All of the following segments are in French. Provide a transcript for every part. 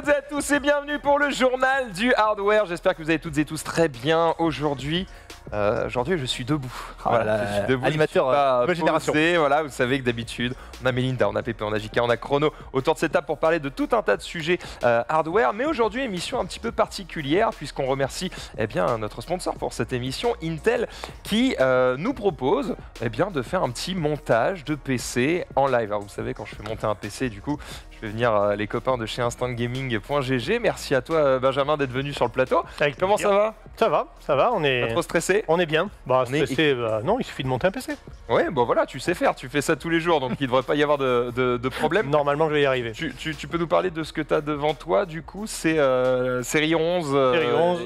toutes à tous et bienvenue pour le journal du hardware. J'espère que vous allez toutes et tous très bien aujourd'hui. Euh, aujourd'hui, je suis debout. Ah voilà, je suis debout. Animateur je euh, génération. voilà, vous savez que d'habitude, on a Melinda, on a Pépé, on a JK, on a Chrono autour de cette table pour parler de tout un tas de sujets euh, hardware. Mais aujourd'hui, émission un petit peu particulière puisqu'on remercie eh bien, notre sponsor pour cette émission, Intel, qui nous propose eh bien, de faire un petit montage de PC en live. Alors, vous savez, quand je fais monter un PC, du coup, je vais venir euh, les copains de chez instantgaming.gg. Merci à toi, euh, Benjamin, d'être venu sur le plateau. Comment ça va Ça va, ça va. On est. Pas trop stressé On est bien. Bah, stressé, bah, non, il suffit de monter un PC. Ouais, bon bah, voilà, tu sais faire. Tu fais ça tous les jours, donc il ne devrait pas y avoir de, problème. Normalement, je vais y arriver. Tu, peux nous parler de ce que tu as devant toi, du coup C'est euh, série 11,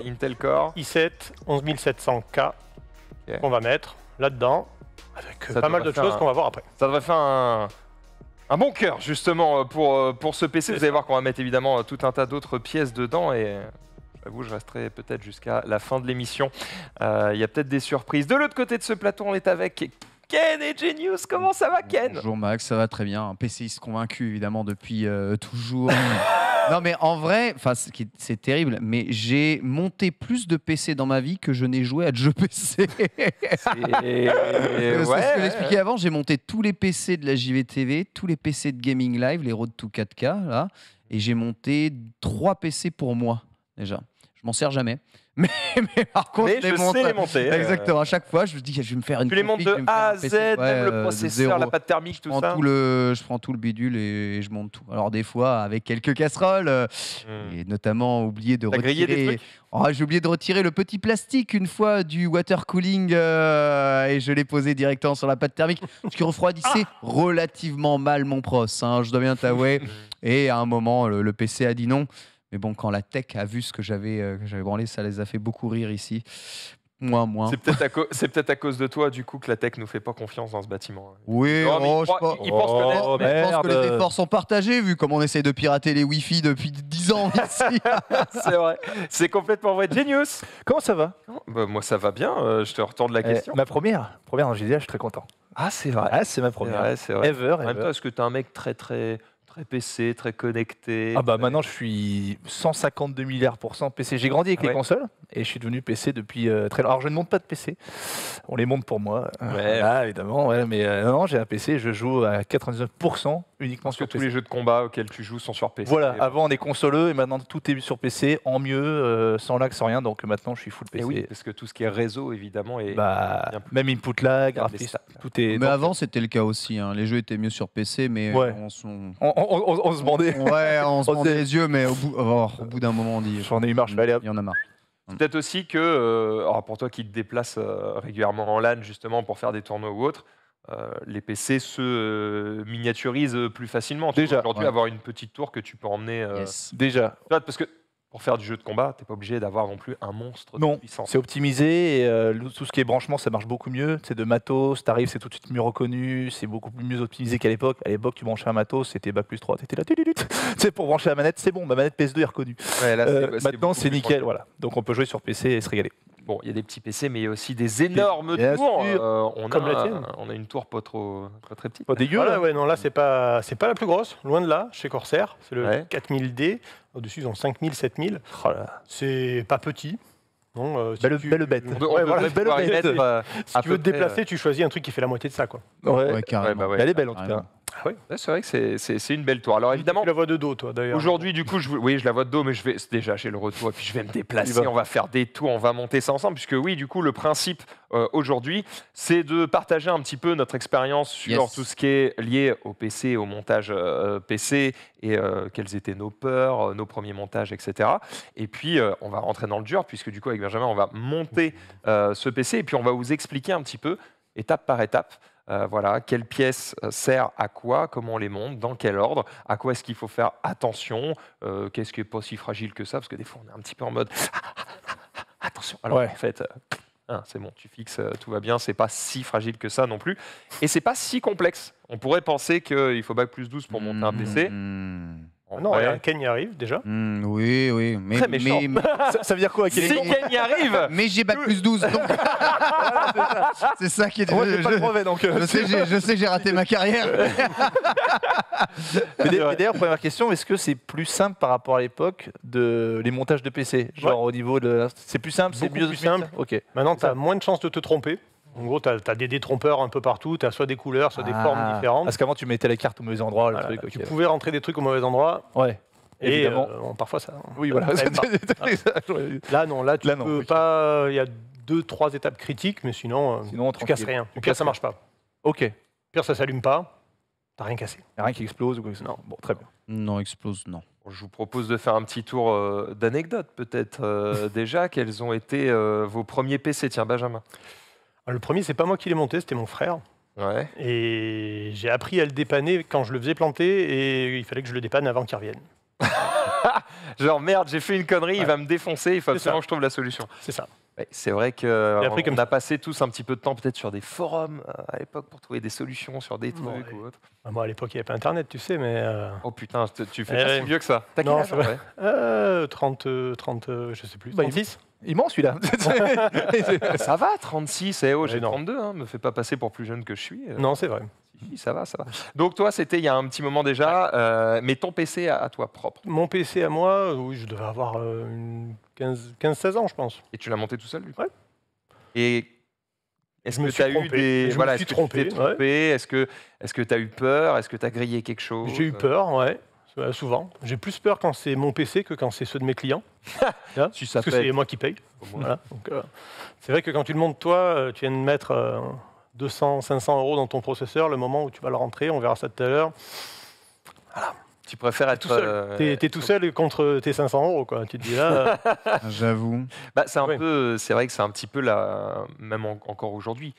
Intel Core. i7, 11700K. qu'on On va mettre là-dedans, avec pas mal de choses qu'on va voir après. Ça devrait faire un un bon cœur, justement, euh, pour, euh, pour ce PC. Vous allez voir qu'on va mettre évidemment euh, tout un tas d'autres pièces dedans et vous, je resterai peut-être jusqu'à la fin de l'émission. Il y a peut-être des surprises. De l'autre côté de ce plateau, on est avec Ken et Genius, comment ça va Ken Bonjour Max, ça va très bien. Un PCiste convaincu évidemment depuis euh, toujours. non mais en vrai, c'est terrible, mais j'ai monté plus de PC dans ma vie que je n'ai joué à de jeux PC. c'est ce que j'expliquais avant, j'ai monté tous les PC de la JVTV, tous les PC de Gaming Live, les Road to 4K, là, et j'ai monté trois PC pour moi déjà. Je m'en sers jamais. Mais, par contre, je sais les monter. Euh. Exactement. À chaque fois, je me dis je vais me faire une. Tu les montes de A à Z, même le euh, processeur, la pâte thermique, tout ça. le, je prends tout le bidule et je monte tout. Alors des fois, avec quelques casseroles, euh, hmm. et notamment oublier de retirer. Oh, j'ai oublié de retirer le petit plastique une fois du water cooling et je l'ai posé directement sur la pâte thermique, ce qui refroidissait ah relativement mal mon pros. Hein, je dois bien t'avouer. et à un moment, le PC a dit non. Mais bon, quand la tech a vu ce que j'avais euh, j'avais branlé, ça les a fait beaucoup rire ici. Moins, moins. C'est peut-être à, à cause de toi, du coup, que la tech nous fait pas confiance dans ce bâtiment. Oui, mais je pense que les efforts sont partagés, vu comme on essaye de pirater les Wi-Fi depuis 10 ans ici. C'est vrai. C'est complètement vrai. Genius. Comment ça va bah, moi, ça va bien. Euh, je te retourne la eh, question. Ma première. Première J'ai GDA, je suis très content. Ah, c'est vrai. Ah, c'est ma première. c'est vrai. Ever, En même temps, est-ce que t'es un mec très, très. Très PC, très connecté. Ah bah maintenant je suis 152 milliards pour cent PC. J'ai grandi avec ah les consoles et je suis devenu PC depuis euh, très longtemps. Alors je ne monte pas de PC, on les monte pour moi. Euh, ouais. évidemment, ouais, mais euh, non, j'ai un PC, je joue à 99% uniquement sur PC. tous les jeux de combat auxquels tu joues sont sur PC. Voilà, avant on est consoleux et maintenant tout est sur PC, en mieux, sans lag, sans rien. Donc maintenant je suis full PC. Eh oui, parce que tout ce qui est réseau évidemment et bah, même input lag, graphisme. Mais avant, c'était le cas aussi. Hein. Les jeux étaient mieux sur PC, mais euh, on, se bandait. Ouais, on se bandait les yeux, mais oh, oh, au bout, d'un moment, on dit. J'en ai marre, je vais aller. Il y en a marre. Hum. peut-être aussi que, euh, pour toi qui te déplaces euh, régulièrement en LAN justement pour faire des tournois ou autre, les PC se miniaturisent plus facilement. Déjà. Aujourd'hui, avoir une petite tour que tu peux emmener. Déjà. Parce que pour faire du jeu de combat, t'es pas obligé d'avoir non plus un monstre non, de puissance. C'est optimisé et euh, tout ce qui est branchement, ça marche beaucoup mieux. C'est de matos, t'arrives, c'est tout de suite mieux reconnu, c'est beaucoup mieux optimisé qu'à l'époque. À l'époque, tu branchais un matos, c'était bac plus 3, t'étais là, tu sais, pour brancher la manette, c'est bon, ma manette PS2 est reconnue. Euh, maintenant, c'est nickel, voilà. Donc on peut jouer sur PC et se régaler. Bon, il y a des petits PC, mais il y a aussi des énormes tours. Euh, on, Comme a, on a une tour pas trop, pas très petite. Pas oh, dégueu, hein. ouais, non, là, c'est pas, c'est pas la plus grosse, loin de là, chez Corsair. C'est le 4000D. Au-dessus, ils ont 5000, 7000. C'est pas petit. Non, euh, Belle, bête. Euh, si tu veux te déplacer, tu choisis un truc qui fait la moitié de ça. Quoi. Bah Elle est belle en tout cas. Ah oui, c'est vrai que c'est une belle tour. Alors évidemment, tu la vois de dos, toi d'ailleurs. Aujourd'hui, du coup, je, oui, je la vois de dos, mais je vais déjà j'ai le retour et puis je vais me déplacer. On va faire des tours, on va monter ça ensemble, puisque oui, du coup, le principe euh, aujourd'hui, c'est de partager un petit peu notre expérience sur tout ce qui est lié au PC, au montage euh, PC et euh, quelles étaient nos peurs, nos premiers montages, etc. Et puis on va rentrer dans le dur, puisque du coup, avec Benjamin, on va monter ce PC et puis on va vous expliquer un petit peu étape par étape euh, voilà, quelle pièce euh, sert à quoi, comment on les monte, dans quel ordre, à quoi est-ce qu'il faut faire attention, euh, qu'est-ce qui n'est pas si fragile que ça, parce que des fois on est un petit peu en mode ah, ah, ah, attention. Alors en fait, hein, c'est bon, tu fixes, tout va bien, c'est pas si fragile que ça non plus. Et c'est pas si complexe. On pourrait penser qu'il faut bac plus 12 pour monter un mm, PC. Mm, mm. Non, Ken y arrive déjà. Hmm, oui, oui. Mais, Très méchant. Ça, veut dire quoi, Ken Si Ken y arrive Mais j'ai bac plus 12, donc. c'est ça. qui est. Moi, je, pas le donc. Euh, je sais, j'ai raté ma carrière. mais d'ailleurs, première question, est-ce que c'est plus simple par rapport à l'époque de les montages de PC Genre au niveau de. C'est plus simple, c'est mieux. plus simple. Ok. Maintenant, tu as moins de chances de te tromper. En gros, tu as, des détrompeurs un peu partout, tu as soit des couleurs, soit des ah. formes différentes. Parce qu'avant, tu mettais la carte au mauvais endroit. Tu pouvais rentrer des trucs au mauvais endroit. Ouais. Et évidemment. Euh, parfois ça. Oui, voilà. là, non, là, tu ne peux pas. Il y a deux, trois étapes critiques, mais sinon, euh, sinon tu casses rien. Tu pire, ça marche pas. Ok. Pire, ça s'allume pas. T'as rien cassé. Y a rien qui explose ou quoi Non. Bon, très bien. Non, explose, non. Je vous propose de faire un petit tour d'anecdote euh, d'anecdotes, peut-être déjà. Quels ont été vos premiers PC Tiens, Benjamin. Le premier, c'est pas moi qui l'ai monté, c'était mon frère. Ouais. Et j'ai appris à le dépanner quand je le faisais planter et il fallait que je le dépanne avant qu'il revienne. Genre merde, j'ai fait une connerie, il va me défoncer, il faut absolument que je trouve la solution. C'est ça. c'est vrai que euh, on, a passé tous un petit peu de temps peut-être sur des forums euh, à l'époque pour trouver des solutions sur des trucs ou autre. Bah, moi à l'époque il n'y avait pas internet, tu sais, mais. Euh, oh putain, tu fais eh pas vieux que ça. T'as quel âge, euh, 30, 30, je sais plus. 36 il ment, celui-là. ça va, 36, et eh oh, j'ai 32, hein, me fais pas passer pour plus jeune que je suis. Euh. Non, c'est vrai. Ça va, ça va. Donc toi, c'était il y a un petit moment déjà, euh, mais ton PC à, toi propre Mon PC à moi, euh, oui, je devais avoir euh, 15-16 ans, je pense. Et tu l'as monté tout seul, lui Ouais. Et est-ce que tu as trompé. eu des. Je voilà, est Est-ce que tu as eu peur Est-ce que tu as grillé quelque chose J'ai eu peur, ouais. Euh, souvent. J'ai plus peur quand c'est mon PC que quand c'est ceux de mes clients. Hein parce que c'est moi qui paye. Euh, c'est vrai que quand tu le montes toi, euh, tu viens de mettre 200, 500 euros dans ton processeur. Le moment où tu vas le rentrer, on verra ça tout à l'heure. Tu préfères être tout seul. t'es, tout seul contre tes 500 euros, quoi. Tu te dis là. J'avoue. Bah, c'est un peu. C'est vrai que c'est un petit peu là. même encore aujourd'hui.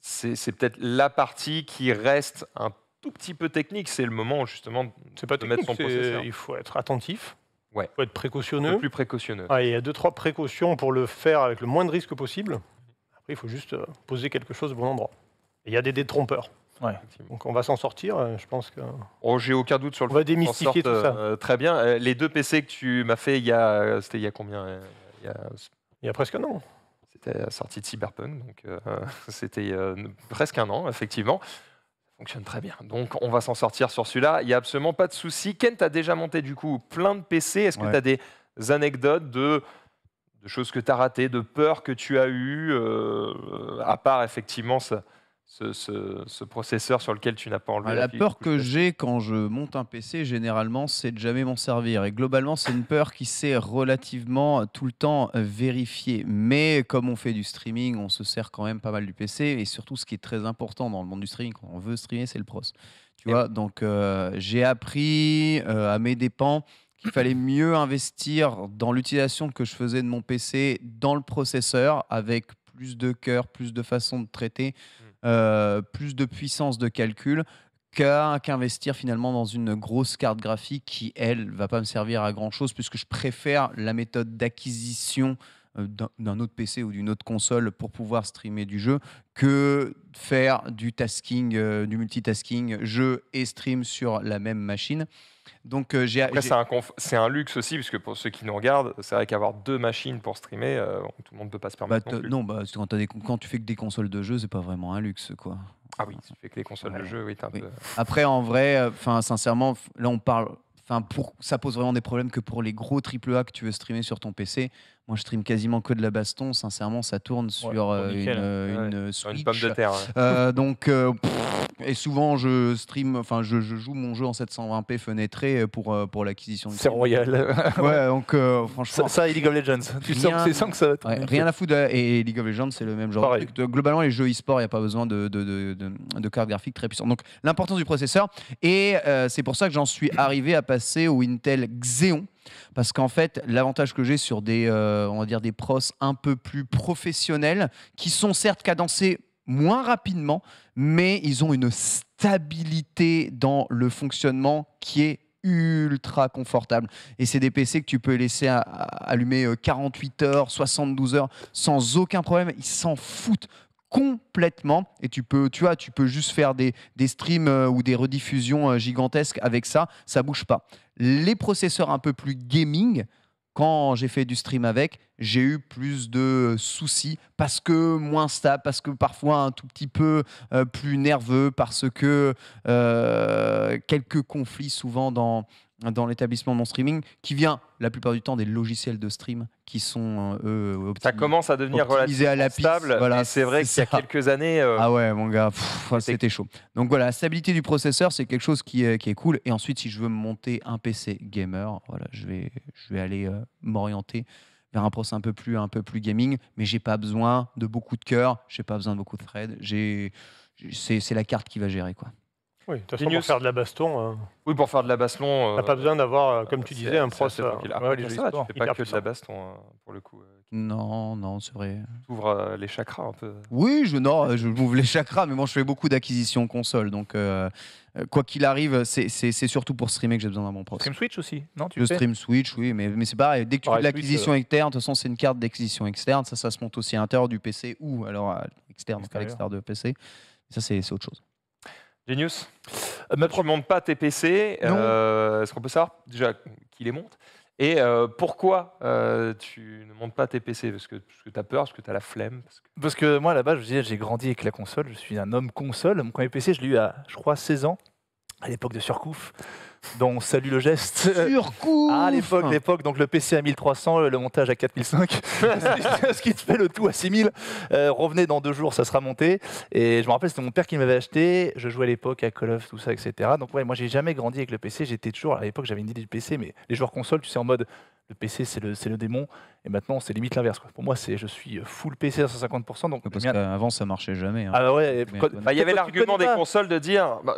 c'est peut-être la partie qui reste un peu tout petit peu technique, c'est le moment justement de, pas mettre son processeur. Il faut être attentif. Ouais. Il faut être précautionneux. plus précautionneux. Ah, il y a deux, trois précautions pour le faire avec le moins de risque possible. Après, il faut juste euh, poser quelque chose au bon endroit. il y a des détrompeurs. Ouais. Donc on va s'en sortir, euh, je pense que. Oh, j'ai aucun doute sur le. On va démystifier tout ça. Euh, très bien. Les deux PC que tu m'as fait, il y a, c'était il y a combien il y a... presque un an. C'était sorti sortie de Cyberpunk, donc c'était presque un an effectivement fonctionne très bien. Donc on va s'en sortir sur celui-là. Il n'y a absolument pas de souci. Ken, tu as déjà monté du coup plein de PC. Est-ce que tu as des anecdotes de, choses que tu as ratées, de peurs que tu as eues, euh, à part effectivement ça, ce, processeur sur lequel tu n'as pas enlevé. Ah, la, peur que j'ai quand je monte un PC, généralement, c'est de jamais m'en servir. Et globalement, c'est une peur qui s'est relativement euh, tout le temps euh, vérifiée. Mais comme on fait du streaming, on se sert quand même pas mal du PC. Et surtout, ce qui est très important dans le monde du streaming, quand on veut streamer, c'est le pros. Tu vois, donc euh, j'ai appris à mes dépens qu'il fallait mieux investir dans l'utilisation que je faisais de mon PC dans le processeur avec plus de cœurs, plus de façons de traiter. Euh, plus de puissance de calcul qu'investir finalement dans une grosse carte graphique qui, elle, va pas me servir à grand chose puisque je préfère la méthode d'acquisition euh, d'un autre PC ou d'une autre console pour pouvoir streamer du jeu que faire du euh, du multitasking, jeu et stream sur la même machine. Donc euh, c'est un, luxe aussi, puisque pour ceux qui nous regardent, c'est vrai qu'avoir deux machines pour streamer, euh, tout le monde ne peut pas se permettre. Bah, non, bah, quand, tu fais que des consoles de jeux c'est pas vraiment un luxe, quoi. Ah oui, tu fais que des consoles de jeux oui, Après, en vrai, enfin, sincèrement, là, on parle. Enfin, pour... ça pose vraiment des problèmes que pour les gros AAA que tu veux streamer sur ton PC, moi, je stream quasiment que de la baston. Sincèrement, ça tourne sur euh, une, euh, Switch. pomme de terre. Euh, donc, et souvent, je stream, enfin, je, joue mon jeu en 720p fenêtré pour, pour l'acquisition. C'est royal. ouais, donc franchement. Ça, et League of Legends. Tu rien, sens, que ça. rien à foutre. Et League of Legends, c'est le même genre. De Globalement, les jeux e-sport, il n'y a pas besoin de, de, de, de cartes graphiques très puissantes. Donc, l'importance du processeur. Et c'est pour ça que j'en suis arrivé à passer au Intel Xeon parce qu'en fait, l'avantage que j'ai sur des, euh, on va dire des pros un peu plus professionnels, qui sont certes cadencés moins rapidement, mais ils ont une stabilité dans le fonctionnement qui est ultra confortable. Et c'est des PC que tu peux laisser allumer 48 euh, heures, 72 heures sans aucun problème. Ils s'en foutent complètement et tu peux tu vois tu peux juste faire des, des streams euh, ou des rediffusions euh, gigantesques avec ça ça bouge pas les processeurs un peu plus gaming quand j'ai fait du stream avec j'ai eu plus de soucis parce que moins stable parce que parfois un tout petit peu euh, plus nerveux parce que quelques conflits souvent dans dans l'établissement de mon streaming, qui vient la plupart du temps des logiciels de stream qui sont euh, eux ça commence à devenir relativement à la stable. Voilà, c'est vrai qu'il y a quelques années. Euh, ah ouais, mon gars, c'était chaud. Donc voilà, la stabilité du processeur, c'est quelque chose qui est, cool. Et ensuite, si je veux monter un PC gamer, voilà, je vais, je vais aller euh, m'orienter vers un processeur un peu plus, un peu plus gaming. Mais j'ai pas besoin de beaucoup de cœur, j'ai pas besoin de beaucoup de threads. J'ai, c'est la carte qui va gérer quoi. Oui, de pour faire de la baston. Euh, oui, pour faire de la baston. n'as euh, pas besoin d'avoir, euh, comme tu disais, un proc. Hein. Ouais, tu fais pas que de la baston, hein, pour le coup. Non, non, c'est vrai. Tu ouvres les chakras un peu. Oui, je non, je m'ouvre les chakras, mais moi je fais beaucoup d'acquisitions console, donc quoi qu'il arrive, c'est surtout pour streamer que j'ai besoin d'un bon proc. Stream Switch aussi, non tu stream Switch, oui, mais, mais c'est pareil. Dès que tu fais de l'acquisition externe, de toute façon c'est une carte d'acquisition externe, ça, ça se monte aussi à l'intérieur du PC ou alors à à l'extérieur de PC. Ça c'est autre chose. Genius euh, tu ne montes pas tes PC. Euh, est-ce qu'on peut savoir déjà qui les monte Et euh, pourquoi tu ne montes pas tes PC Parce que, tu as peur, parce que tu as la flemme parce que... moi, là-bas, je disais, j'ai grandi avec la console. Je suis un homme console. Mon premier PC, je l'ai eu à, je crois, 16 ans à l'époque de Surcouf, dont salut salue le geste. Surcouf À l'époque, l'époque, donc le PC à 1300, euh, le montage à 4005, ce qui te fait le tout à 6000. Euh, revenez dans deux jours, ça sera monté. Et je me rappelle, c'était mon père qui m'avait acheté. Je jouais à l'époque à Call of, tout ça, etc. Donc ouais, moi j'ai jamais grandi avec le PC. J'étais toujours, à l'époque j'avais une idée du PC, mais les joueurs consoles, tu sais, en mode le PC c'est le, le, démon, et maintenant c'est limite l'inverse. Pour moi, c'est je suis full PC à 150%. Donc Parce qu'avant ça marchait jamais. Hein. Ah ouais, bah, il y avait l'argument des consoles de dire bah,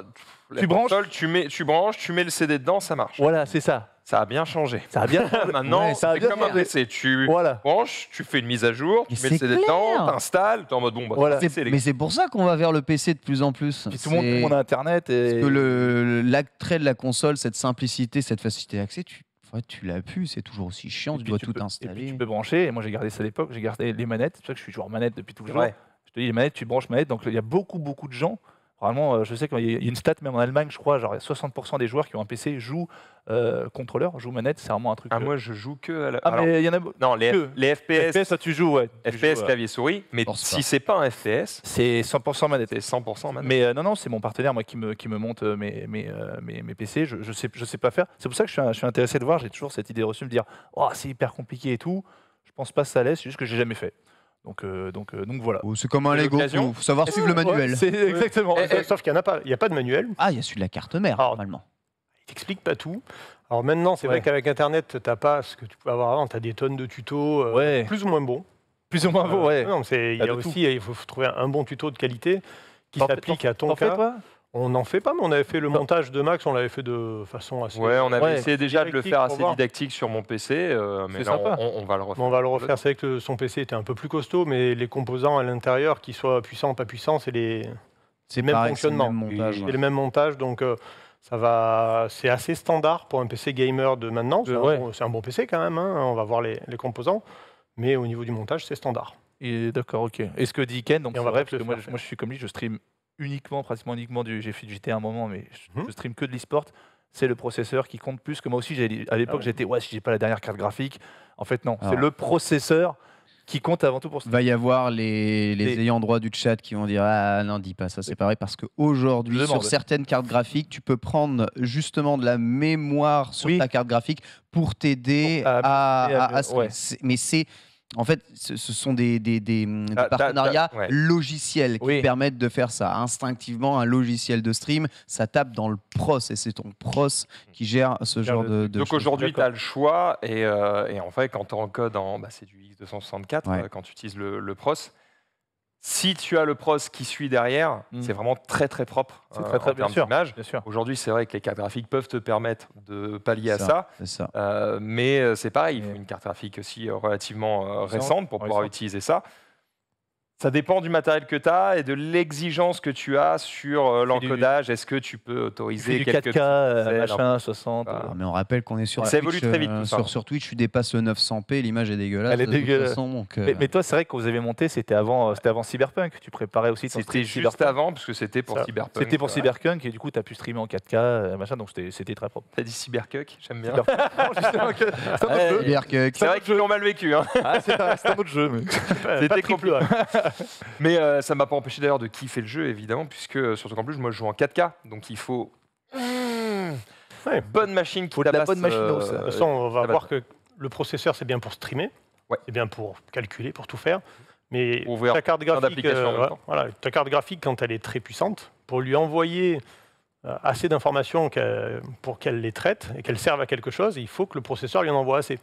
tu, branches, tu, mets, tu branches, tu mets le CD dedans, ça marche. Voilà, c'est ça. Ça a bien changé. Ça a bien Maintenant, c'est comme un PC. Tu branches, tu fais une mise à jour, tu mets le CD dedans, tu es en mode bon, bah, voilà. les... Mais c'est pour ça qu'on va vers le PC de plus en plus. Puis tout le monde, a Internet. Et... Parce que l'attrait de la console, cette simplicité, cette facilité d'accès, tu tu l'as pu, c'est toujours aussi chiant, tu dois tout installer. Et puis tu peux brancher, et moi j'ai gardé ça à l'époque, j'ai gardé les manettes, c'est pour ça que je suis toujours manette depuis toujours. Je te dis, les manettes, tu branches manette, donc il y a beaucoup, beaucoup de gens Normalement, euh, je sais qu'il y a une stat, même en Allemagne, je crois, genre 60% des joueurs qui ont un PC jouent euh, contrôleur, jouent manette, c'est vraiment un truc. Ah, euh. moi je joue que. Ah, mais il y en a. Non, les, les FPS. ça tu joues, ouais. FPS, clavier, souris, mais si c'est pas un FPS. C'est 100% manette. C'est 100% manette. Mais non, non, c'est mon partenaire, moi, qui me, qui me monte mes, mes, mes, PC. Je, je, sais, je sais pas faire. C'est pour ça que je suis, je suis intéressé de voir, j'ai toujours cette idée reçue de me dire, oh, c'est hyper compliqué et tout. Je pense pas que ça l'est, c'est juste que j'ai jamais fait. Donc, euh, donc, euh, donc voilà. Oh, c'est comme un Lego, il faut savoir suivre le manuel. exactement. sauf qu'il n'y a, a, pas de manuel. Ah, il y a celui de la carte mère, ah. normalement. Il t'explique pas tout. Alors maintenant, c'est vrai qu'avec Internet, tu pas ce que tu peux avoir avant. Tu as des tonnes de tutos, euh, plus ou moins bons. Plus ou moins bons, ouais. il y a aussi, il faut trouver un bon tuto de qualité qui s'applique à ton cas. On n'en fait pas, mais on avait fait le montage de Max, on l'avait fait de façon assez. Ouais, on avait essayé déjà de le faire assez didactique sur mon PC, euh, mais on, va le refaire. On va le refaire. C'est vrai que son PC était un peu plus costaud, mais les composants à l'intérieur, qu'ils soient puissants ou pas puissants, c'est les c'est mêmes fonctionnements. C'est le même, même montage. Donc. Euh, ça va, c'est assez standard pour un PC gamer de maintenant. C'est euh, un, bon, PC quand même. Hein. on va voir les, composants, mais au niveau du montage, c'est standard. D'accord, ok. est ce que dit Ken, donc moi, je suis comme lui, je stream uniquement, pratiquement uniquement du. J'ai fait du GT à un moment, mais je, hum. je stream que de l'e-sport. C'est le processeur qui compte plus que moi aussi. À l'époque, ah j'étais, ouais, si j'ai pas la dernière carte graphique. En fait, non. C'est ah. le processeur qui compte avant tout pour ça. Va y avoir les, les ayants droit du chat qui vont dire Ah non, dis pas ça, c'est pareil, parce qu'aujourd'hui, sur certaines cartes graphiques, tu peux prendre justement de la mémoire sur ta carte graphique pour t'aider à, Mais c'est en fait, ce, sont des, ah, partenariats logiciels qui permettent de faire ça. Instinctivement, un logiciel de stream, ça tape dans le pros et c'est ton pros qui gère ce genre de. Donc aujourd'hui, tu as le choix euh, et, en fait, quand tu encodes en. Bah, c'est du X264 euh, quand tu utilises le, le pros. Si tu as le pros qui suit derrière, mm. c'est vraiment très très propre C'est très, euh, très, en bien termes Aujourd'hui, c'est vrai que les cartes graphiques peuvent te permettre de pallier à ça, euh, mais euh, c'est pareil, il faut une carte graphique aussi relativement récente pour pouvoir utiliser ça. Ça dépend du matériel que tu as et de l'exigence que tu as sur euh, l'encodage. Est-ce que tu peux autoriser du 4K, euh, machin, 60 ah, Mais on rappelle qu'on est sur ça évolue très vite. Euh, sur, Twitch, tu dépasses 900p, l'image est dégueulasse. Elle est dégueulasse. donc, mais, toi, c'est vrai que vous avez monté, c'était avant, c'était avant Cyberpunk. Tu préparais aussi C'était juste avant, parce que c'était pour Cyberpunk. C'était pour Cyberpunk et du coup, tu as pu streamer en 4K, machin, donc c'était très propre. T'as dit cybercuck, J'aime bien. C'est vrai que qu'ils l'ont mal vécu. Hein. Ah, c'est un autre jeu. C'était compliqué. Mais euh, ça m'a pas empêché d'ailleurs de kiffer le jeu, évidemment, puisque euh, surtout qu'en plus, moi, je joue en 4K, donc il faut. Mmh. Bonne machine pour la bonne machine. Euh, on va voir que le processeur, c'est bien pour streamer, ouais. c'est bien pour calculer, pour tout faire. Mais ta carte graphique, ta carte graphique, quand elle est très puissante, pour lui envoyer assez d'informations pour qu'elle les traite et qu'elle serve à quelque chose, il faut que le processeur lui en envoie assez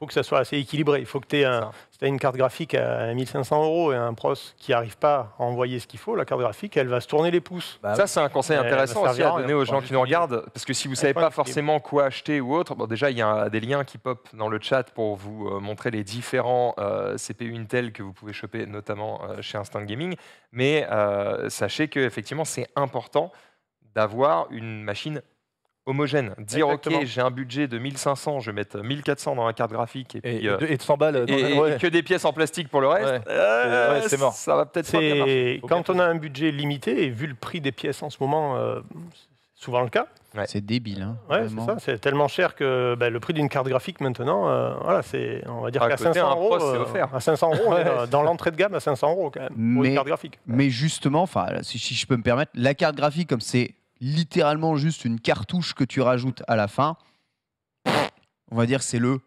faut que ça soit assez équilibré. Il faut que tu aies une carte graphique à 1500 euros et un pros qui n'arrive pas à envoyer ce qu'il faut, la carte graphique, elle va se tourner les pouces. Bah ça, c'est un conseil intéressant aussi à donner aux gens qui nous regardent, parce que si vous ne savez pas forcément quoi acheter ou autre, bon, déjà, il y a des liens qui pop dans le chat pour vous euh, montrer les différents euh, CPU Intel que vous pouvez choper, notamment euh, chez Instant Gaming. Mais sachez que effectivement, c'est important d'avoir une machine homogène. Dire ok, j'ai un budget de 1500, je vais mettre 1400 dans la carte graphique et, puis, 100 euh, balles euh, que des pièces en plastique pour le reste. Euh, c'est mort. Ça va peut-être. Quand on a un budget limité et vu le prix des pièces en ce moment, souvent le cas. C'est débile. Hein, c'est tellement cher que ben, le prix d'une carte graphique maintenant, voilà, on va dire qu'à 500 euros, à 500 euros, dans, l'entrée de gamme à 500 euros quand même mais, pour Mais justement, enfin, si je peux me permettre, la carte graphique comme c'est littéralement juste une cartouche que tu rajoutes à la fin, on va dire c'est le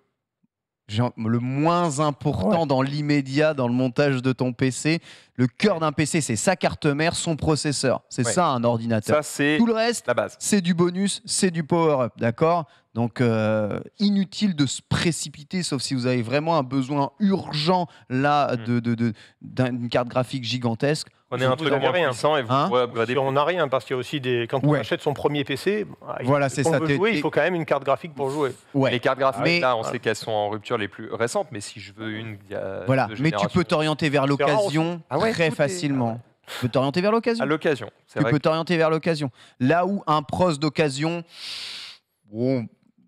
le moins important dans l'immédiat, dans le montage de ton PC. Le cœur d'un PC, c'est sa carte mère, son processeur. C'est ça un ordinateur. Tout le reste, c'est du bonus, c'est du power-up, d'accord Donc euh, inutile de se précipiter, sauf si vous avez vraiment un besoin urgent là mm. d'une carte graphique gigantesque. On est un truc rien. et hein bah, On n'a rien parce qu'il y a aussi des. Quand on achète son premier PC, bah, voilà, c'est il faut quand même une carte graphique pour jouer. Les cartes graphiques, là, on sait qu'elles sont en rupture les plus récentes, mais si je veux une. voilà, mais tu peux t'orienter vers l'occasion ah très facilement. Ah tu peux t'orienter vers l'occasion. À l'occasion. Tu peux t'orienter vers l'occasion. Là où un pros d'occasion.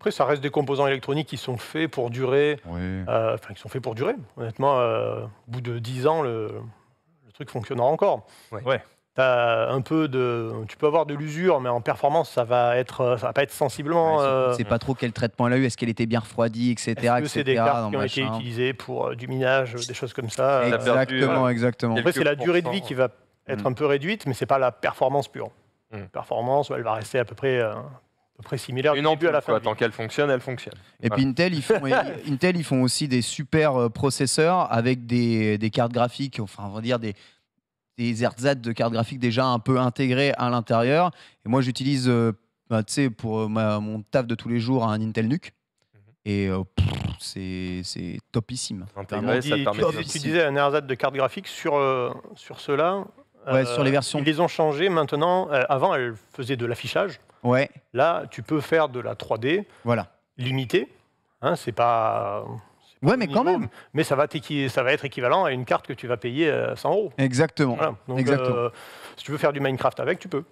après, ça reste des composants électroniques qui sont faits pour durer. Euh, enfin, qui sont faits pour durer. Honnêtement, euh, au bout de 10 ans, le, truc fonctionnera encore. Ouais. As un peu de, tu peux avoir de l'usure, mais en performance, ça va être, euh, ça va pas être sensiblement. Euh, c'est pas trop quel traitement elle a eu. Est-ce qu'elle était bien refroidie, etc. Est-ce c'est des cartes qui ont été utilisées pour euh, du minage, des choses comme ça. Exactement, exactement. Après, c'est la durée de vie qui va être un peu réduite, mais c'est pas la performance pure. La mm. Performance, elle va rester à peu près similaire. Une ampoule, à la fin. tant qu'elle fonctionne, elle fonctionne. Et puis Intel ils, font, Intel, ils font aussi des super euh, processeurs avec des, des cartes graphiques, enfin, on va dire des, des de cartes graphiques déjà un peu intégrées à l'intérieur. Et moi, j'utilise, euh, bah, tu sais, pour euh, ma, mon taf de tous les jours, un Intel NUC. Mhm. Et c'est topissime. Intégré, tu, disais un ersatz de cartes graphiques sur, sur ceux-là. sur les versions. Ils les ont changés maintenant. avant, elles faisaient de l'affichage. Ouais. Là, tu peux faire de la 3D voilà. limitée. Hein, c'est pas. Ouais, mais quand même. Mais ça va, ça va être équivalent à une carte que tu vas payer 100 euh, euros. Exactement. Euh, si tu veux faire du Minecraft avec, tu peux.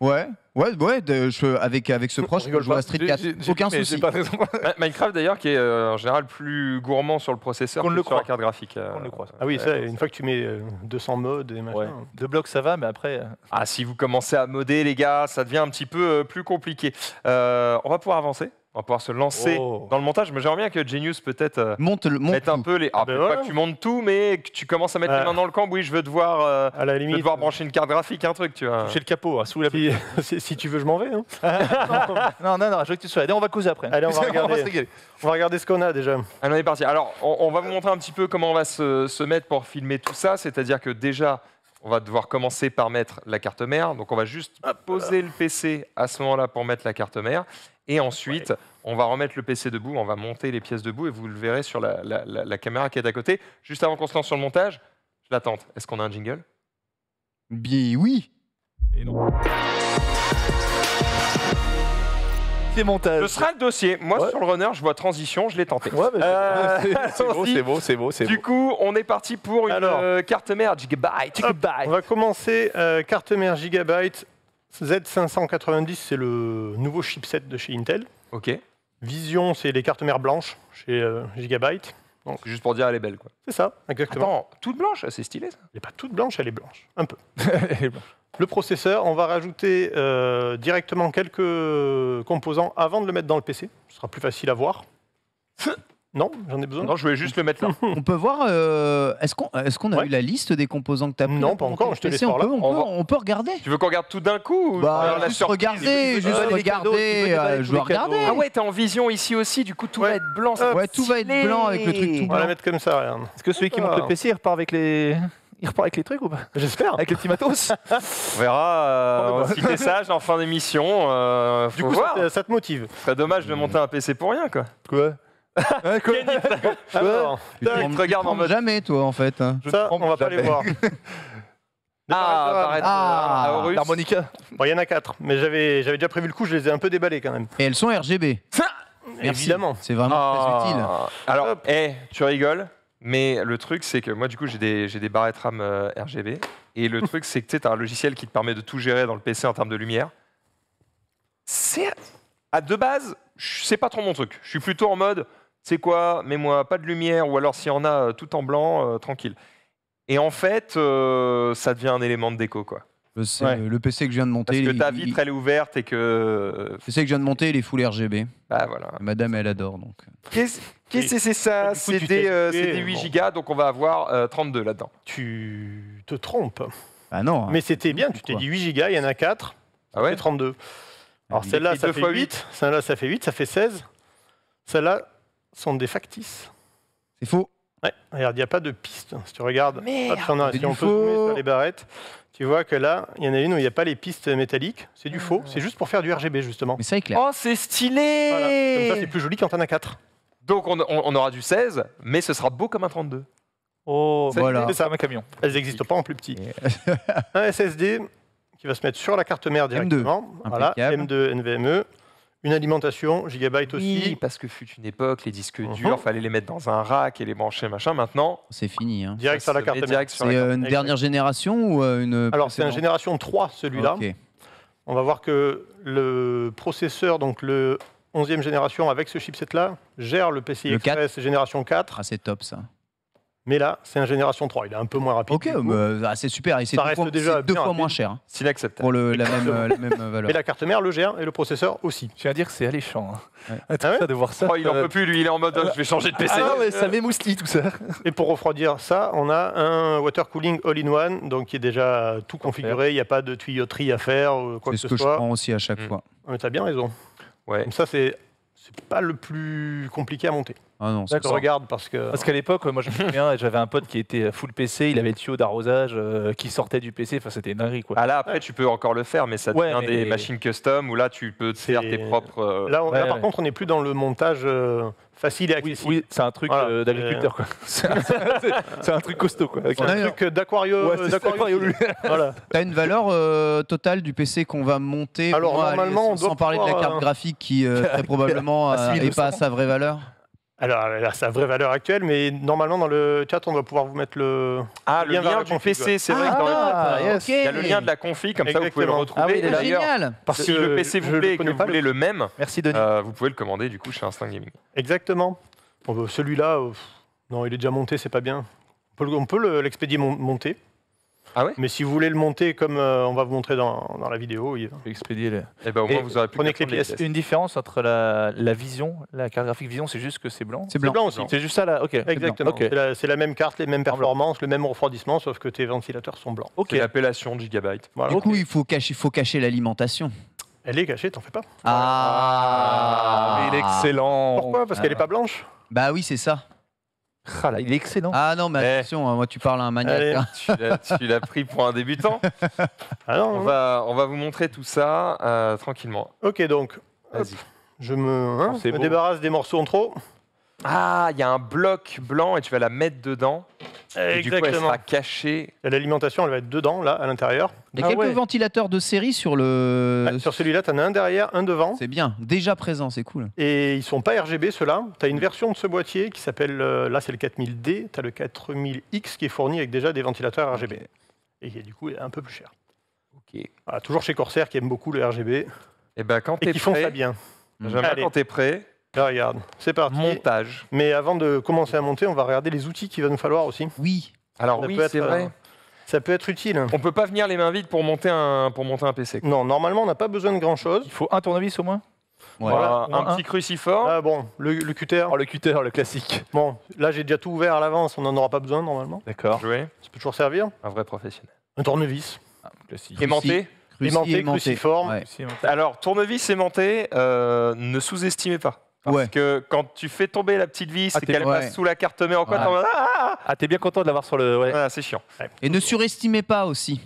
Ouais, ouais, ouais. je, avec, avec ce proche, je joue à Street 4. Aucun souci. Minecraft, d'ailleurs, qui est euh, en général plus gourmand sur le processeur que sur la carte graphique. Euh. On le croit. Ah oui, une fois que tu mets 200 euh, modes et machin, deux blocs ça va, mais après, Ah, si vous commencez à modder, les gars, ça devient un petit peu plus compliqué. on va pouvoir avancer. On va pouvoir se lancer oh. dans le montage, mais j'aimerais bien que Genius peut-être euh, monte, mette un peu les. Ah, ah ben pas que tu montes tout, mais que tu commences à mettre les ah. mains dans le Oui, Je veux te voir euh, à la limite, je euh, brancher une carte graphique, un truc, tu vois. Toucher le capot, hein, sous la. Si, si, tu veux, je m'en vais. Hein. non, non, non, je veux que tu sois là. On va causer après. Allez, on va regarder. on va, regarder ce qu'on a déjà. Allez, on est parti. Alors, on, on, va vous montrer un petit peu comment on va se, se mettre pour filmer tout ça. C'est-à-dire que déjà, on va devoir commencer par mettre la carte mère. Donc on va juste poser le PC à ce moment-là pour mettre la carte mère. Et ensuite, on va remettre le PC debout, on va monter les pièces debout et vous le verrez sur la, caméra qui est à côté. Juste avant qu'on se lance sur le montage, je Est-ce qu'on a un jingle Bien oui Et non. Ce sera le dossier. Moi, sur le runner, je vois transition, je l'ai tenté. c'est euh, beau, c'est beau, c'est beau, Du coup, on est parti pour une euh, carte mère Gigabyte. On va commencer euh, carte mère Gigabyte Z590, c'est le nouveau chipset de chez Intel. OK. Vision, c'est les cartes mères blanches chez Gigabyte. Donc, juste pour dire, elle est belle. quoi. C'est ça, exactement. toute blanche, c'est stylé ça Elle n'est pas toute blanche, elle est blanche. Un peu. le processeur, on va rajouter euh, directement quelques composants avant de le mettre dans le PC. Ce sera plus facile à voir. Non, j'en ai besoin. Non, je voulais juste le mettre là. on peut voir, euh, est-ce qu'on est a eu la liste des composants que tu as pris Non, pas encore, je te laisse on, peut, on, peut, regarder. Tu veux qu'on regarde tout d'un coup bah, on Juste regarder, juste regarder, euh, je vais regarder. Ah ouais, t'es en vision ici aussi, du coup tout va être blanc. ouais, tout va être blanc avec le truc tout blanc. On va le mettre comme ça, rien. Est-ce que celui qui monte le PC repart avec les... Il repart avec les trucs ou pas J'espère. Avec les petits matos On verra si petit message en fin d'émission. Euh, du coup, ça, te motive. C'est dommage de monter hmm. un PC pour rien, quoi. Quoi Tu te regardes en mode. Jamais, toi, en fait. Hein. Ça, on va pas les voir. Ah, ah, Bon, il y en a quatre, mais j'avais déjà prévu le coup, je les ai un peu déballés quand même. Et elles sont RGB. Ça Merci. Évidemment. C'est vraiment très ah. utile. Alors, eh, tu rigoles mais le truc, c'est que moi, du coup, j'ai des, j'ai des barrettes RAM euh, RGB. Et le truc, c'est que tu as un logiciel qui te permet de tout gérer dans le PC en termes de lumière. C'est. À de base, c'est pas trop mon truc. Je suis plutôt en mode, tu sais quoi, mets-moi pas de lumière, ou alors s'il y en a, euh, tout en blanc, euh, tranquille. Et en fait, ça devient un élément de déco, quoi. C'est euh, le PC que je viens de monter. Parce que ta vitre, elle est ouverte et que. Le euh, PC que je viens de monter, il est full RGB. Bah voilà. madame, elle adore donc. Qu'est-ce que c'est ça C'est des, 8 gigas, donc on va avoir 32 euh, là-dedans. Tu te trompes. Ah non. Hein. Mais c'était bien, tu t'es dit 8 gigas, il y en a 4. Ah ouais 32. Ah, Alors celle-là, ça, fait 8. Celle-là, ça fait 8, ça fait 16. Celles-là sont des factices. C'est faux. Ouais, regarde, il n'y a pas de piste. Hein. Si tu regardes, si on peut les barrettes, tu vois que là, il y en a une où il n'y a pas les pistes métalliques. C'est du ah. faux. C'est juste pour faire du RGB, justement. Mais Oh, c'est stylé Comme ça, c'est plus joli quand t'en as 4. Donc, on, aura du 16, mais ce sera beau comme un 32. Oh, voilà. C'est un camion. elles n'existent pas en plus petit. Un SSD qui va se mettre sur la carte mère directement. Voilà, M2 NVMe. Une alimentation, gigabyte aussi. Oui, parce que fut une époque, les disques mhm. durs, il fallait les mettre dans un rack et les brancher, machin. Maintenant, c'est fini. Hein. Direct sur la carte. C'est euh, une dernière génération ou euh, une euh, Alors c'est une génération 3 celui-là. On va voir que le processeur, donc le 11e génération avec ce chipset-là, gère le PCI Express génération 4. Ah, c'est top ça. Mais là, c'est un génération 3. Il est un peu moins rapide. Ok, bah, ah, c'est super. Et c'est deux, fois, déjà deux fois moins cher. Hein, S'il accepte. Pour la, même, la, euh, valeur. Mais la carte mère, le gère et le processeur aussi. Je à dire que c'est alléchant. Hein. Ah, ah de voir ça. Oh, il en euh, peut plus, lui. Il est en mode oh, je vais changer de PC. Ah, mais ça m'émoustille tout ça. Et pour refroidir ça, on a un water cooling all-in-one, donc qui est déjà tout configuré. Il n'y a pas de tuyauterie à faire. C'est ce que, je prends aussi à chaque mm. fois. Tu as bien raison. Ouais. Comme ça, c'est pas le plus compliqué à monter. Ah non, regarde parce que. Parce qu'à l'époque, moi j'avais un pote qui était full PC, il avait le tuyau d'arrosage euh, qui sortait du PC, enfin c'était une dinguerie Ah là, après tu peux encore le faire, mais ça devient des machines custom où là tu peux te faire tes propres. Euh, là, par contre, on n'est plus dans le montage. Euh, facile et accessible. Oui, c'est un truc d'agriculteur. c'est, un, truc costaud. Quoi. un truc d'aquarium. Tu as une valeur totale du PC qu'on va monter Alors, normalement, sans, on doit sans parler de la carte graphique qui très probablement n'est pas à sa vraie valeur alors, elle a sa vraie valeur actuelle, mais normalement, dans le chat, on va pouvoir vous mettre le, ah, le lien, lien du PC. C'est vrai ah, que dans le... Ah, il y a le lien de la config, comme ça, vous pouvez le retrouver. Ah, oui, génial Parce que si le PC vous plaît et que vous voulez le même, euh, vous pouvez le commander du coup chez Instinct Gaming. Exactement. Bah, celui-là, euh, non, il est déjà monté, c'est pas bien. On peut l'expédier monté. Ah ouais Mais si vous voulez le monter comme euh, on va vous montrer dans, dans la vidéo, il... expédier les... Eh ben, au moins, vous aurez plus prenez les pièces. Une différence entre la, la vision, la carte graphique vision, c'est juste que c'est blanc. C'est blanc. aussi. C'est juste ça là, ok. Exactement. C'est la, même carte, les mêmes performances, le même refroidissement, sauf que tes ventilateurs sont blancs. Ok. C'est l'appellation Gigabyte. Du coup, il faut cacher, faut cacher l'alimentation. Elle est cachée, t'en fais pas. Ah, Mais il est excellent. Pourquoi Parce qu'elle n'est pas blanche Bah oui, c'est ça. Ah il est excellent. Ah non, mais eh. attention, hein, moi tu parles à un maniaque. Hein. Tu l'as pris pour un débutant. Ah on, va, on va vous montrer tout ça euh, tranquillement. Ok, donc. Vas-y. Je me hein, débarrasse des morceaux en trop. Ah, il y a un bloc blanc et tu vas la mettre dedans. Et du coup, elle sera cachée. L'alimentation, elle va être dedans, là, à l'intérieur. Il y a ah quelques ventilateurs de série sur le. Ah, sur celui-là, tu en as un derrière, un devant. C'est bien, déjà présent, c'est cool. Et ils sont pas RGB ceux-là. Tu as une version de ce boîtier qui s'appelle, euh, là c'est le 4000D, tu as le 4000X qui est fourni avec déjà des ventilateurs RGB. Et qui est, du coup un peu plus cher. Ok. Ah, toujours chez Corsair qui aime beaucoup le RGB Et eh ben quand et qui font ça bien. Quand Allez. quand prêt, ah, regarde, c'est parti. Montage. Mais avant de commencer à monter, on va regarder les outils qu'il va nous falloir aussi. Oui. Alors oui, c'est vrai. Euh, ça peut être utile. On peut pas venir les mains vides pour monter un, pour monter un PC. Non, normalement, on n'a pas besoin de grand-chose. Il faut un tournevis au moins Voilà, un, petit cruciforme. Ah bon, le, cutter. Oh, le cutter, le classique. Bon, là, j'ai déjà tout ouvert à l'avance, on n'en aura pas besoin normalement. D'accord. Ça peut toujours servir. Un vrai professionnel. Un tournevis. Ah, classique. Aimanté. Aimanté, cruciforme. Alors, tournevis aimanté, euh, ne sous-estimez pas. Parce que quand tu fais tomber la petite vis ah, et qu'elle passe sous la carte mère en quoi, ah, ah, t'es bien content de l'avoir sur le. c'est chiant. Et ne surestimez pas aussi.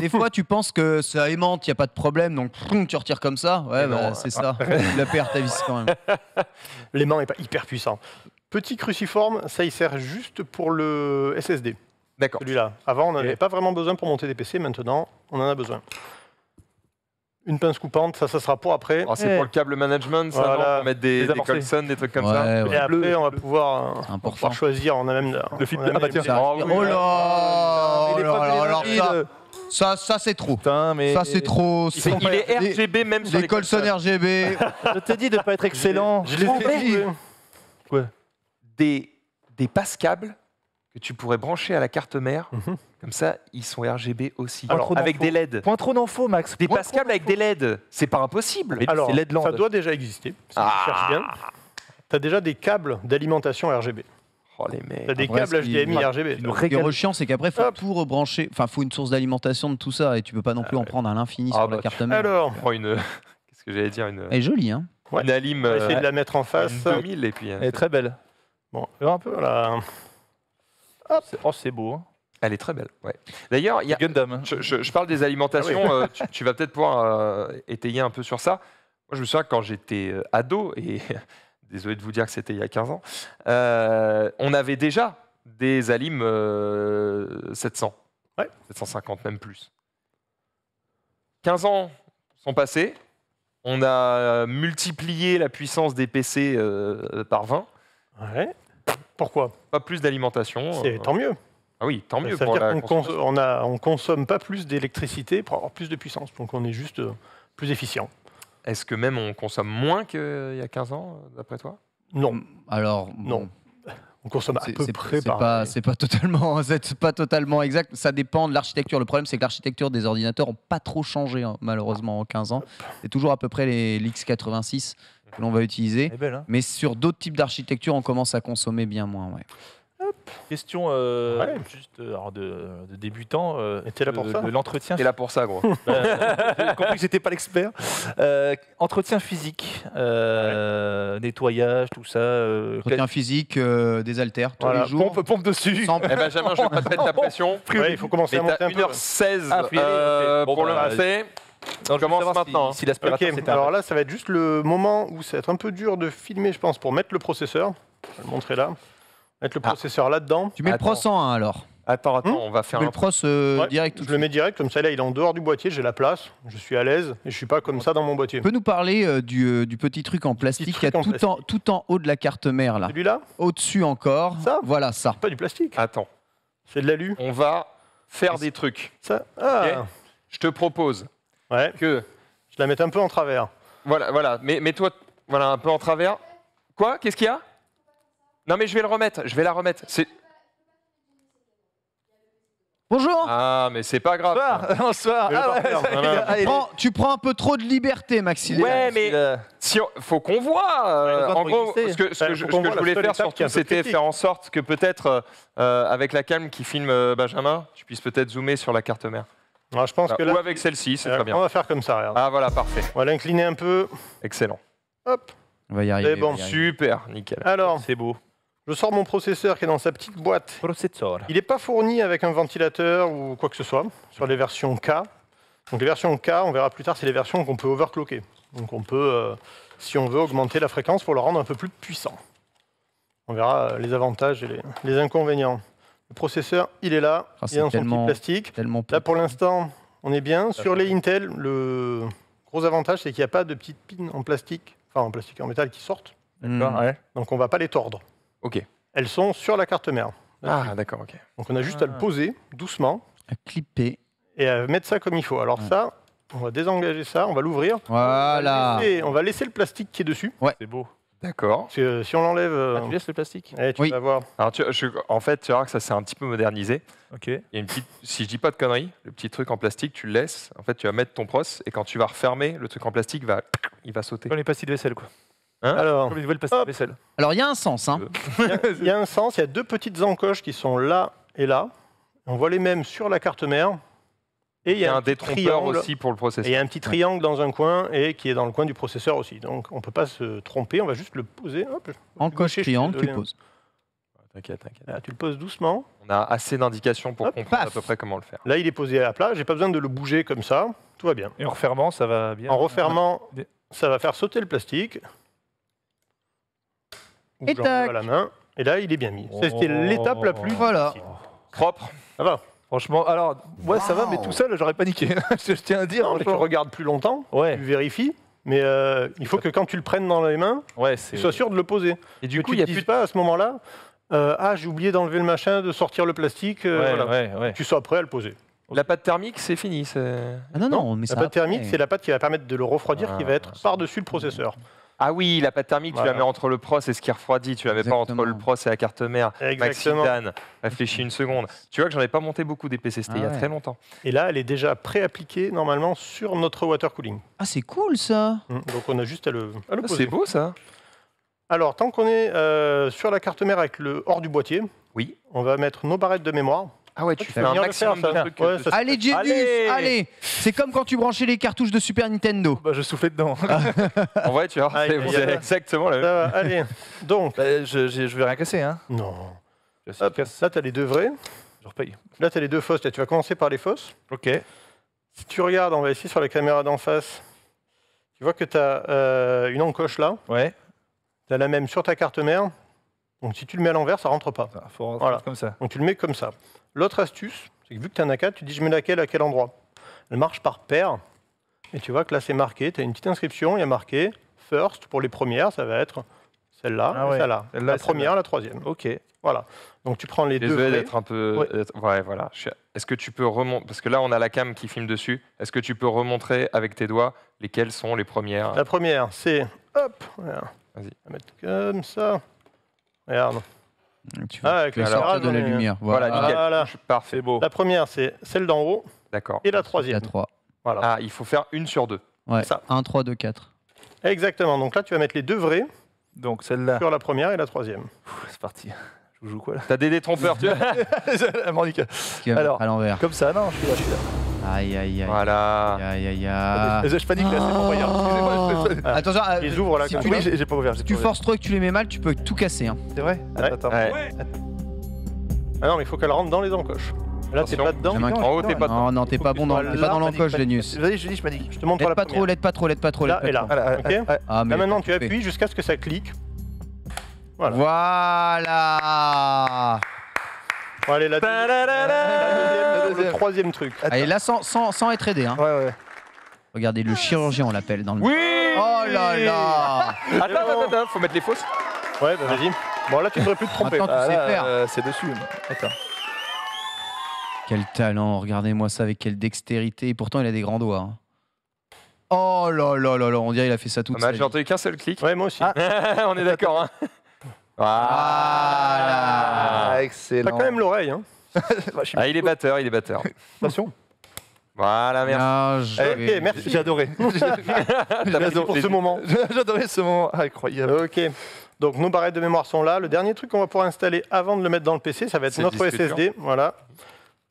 Des fois, tu penses que ça aimante, il n'y a pas de problème, donc tu retires comme ça. Ouais, eh bah, c'est ça. tu la perds ta vis quand même. L'aimant n'est pas hyper puissant. Petit cruciforme, ça y sert juste pour le SSD. D'accord. Celui-là. Avant, on n'avait pas vraiment besoin pour monter des PC, maintenant, on en a besoin une pince coupante, ça, ça sera pour après. Ah, c'est pour le câble management, ça, voilà. va mettre des, des, des Colson, des trucs comme ça. Et après, on va euh, pouvoir, choisir. On a même le fil de ah, bah, Oh, là là alors ça, ça c'est trop. ça c'est trop. Il, est RGB même les sur les Colson RGB. Je te dis de pas être excellent. Je l'ai Des des passe câbles tu pourrais brancher à la carte mère. Mhm. Comme ça, ils sont RGB aussi. avec des LED. Point trop d'infos, Max. Des passcables avec des LED. C'est pas impossible. Alors, ça doit déjà exister. tu ah. bien. Tu as déjà des câbles d'alimentation RGB. Oh les mecs. T'as des câbles HDMI RGB. Le régal... chiant, c'est qu'après, faut tout rebrancher. Enfin, faut une source d'alimentation de tout ça et tu peux pas non ah plus en prendre à l'infini ah sur la bah carte mère. Alors, prend une. Euh, qu'est-ce que j'allais dire Une. Euh, elle est jolie, hein. Une alim. On va essayer euh, de la mettre en face. et puis. Hein, elle est très belle. Bon, un peu là. Oh, c'est beau. Hein. Elle est très belle. Ouais. D'ailleurs, il Gundam. Hein. Je, parle des alimentations. Ah euh, tu, vas peut-être pouvoir euh, étayer un peu sur ça. Moi, je me souviens quand j'étais euh, ado, et désolé de vous dire que c'était il y a 15 ans, on avait déjà des alimes 700. Ouais. 750, même plus. 15 ans sont passés. On a multiplié la puissance des PC par 20. Ouais. Pourquoi Pas plus d'alimentation. C'est euh, tant mieux. Ah oui, tant mieux. pour la on, consomme pas plus d'électricité pour avoir plus de puissance. Donc on est juste euh, plus efficient. Est-ce que même on consomme moins qu'il y a 15 ans, euh, d'après toi Non. Alors Non. On consomme à peu près par. Pas, c'est pas totalement, pas totalement exact. Ça dépend de l'architecture. Le problème, c'est que l'architecture des ordinateurs n'a pas trop changé hein, malheureusement en 15 ans. C'est toujours à peu près les l'X86 que l'on va utiliser. Hein. mais sur d'autres types d'architecture, on commence à consommer bien moins. Ouais. Question euh, juste euh, alors de, de, débutant. Euh, T'es là pour de, ça L'entretien. T'es là pour ça, gros. Euh, j'ai compris que j'étais pas l'expert. Euh, entretien physique, nettoyage, tout ça. entretien physique, des haltères tous les jours. Pompe, pompe dessus. Sans... Eh ben, Benjamin, je vais pas te mettre ta pression. il faut commencer à monter un 1h16 ah, pour bah, le fait. On commence maintenant. Hein. Si, Alors là, ça va être juste le moment où ça va être un peu dur de filmer, je pense, pour mettre le processeur. Je vais le montrer là. Mettre le ah. processeur là-dedans. Tu mets Pro 101 hein, alors Attends, attends, hmm on va faire un... le pro euh, direct. Je le mets direct, comme ça, là, il est en dehors du boîtier, j'ai la place, je suis à l'aise, et je suis pas comme ça dans mon boîtier. Tu peux nous parler euh, euh, du, petit truc en plastique qui est tout, en, haut de la carte mère, là Celui-là Au-dessus encore. Ça Voilà, ça. Pas du plastique. Attends. C'est de l'alu On va faire des trucs. Ça ah. Je te propose que... Je la mets un peu en travers. Voilà, voilà. Mais, mais toi, voilà, un peu en travers. Quoi Qu'est-ce qu'il y a Non, mais je vais le remettre. Je vais la remettre. C'est... Bonjour. Ah, mais c'est pas grave. Bonsoir. Ah tu, prends, un peu trop de liberté, Maxime. Ouais, mais euh, faut qu'on voit. Euh, en gros, ce que, je, voulais faire surtout, c'était faire en sorte que peut-être, euh, avec la calme qui filme Benjamin, tu puisses peut-être zoomer sur la carte mère. Ah, je pense bah, que ou avec celle-ci, c'est euh, très bien. On va faire comme ça, regarde. Ah voilà, parfait. On va l'incliner un peu. Excellent. Hop. On va y arriver. super, nickel. Alors, c'est beau. Je sors mon processeur qui est dans sa petite boîte. Il n'est pas fourni avec un ventilateur ou quoi que ce soit sur les versions K. Donc les versions K, on verra plus tard, c'est les versions qu'on peut overclocker. Donc on peut, euh, si on veut, augmenter la fréquence pour le rendre un peu plus puissant. On verra euh, les avantages et les inconvénients. Le processeur, il est là, ah, il est dans son petit plastique. Là, pour l'instant, on est bien. Sur les Intel, le gros avantage, c'est qu'il n'y a pas de petites pins en plastique, enfin en plastique, en métal qui sortent. Hmm. Donc on ne va pas les tordre. OK. Elles sont sur la carte mère. ah, d'accord, OK. Donc on a juste à le ah. poser doucement. À clipper. Et à mettre ça comme il faut. Alors ça, on va désengager ça, on va l'ouvrir. Voilà. On va, laisser, on va laisser le plastique qui est dessus. C'est beau. D'accord. Euh, si on l'enlève. Euh, ah, tu laisses le plastique eh, tu vas voir. en fait, tu verras que ça s'est un petit peu modernisé. Ok. une petite, si je dis pas de conneries, le petit truc en plastique, tu le laisses. En fait, tu vas mettre ton pros et quand tu vas refermer, le truc en plastique va, il va sauter. Comme les pastilles de vaisselle, quoi. Hein Alors, Comme les pastilles de vaisselle. Alors, il y a un sens. Hein. il y a un sens, il y a deux petites encoches qui sont là et là. On voit les mêmes sur la carte mère. Et il y a un, détrompeur aussi pour le processeur. il y a un petit triangle dans un coin et qui est dans le coin du processeur aussi. Donc on ne peut pas se tromper, on va juste le poser. Hop, en coche triangle, tu poses. T'inquiète, t'inquiète. tu le poses doucement. On a assez d'indications pour comprendre à peu près comment le faire. Là, il est posé à plat, j'ai pas besoin de le bouger comme ça, tout va bien. Et en refermant, ça va bien En refermant, ça va faire sauter le plastique. et Et là, il est bien mis. C'était l'étape la plus oh. voilà. propre. Ça va. Franchement, alors, ouais, ça va, mais tout seul, j'aurais paniqué. je tiens à dire. Tu regardes plus longtemps, Ouais. tu vérifies, mais euh, il faut que quand tu le prennes dans les mains, Ouais, tu sois sûr de le poser. Et du coup, il pas à ce moment-là, euh, ah, j'ai oublié d'enlever le machin, de sortir le plastique. Euh, tu sois prêt à le poser. La pâte thermique, c'est fini. Ah non, non, mais La pâte thermique, c'est la pâte qui va permettre de le refroidir, qui va ah, être par-dessus le processeur. Ah oui, la pâte thermique, tu la mets entre le pros et ce qui refroidit. Tu la mets pas entre le pros et la carte mère. Exactement. réfléchis une seconde. Tu vois que j'en ai pas monté beaucoup des PCST il y a très longtemps. Et là, elle est déjà pré-appliquée normalement sur notre water cooling. Ah, c'est cool ça mmh, Donc on a juste à le, ah, C'est beau ça Alors, tant qu'on est euh, sur la carte mère avec le hors du boîtier, oui. on va mettre nos barrettes de mémoire. Ah ouais, tu fais un maximum euh, Allez, Genius, allez, C'est comme quand tu branchais les cartouches de Super Nintendo. Bah, je soufflais dedans. Ah. En vrai, tu vois, ah, c'est exactement la même. allez. Donc, bah, je, je, je vais rien casser, hein. non. ça tu as là, les deux vrais. je repaye. Là, t'as les deux fausses. Là, tu vas commencer par les fausses. Ok. Si tu regardes, on va ici sur la caméra d'en face. Tu vois que tu as euh, une encoche là. Ouais. Tu as la même sur ta carte mère. Donc si tu le mets à l'envers, ça rentre pas. Ah, faut rentrer comme ça. Donc tu le mets comme ça. L'autre astuce, c'est que vu que tu as un A4, tu dis je mets laquelle à quel endroit. Elle marche par paire. Et tu vois que là, c'est marqué. Tu as une petite inscription, il y a marqué first pour les premières, ça va être celle-là ah celle-là. la première, la troisième. OK. Voilà. Donc tu prends les deux. Désolé d'être un peu. Ouais, voilà. Est-ce que tu peux remontrer Parce que là, on a la cam qui filme dessus. Est-ce que tu peux remontrer avec tes doigts lesquelles sont les premières La première, c'est. Hop Vas-y. mettre comme ça. Regarde. Tu vas, ah, de la euh, lumière. Voilà, voilà, Parfait, beau. La première, c'est celle d'en haut. D'accord. Et la troisième. La 3. Voilà. Ah, il faut faire une sur deux. Ouais. Ça. 1, 3, 2, 4. Exactement. Donc là, tu vas mettre les deux vrais. Donc celle-là. Sur la première et la troisième. C'est parti. T'as des détrompeurs, tu vois Alors, à l'envers. Comme ça, non, je suis là, je suis là. Aïe aïe aïe. Voilà. Aïe aïe aïe. Je, panique là, c'est pour Attention, si tu j'ai pas ouvert. Si tu forces trop et que tu les mets mal, tu peux tout casser. Hein. C'est vrai Attends, Ah non, mais il faut qu'elle rentre dans les encoches. Là, t'es pas dedans. En haut, t'es pas dedans. Non, non, t'es pas bon, dans, pas dans l'encoche, Lénus Vas-y, je dis, je panique. Je te montre L'aide pas trop, l'aide pas trop, l'aide pas trop, Là et là. Ok. là, maintenant, tu appuies jusqu'à ce que ça clique. Voilà. allez, la, deuxième, le troisième truc. Allez, là, sans, sans, sans être aidé. Hein. Ouais, ouais. Regardez, le chirurgien, on l'appelle dans le. Oui Oh là là Attends, attends, attends, faut mettre les fausses. Ouais, bah, vas-y. Bon, là, tu ne devrais plus te tromper. Bah, euh, c'est dessus. Attends. Quel talent, regardez-moi ça avec quelle dextérité. Et pourtant, il a des grands doigts. Hein. Oh là là là là, on dirait qu'il a fait ça tout On seul. J'ai entendu qu'un seul clic. Ouais, moi aussi. Ah, on est d'accord. Hein. Voilà. Ah, excellent. T'as quand même l'oreille. Hein. Ah, il est batteur, il est batteur. Attention. Voilà, merci. Eh, merci. J'ai adoré. pour ce moment. adoré ce moment incroyable. Ok. Donc nos barrettes de mémoire sont là. Le dernier truc qu'on va pouvoir installer avant de le mettre dans le PC, ça va être notre SSD. Voilà.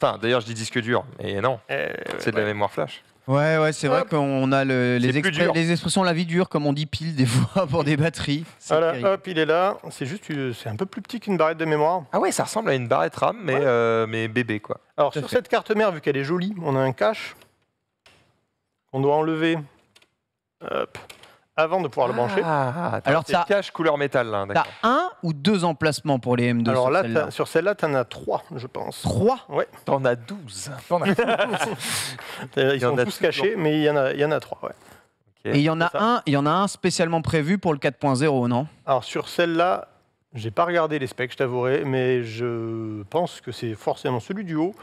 Enfin, d'ailleurs, je dis disque dur, mais non, eh, c'est de la mémoire flash. Ouais, ouais, c'est vrai qu'on a les, expressions la vie dure, comme on dit pile des fois pour des batteries. voilà, hop, il est là. C'est juste, euh, c'est un peu plus petit qu'une barrette de mémoire. Ah ouais, ça ressemble à une barrette RAM, mais, euh, mais bébé, quoi. Alors, sur cette carte mère, vu qu'elle est jolie, on a un cache on doit enlever. Hop avant de pouvoir le brancher. Ah, ah, alors cache couleur métal là. T'as un ou deux emplacements pour les M2 Alors sur là, celle -là. sur celle-là, en as trois, je pense. Trois Ouais. en as douze. en as Ils sont tous cachés, mais il y en a, y en a trois. Et il y en a un, il y en a un spécialement prévu pour le 4.0, non Alors sur celle-là, j'ai pas regardé les specs, je t'avouerai, mais je pense que c'est forcément celui du haut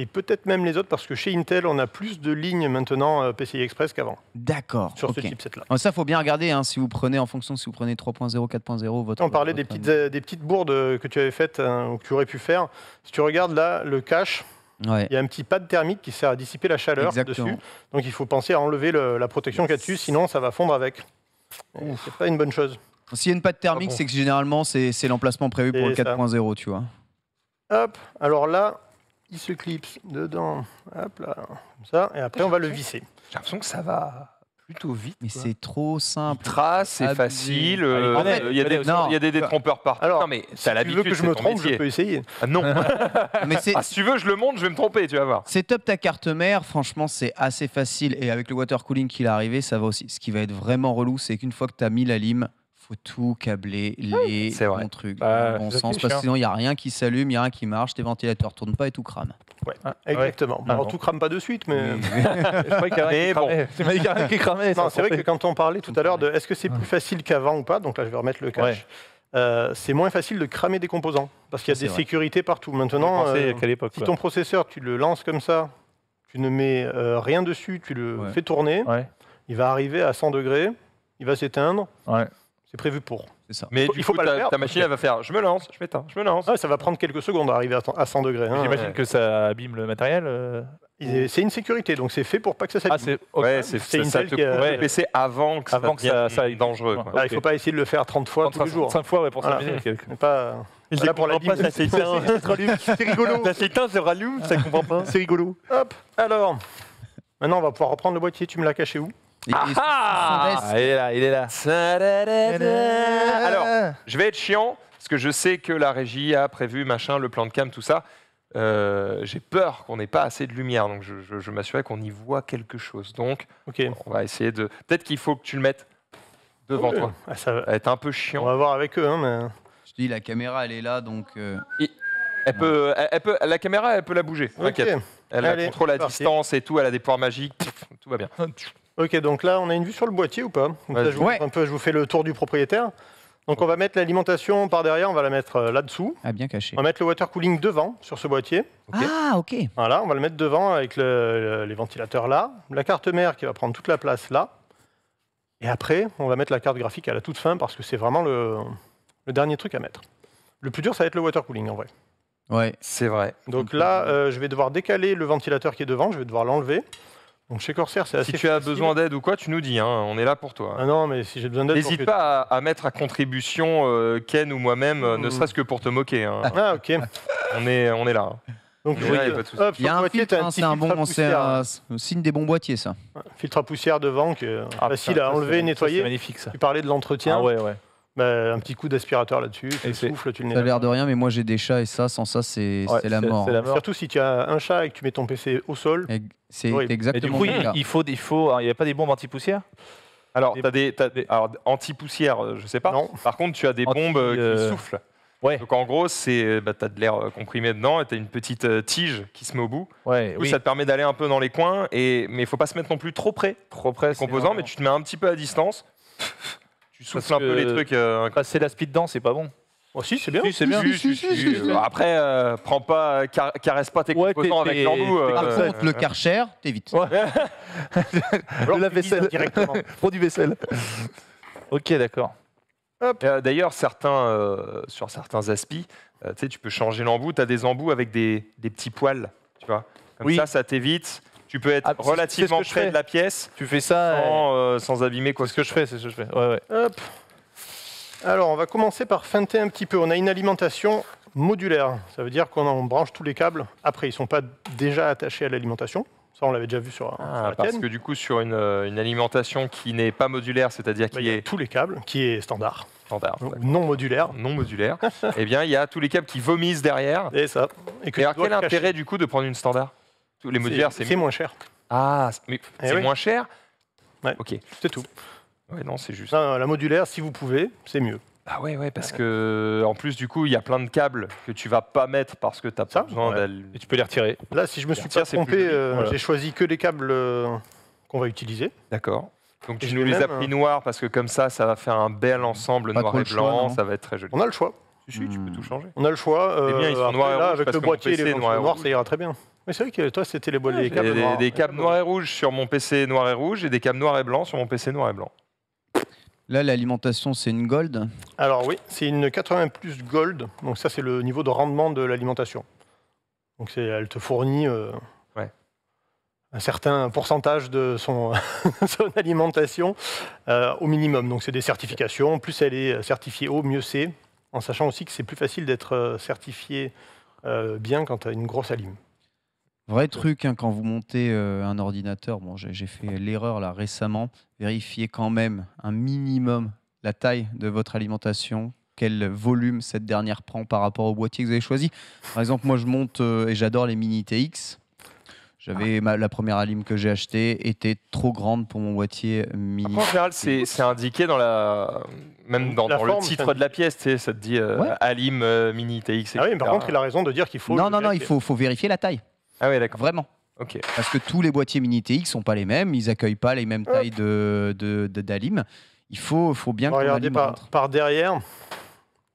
et peut-être même les autres, parce que chez Intel, on a plus de lignes maintenant euh, PCI Express qu'avant. D'accord. Sur ce chipset-là. Ah, ça, faut bien regarder, hein, si vous prenez en fonction, si vous prenez 3.0, 4.0, votre... On parlait des, petites, euh, des petites bourdes euh, que tu avais faites, hein, ou que tu aurais pu faire. Si tu regardes là, le cache, Il y a un petit pad thermique qui sert à dissiper la chaleur dessus. Donc il faut penser à enlever la protection qu'il y a dessus, sinon ça va fondre avec. C'est pas une bonne chose. S'il y a une pâte thermique, ah c'est que généralement c'est l'emplacement prévu pour le 4.0, tu vois. Hop, alors là, il se clipse dedans, hop là, comme ça, et après on va le visser. J'ai l'impression que ça va plutôt vite. Mais c'est trop simple. Trace, c'est ah, facile. Euh, il y a des, des détrompeurs partout. Alors, non, mais si tu veux que je me trompe, je peux essayer. Ah non. Mais ah, si tu veux, je le monte, je vais me tromper, tu vas voir. C'est top ta carte mère, franchement c'est assez facile et avec le water cooling qui est arrivé ça va aussi. Ce qui va être vraiment relou c'est qu'une fois que tu as mis la lime, faut tout câbler, ah, les bons trucs, bah, le bon sens, parce que sinon il n'y a rien qui s'allume, il n'y a rien qui marche, tes ventilateurs tournent pas et tout crame. Ouais, ah, exactement. Alors, ah tout crame pas de suite, mais c'est vrai que quand on parlait tout à l'heure de est-ce que c'est plus facile qu'avant ou pas, donc là je vais remettre le cache, euh, c'est moins facile de cramer des composants parce qu'il y a des sécurités partout. Maintenant, euh, si ton processeur tu le lances comme ça, tu ne mets euh, rien dessus, tu le fais tourner, il va arriver à 100 degrés, il va s'éteindre. Ouais. C'est prévu pour. C'est ça. Mais il du faut coup, pas le ta- faire. ta machine, elle va faire je me lance, je m'éteins, je me lance. ça va prendre quelques secondes à arriver à, 100 degrés. hein. J'imagine que ça abîme le matériel. Euh, c'est une sécurité, donc c'est fait pour pas que ça ah, s'abîme. c'est. une Ouais, c'est ça te qui le PC avant que ça, aille- dangereux. quoi. Ah, Il ne faut pas essayer de le faire 30 fois tous les jours. 5 fois ouais, pour Voilà. Pas... pour la limite, ça s'éteint. C'est rigolo. Ça s'éteint, ça rallume, ça comprend pas. C'est rigolo. Hop, alors. Maintenant, on va pouvoir reprendre le boîtier. Tu me l'as caché où il, ah ah il est là, il est là. Alors, je vais être chiant, parce que je sais que la régie a prévu, machin, le plan de cam, tout ça. Euh, j'ai peur qu'on n'ait pas assez de lumière, donc je, je, qu'on y voit quelque chose. Donc, on va essayer de. Peut-être qu'il faut que tu le mettes devant toi. Ah, ça va être un peu chiant. On va voir avec eux, hein, Je dis, la caméra, elle est là, donc. Euh, elle peut, la caméra, elle peut la bouger. Okay. Elle contrôle la distance et tout, elle a des pouvoirs magiques, tout va bien. Hum, Ok, donc là, on a une vue sur le boîtier ou pas je vous, un peu, Je vous fais le tour du propriétaire. Donc on va mettre l'alimentation par derrière, on va la mettre euh, là-dessous. Ah, bien caché. On va mettre le water cooling devant, sur ce boîtier. Ah, ok. Voilà, on va le mettre devant avec les ventilateurs là. La carte mère qui va prendre toute la place là. Et après, on va mettre la carte graphique à la toute fin parce que c'est vraiment le, dernier truc à mettre. Le plus dur, ça va être le water cooling en vrai. Ouais, c'est vrai. Donc là, euh, je vais devoir décaler le ventilateur qui est devant, je vais devoir l'enlever. Donc chez Corsair, c'est assez. Si tu as besoin d'aide ou quoi, tu nous dis, hein, on est là pour toi. Ah non, mais si j'ai besoin d'aide. N'hésite pas à, mettre à contribution euh, Ken ou moi-même, euh, ne mmh. serait-ce que pour te moquer. Hein. Ah, ok. on, est, on est là. Hein. Donc, il, y a y a un filtre, hein, c'est un bon, c'est un signe des bons boîtiers, ça. Filtre à poussière devant, que, ah, facile à enlever, nettoyer. magnifique, ça. Tu parlais de l'entretien. Ah ouais, ouais. Bah, un petit coup d'aspirateur là-dessus, tu souffles, tu le Ça a l'air de rien, mais moi j'ai des chats et ça, sans ça, c'est la, mort. Surtout si tu as un chat et que tu mets ton PC au sol. C'est exactement et du coup, il, n'y faut, il faut, hein, il y a pas des bombes anti-poussière Alors, des, anti-poussière, euh, je sais pas. Non. Par contre, tu as des bombes qui euh, soufflent. Ouais. Donc en gros, c'est euh, bah, tu as de l'air comprimé dedans et tu as une petite tige qui se met au bout. Ouais, oui. ça te permet d'aller un peu dans les coins et mais il faut pas se mettre non plus trop près. Trop près composant, mais tu te mets un petit peu à distance. Tu souffles un peu les trucs. Euh, passer la speed c'est pas bon. Oh, si, c'est bien. Après, prends pas, caresse pas tes Ouais, avec l'embout. Par euh. le karcher, t'évites. Ouais. De la vaisselle. directement. Produit vaisselle. ok, d'accord. Euh, d'ailleurs, certains, sur certains aspis, tu peux changer l'embout. Tu as des embouts avec des, des petits poils, tu vois. Comme ça, ça t'évite tu peux être ah, relativement près de la pièce. Tu fais ça euh, sans, abîmer quoi. ce que je fais, c'est ce que je fais. Alors, on va commencer par feinter un petit peu. On a une alimentation modulaire. Ça veut dire qu'on branche tous les câbles. Après, ils ne sont pas déjà attachés à l'alimentation. Ça, on l'avait déjà vu sur, ah, Parce que du coup, sur euh, une, alimentation qui n'est pas modulaire, c'est-à-dire bah, qui est... tous les câbles, qui est standard. Standard. Non modulaire. Non modulaire. eh bien, il y a tous les câbles qui vomissent derrière. Et ça. Et, alors, quel intérêt du coup de prendre une standard les modulaires, c'est moins cher. Ah, c'est eh moins cher ouais. Ok. C'est tout. non, c'est juste. la modulaire, si vous pouvez, c'est mieux. Ah ouais, ouais, parce que en plus du coup, il y a plein de câbles que tu vas pas mettre parce que tu as Ça, besoin tu peux les retirer. Là, si je me suis pas trompé, euh, j'ai choisi que les câbles euh, qu'on va utiliser. D'accord. Donc tu nous les as pris hein. noirs parce que comme ça, ça va faire un bel ensemble noir et blanc, ça va être très joli. On a le choix tu peux tout hmm. changer. On a le choix. Euh, bien, ils euh, sont noirs et rouges. Avec le boîtier et les noirs, ça ira très bien. Mais c'est vrai que toi, c'était les, boîtiers, ouais, câbles des, Des câbles noirs et rouges sur mon PC noir et rouge et des câbles noirs et blancs sur mon PC noir et blanc. Là, l'alimentation, c'est une gold Alors oui, c'est une 80 plus gold. Donc ça, c'est le niveau de rendement de l'alimentation. Donc elle te fournit euh, un certain pourcentage de son, son alimentation euh, au minimum. Donc c'est des certifications. Plus elle est certifiée haut, mieux c'est en sachant aussi que c'est plus facile d'être euh, certifié euh, bien quand tu as une grosse alim. Vrai truc, hein, quand vous montez euh, un ordinateur, bon, j'ai fait l'erreur là récemment, vérifiez quand même un minimum la taille de votre alimentation, quel volume cette dernière prend par rapport au boîtier que vous avez choisi. Par exemple, moi je monte et j'adore les Mini TX la première Alim que j'ai achetée était trop grande pour mon boîtier mini. tx en général, c'est indiqué dans la même dans, le titre de la pièce, tu ça te dit euh, Alim euh, mini TX. Ah oui, par contre, il a raison de dire qu'il faut. Non, non, non, il faut, faut vérifier la taille. Ah oui, d'accord. Vraiment. Parce que tous les boîtiers mini TX sont pas les mêmes, ils accueillent pas les mêmes tailles de d'alim. Il faut, faut bien. regarder par, par derrière.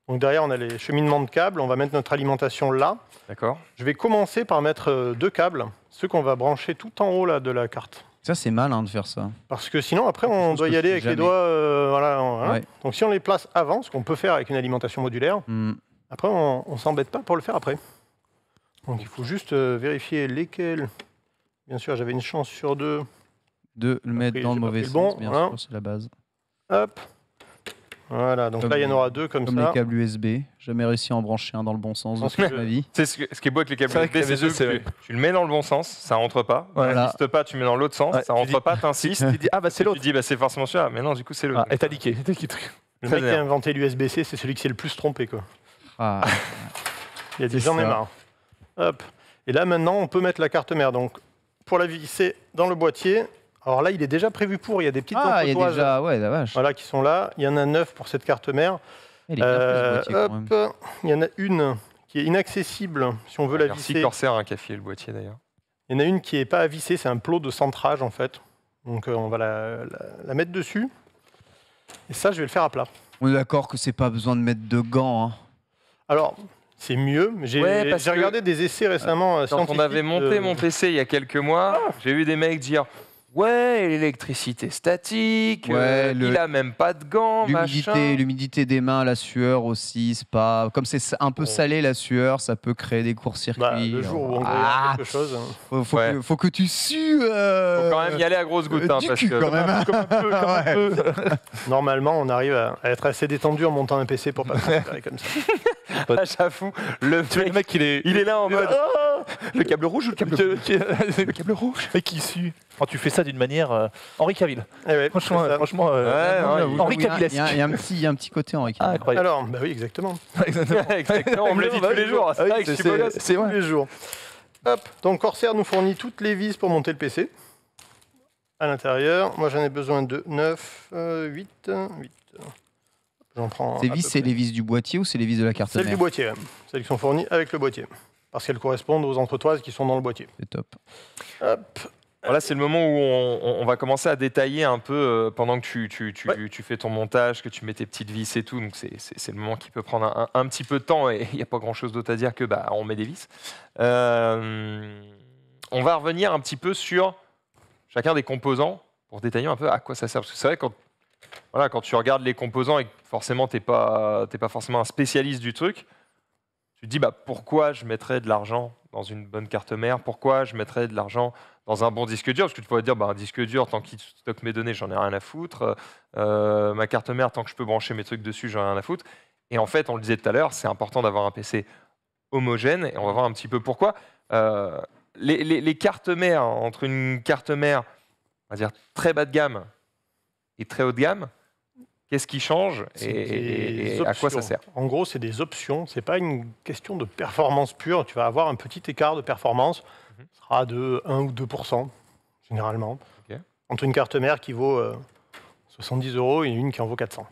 Donc derrière, on a les cheminements de câbles. On va mettre notre alimentation là. D'accord. Je vais commencer par mettre euh, deux câbles ceux qu'on va brancher tout en haut là, de la carte. Ça, c'est mal de faire ça. Parce que sinon, après, on doit y aller avec les doigts. Euh, hein. Donc, si on les place avant, ce qu'on peut faire avec une alimentation modulaire, hmm. après, on, on s'embête pas pour le faire après. Donc, il faut juste euh, vérifier lesquels. Bien sûr, j'avais une chance sur deux. De le mettre dans le mauvais bon, hein. c'est la base. Hop. Voilà, donc là, il y en aura deux comme, ça. Comme les câbles USB. Jamais réussi à en brancher un dans le bon sens de ma vie. C'est ce, qui est beau avec les câbles USB, c'est que, tu, le mets dans le bon sens, ça rentre pas. Ça Voilà. pas, tu mets dans l'autre sens, ça ça rentre pas, t'insistes. tu dis, ah bah c'est l'autre. Tu dis, bah c'est forcément celui-là, mais non, du coup, c'est ah, le et t'as liqué. Le mec qui a inventé l'USB-C, c'est celui qui s'est le plus trompé, quoi. Ah. a j'en ai marre. Hop. Et là, maintenant, on peut mettre la carte mère. Donc, pour la visser dans le boîtier, alors là, il est déjà prévu pour. Il y a des petites ah, il y a déjà... ouais, la vache. Voilà, qui sont là. Il y en a neuf pour cette carte mère. Euh, il, il y en a une qui est inaccessible si on veut la visser. Corsair hein, qui a le boîtier d'ailleurs. Il y en a une qui n'est pas à visser, c'est un plot de centrage en fait. Donc euh, on va la, mettre dessus. Et ça, je vais le faire à plat. On est d'accord que c'est pas besoin de mettre de gants. Hein. Alors, c'est mieux. J'ai regardé des essais récemment. Euh, quand on avait monté mon PC il y a quelques mois, ah. j'ai vu des mecs dire Ouais, l'électricité statique, euh, il a même pas de gants, l'humidité, l'humidité des mains, la sueur aussi, c'est pas comme c'est un peu salé la sueur, ça peut créer des courts-circuits. Bah, le jour où on ah, quelque chose, hein. faut, que, tu sues. Euh, faut quand même y aller à grosse goutte, euh, hein, parce que Comme un peu, comme un peu. Normalement, on arrive à être assez détendu en montant un PC pour pas comme ça. Ah, j'avoue, le, mec, le mec il est, il est là en mode. Oh le câble rouge ou le câble, rouge le, câble rouge Et qui sue quand oh, tu fais ça d'une manière euh, Henri caville eh franchement, franchement euh, Henri Il y, a, un petit, y a un petit côté Henri Alors, bah oui, exactement. exactement. On me le dit bah tous les jours. Bah c'est vrai c'est tous les jours. Hop, donc Corsair nous fournit toutes les vis pour monter le PC. À l'intérieur, moi j'en ai besoin de 9, 8, 8. J'en prends. Ces vis, c'est les vis du boîtier ou c'est les vis de la carte Celles du boîtier, celles qui sont fournies avec le boîtier. Parce qu'elles correspondent aux entretoises qui sont dans le boîtier. C'est top. Hop, voilà, c'est le moment où on, va commencer à détailler un peu euh, pendant que tu, fais ton montage, que tu mets tes petites vis et tout. Donc c'est le moment qui peut prendre un, petit peu de temps et il n'y a pas grand chose d'autre à dire que bah, on met des vis. Euh, on va revenir un petit peu sur chacun des composants pour détailler un peu à quoi ça sert. Parce que c'est vrai, quand, voilà, quand tu regardes les composants et que forcément tu n'es pas, pas forcément un spécialiste du truc, tu te dis bah, pourquoi je mettrais de l'argent dans une bonne carte mère Pourquoi je mettrais de l'argent dans un bon disque dur, parce que tu pourrais dire, bah, un disque dur, tant qu'il stocke mes données, j'en ai rien à foutre. Euh, ma carte mère, tant que je peux brancher mes trucs dessus, j'en ai rien à foutre. Et en fait, on le disait tout à l'heure, c'est important d'avoir un PC homogène, et on va voir un petit peu pourquoi. Euh, les, cartes mères, entre une carte mère, on va dire, très bas de gamme et très haut de gamme, Qu'est-ce qui change et, et à quoi ça sert En gros, c'est des options. C'est pas une question de performance pure. Tu vas avoir un petit écart de performance de 1 ou 2 généralement. Entre une carte mère qui vaut 70 euh, euros et une qui en vaut 400.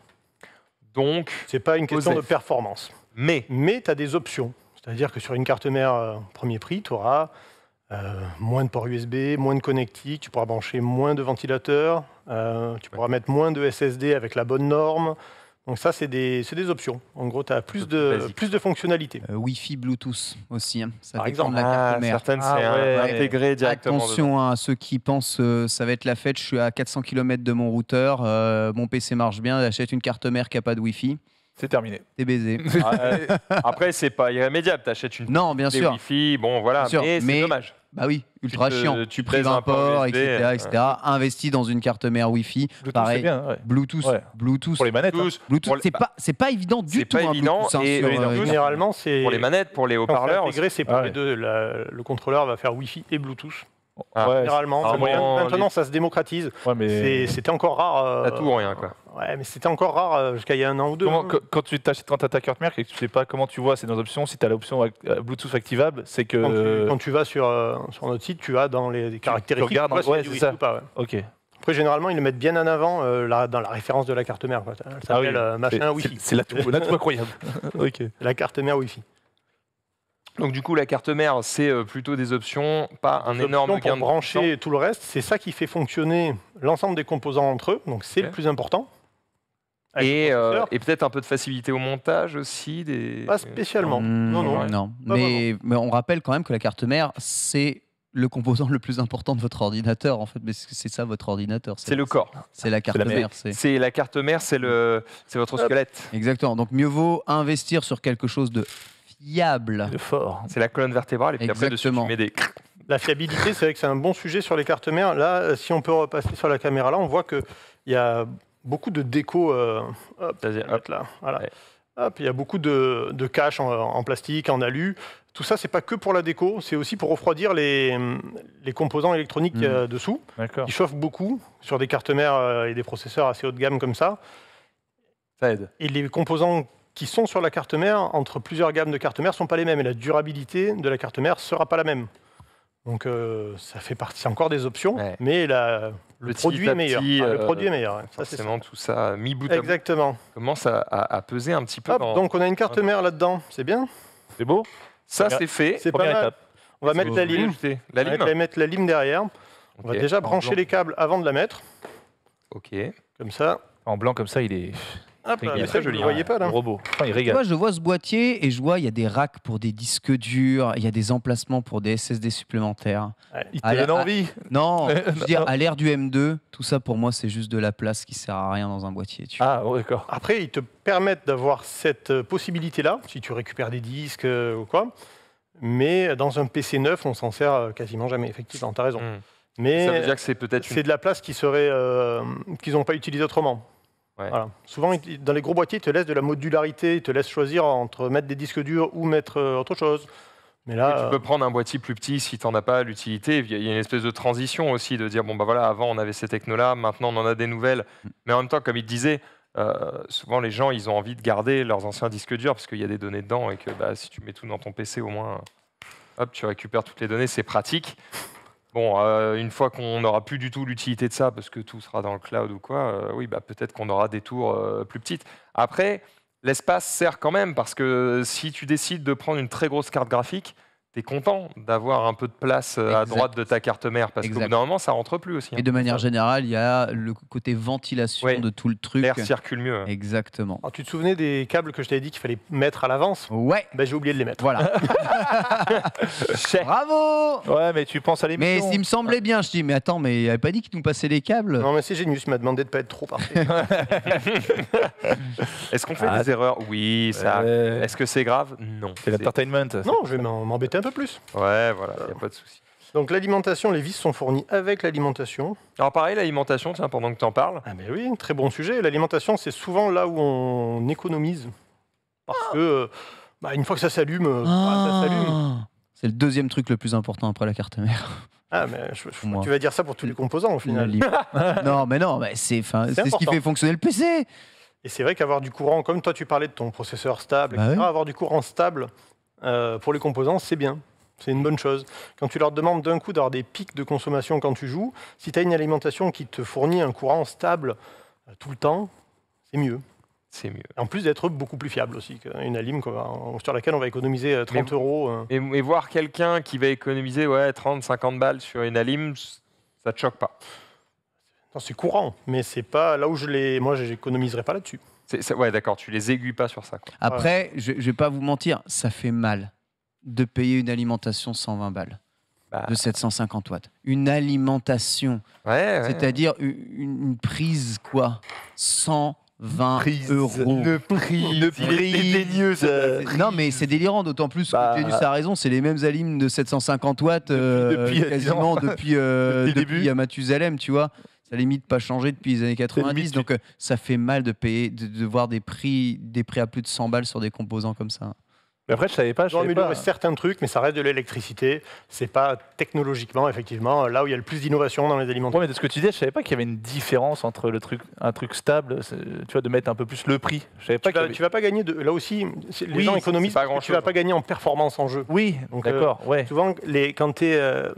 Donc, c'est pas une question de performance. Mais, mais tu as des options. C'est-à-dire que sur une carte mère euh, premier prix, tu auras euh, moins de ports USB, moins de connectique, tu pourras brancher moins de ventilateurs, tu pourras mettre moins de SSD avec la bonne norme. Donc ça, c'est des, des, options. En gros, tu as plus de, plus de fonctionnalités. Euh, Wi-Fi, Bluetooth aussi. Hein. Par exemple, ah, certaines, ah, c'est intégré directement. Attention à ceux qui pensent euh, ça va être la fête, je suis à 400 km de mon routeur, euh, mon PC marche bien, j'achète une carte mère qui n'a pas de Wi-Fi. C'est terminé. T'es baisé. Ah, après, c'est pas irrémédiable. T'achètes une non, bien Wi-Fi, bon voilà, mais c'est dommage. Bah oui, ultra chiant. Tu prives un port, etc., etc., Investi dans une carte mère Wi-Fi. Bluetooth, pareil. Hein. Bluetooth, Bluetooth. Pour les manettes. c'est pas, c'est pas évident du tout. C'est pas hein, évident. Hein, et euh, généralement, c'est pour les manettes, pour les haut-parleurs. c'est pour les deux. le contrôleur va faire Wi-Fi et Bluetooth. Ah. Généralement, ah maintenant, ça se démocratise. C'était encore rare. À tout ou rien, quoi. Ouais, mais c'était encore rare euh, jusqu'à il y a un an ou deux. Hein. Quand tu t'achètes à ta carte mère et que tu sais pas comment tu vois, c'est dans options. Si tu as l'option euh, Bluetooth activable, c'est que. Quand tu, vas sur, euh, sur, notre site, tu as dans les, caractéristiques. Tu regardes, ouais, c'est ça. Ou pas, Ok. Après, généralement, ils le mettent bien en avant dans la référence de la carte mère. Quoi. Elle ah s'appelle machin Wi-Fi. C'est la incroyable. La carte mère Wi-Fi. Donc du coup, la carte mère, c'est plutôt des options, pas un énorme gain pour brancher brancher tout le reste. C'est ça qui fait fonctionner l'ensemble des composants entre eux. Donc c'est le plus important. Et, euh, et peut-être un peu de facilité au montage aussi des... Pas spécialement. Mmh, non, non. Mais, on rappelle quand même que la carte mère, c'est le composant le plus important de votre ordinateur, en fait. Mais c'est ça, votre ordinateur. C'est le corps. C'est la carte mère. C'est la carte mère, c'est votre squelette. Exactement. Donc, mieux vaut investir sur quelque chose de fiable. De fort. C'est la colonne vertébrale. Et puis Exactement. après, dessus, tu mets des... La fiabilité, c'est vrai que c'est un bon sujet sur les cartes mères. Là, euh, si on peut repasser sur la caméra, là, on voit qu'il y a beaucoup de déco. Euh, là, voilà. il y a beaucoup de, de caches en, plastique, en alu. Tout ça, c'est pas que pour la déco, c'est aussi pour refroidir les, composants électroniques mhm. euh, dessous. Ils chauffent beaucoup sur des cartes mères euh, et des processeurs assez haut de gamme comme ça. Ça aide. Et les composants qui sont sur la carte mère, entre plusieurs gammes de cartes mères, sont pas les mêmes et la durabilité de la carte mère sera pas la même. Donc ça fait partie encore des options, mais la, le euh, produit est meilleur. produit meilleur. forcément, tout ça euh, mi bout Exactement. commence à, peser un petit peu. Donc on a une carte mère là-dedans, c'est bien. C'est beau. Ça, c'est fait. C'est pas mal. On va mettre la lime. La lime. On va mettre la lime derrière. On va déjà brancher les câbles avant de la mettre. Ok. Comme ça. En blanc comme ça, il est ah, je ne le voyais pas là. Robot. il régale. Moi, je vois ce boîtier et je vois, il y a des racks pour des disques durs, il y a des emplacements pour des SSD supplémentaires. il te donne envie. Non, je veux dire, à l'ère du M2, tout ça pour moi, c'est juste de la place qui sert à rien dans un boîtier. Tu ah, d'accord. Après, ils te permettent d'avoir cette euh, possibilité-là, si tu récupères des disques euh, ou quoi. Mais dans un PC neuf, on s'en sert euh, quasiment jamais, effectivement. Tu as raison. Hmm. Mais ça veut dire que c'est peut-être. C'est de la place qui serait, qu'ils n'ont pas utilisée autrement. Souvent, dans les gros boîtiers, ils te laissent de la modularité, ils te laissent choisir entre mettre des disques durs ou mettre euh, autre chose. Mais là, tu peux euh, prendre un boîtier plus petit si tu n'en as pas l'utilité. Il y a une espèce de transition aussi de dire bon, bah voilà, avant on avait ces technos-là, maintenant on en a des nouvelles. Mm. Mais en même temps, comme il disait, euh, souvent les gens ils ont envie de garder leurs anciens disques durs parce qu'il y a des données dedans et que bah, si tu mets tout dans ton PC, au moins, hop, tu récupères toutes les données, c'est pratique. Bon, euh, une fois qu'on n'aura plus du tout l'utilité de ça, parce que tout sera dans le cloud ou quoi, euh, oui, bah, peut-être qu'on aura des tours euh, plus petites. Après, l'espace sert quand même, parce que si tu décides de prendre une très grosse carte graphique, t'es content d'avoir un peu de place euh, à droite de ta carte mère parce que normalement ça rentre plus aussi. Hein. Et de manière générale, il y a le côté ventilation de tout le truc. L'air circule mieux. Exactement. Ah, tu te souvenais des câbles que je t'avais dit qu'il fallait mettre à l'avance Ouais. Ben, j'ai oublié de les mettre. Voilà. Bravo Ouais, mais tu penses à l'émission. Mais il me semblait bien, je dis, mais attends, mais il avait pas dit qu'il nous passait les câbles Non, mais c'est génial il m'a demandé de pas être trop parfait. Est-ce qu'on fait ah. des erreurs Oui, ça. Est-ce que c'est grave Non. C'est l'entertainment. Non, je vais m'embêter un peu plus. Ouais, voilà, il n'y a pas de souci. Donc l'alimentation, les vis sont fournies avec l'alimentation. Alors pareil, l'alimentation, tiens, pendant que tu en parles. Ah mais oui, très bon sujet. L'alimentation, c'est souvent là où on économise. Parce ah. que euh, bah, une fois que ça s'allume, euh, bah, ça ah. s'allume. C'est le deuxième truc le plus important après la carte mère. Ah, mais tu vas dire ça pour tous les composants au final. non, mais non, mais c'est ce qui fait fonctionner le PC. Et c'est vrai qu'avoir du courant, comme toi tu parlais de ton processeur stable, bah etc., avoir du courant stable, euh, pour les composants, c'est bien. C'est une bonne chose. Quand tu leur demandes d'un coup d'avoir des pics de consommation quand tu joues, si tu as une alimentation qui te fournit un courant stable euh, tout le temps, c'est mieux. C'est mieux. En plus d'être beaucoup plus fiable aussi qu'une alim sur laquelle on va économiser 30 euh, euros. Et, voir quelqu'un qui va économiser ouais, 30, 50 balles sur une alim, ça te choque pas c'est courant, mais c'est pas là où je l'ai. Moi, j'économiserai pas là-dessus ouais, d'accord, tu les aiguilles pas sur ça. Après, je, vais pas vous mentir, ça fait mal de payer une alimentation 120 balles bah. de 750 watts. Une alimentation, c'est-à-dire une, prise quoi 120 euros. une prix, euh, Non, mais c'est délirant, d'autant plus que bah. tu raison, c'est les mêmes alimes de 750 watts euh, quasiment depuis, euh, depuis, depuis, à Mathusalem, tu vois. La limite pas changé depuis les années 90. Donc euh, ça fait mal de payer, de, voir des prix, des prix à plus de 100 balles sur des composants comme ça. Mais après, je savais pas. Je hein. certains trucs, mais ça reste de l'électricité. C'est pas technologiquement, effectivement, là où il y a le plus d'innovation dans les aliments. mais de ce que tu disais, je savais pas qu'il y avait une différence entre le truc, un truc stable, tu vois, de mettre un peu plus le prix. Je savais pas. Tu, vas, vas pas gagner de. Là aussi, les oui, gens économistes, tu vas pas hein. gagner en performance en jeu. Oui, euh, d'accord. Souvent, les, quand tu es euh,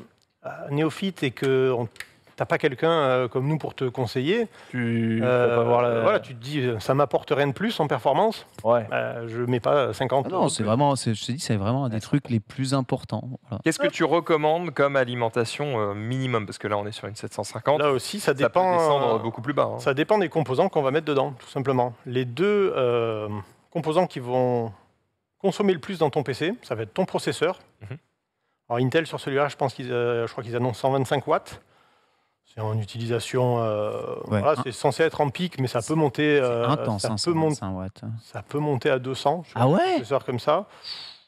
néophyte et que on T'as pas quelqu'un euh, comme nous pour te conseiller. Tu, euh, voilà, tu te dis, euh, ça m'apporte rien de plus en performance. Ouais. Euh, je mets pas 50. Ah non, c'est vraiment, je te dis, c'est vraiment un des trucs les plus importants. Qu'est-ce que tu recommandes comme alimentation minimum Parce que là, on est sur une 750. Là aussi, ça dépend. Ça peut descendre beaucoup plus bas. Hein. Ça dépend des composants qu'on va mettre dedans, tout simplement. Les deux composants qui vont consommer le plus dans ton PC, ça va être ton processeur. Mhm. Alors Intel sur celui-là, je pense qu'ils, je crois qu'ils annoncent 125 watts. C'est en utilisation. Euh, c'est censé être en pic, mais ça peut monter. Euh, intense, hein, hein. ça, peut monter à 200. Je ah ouais comme ça.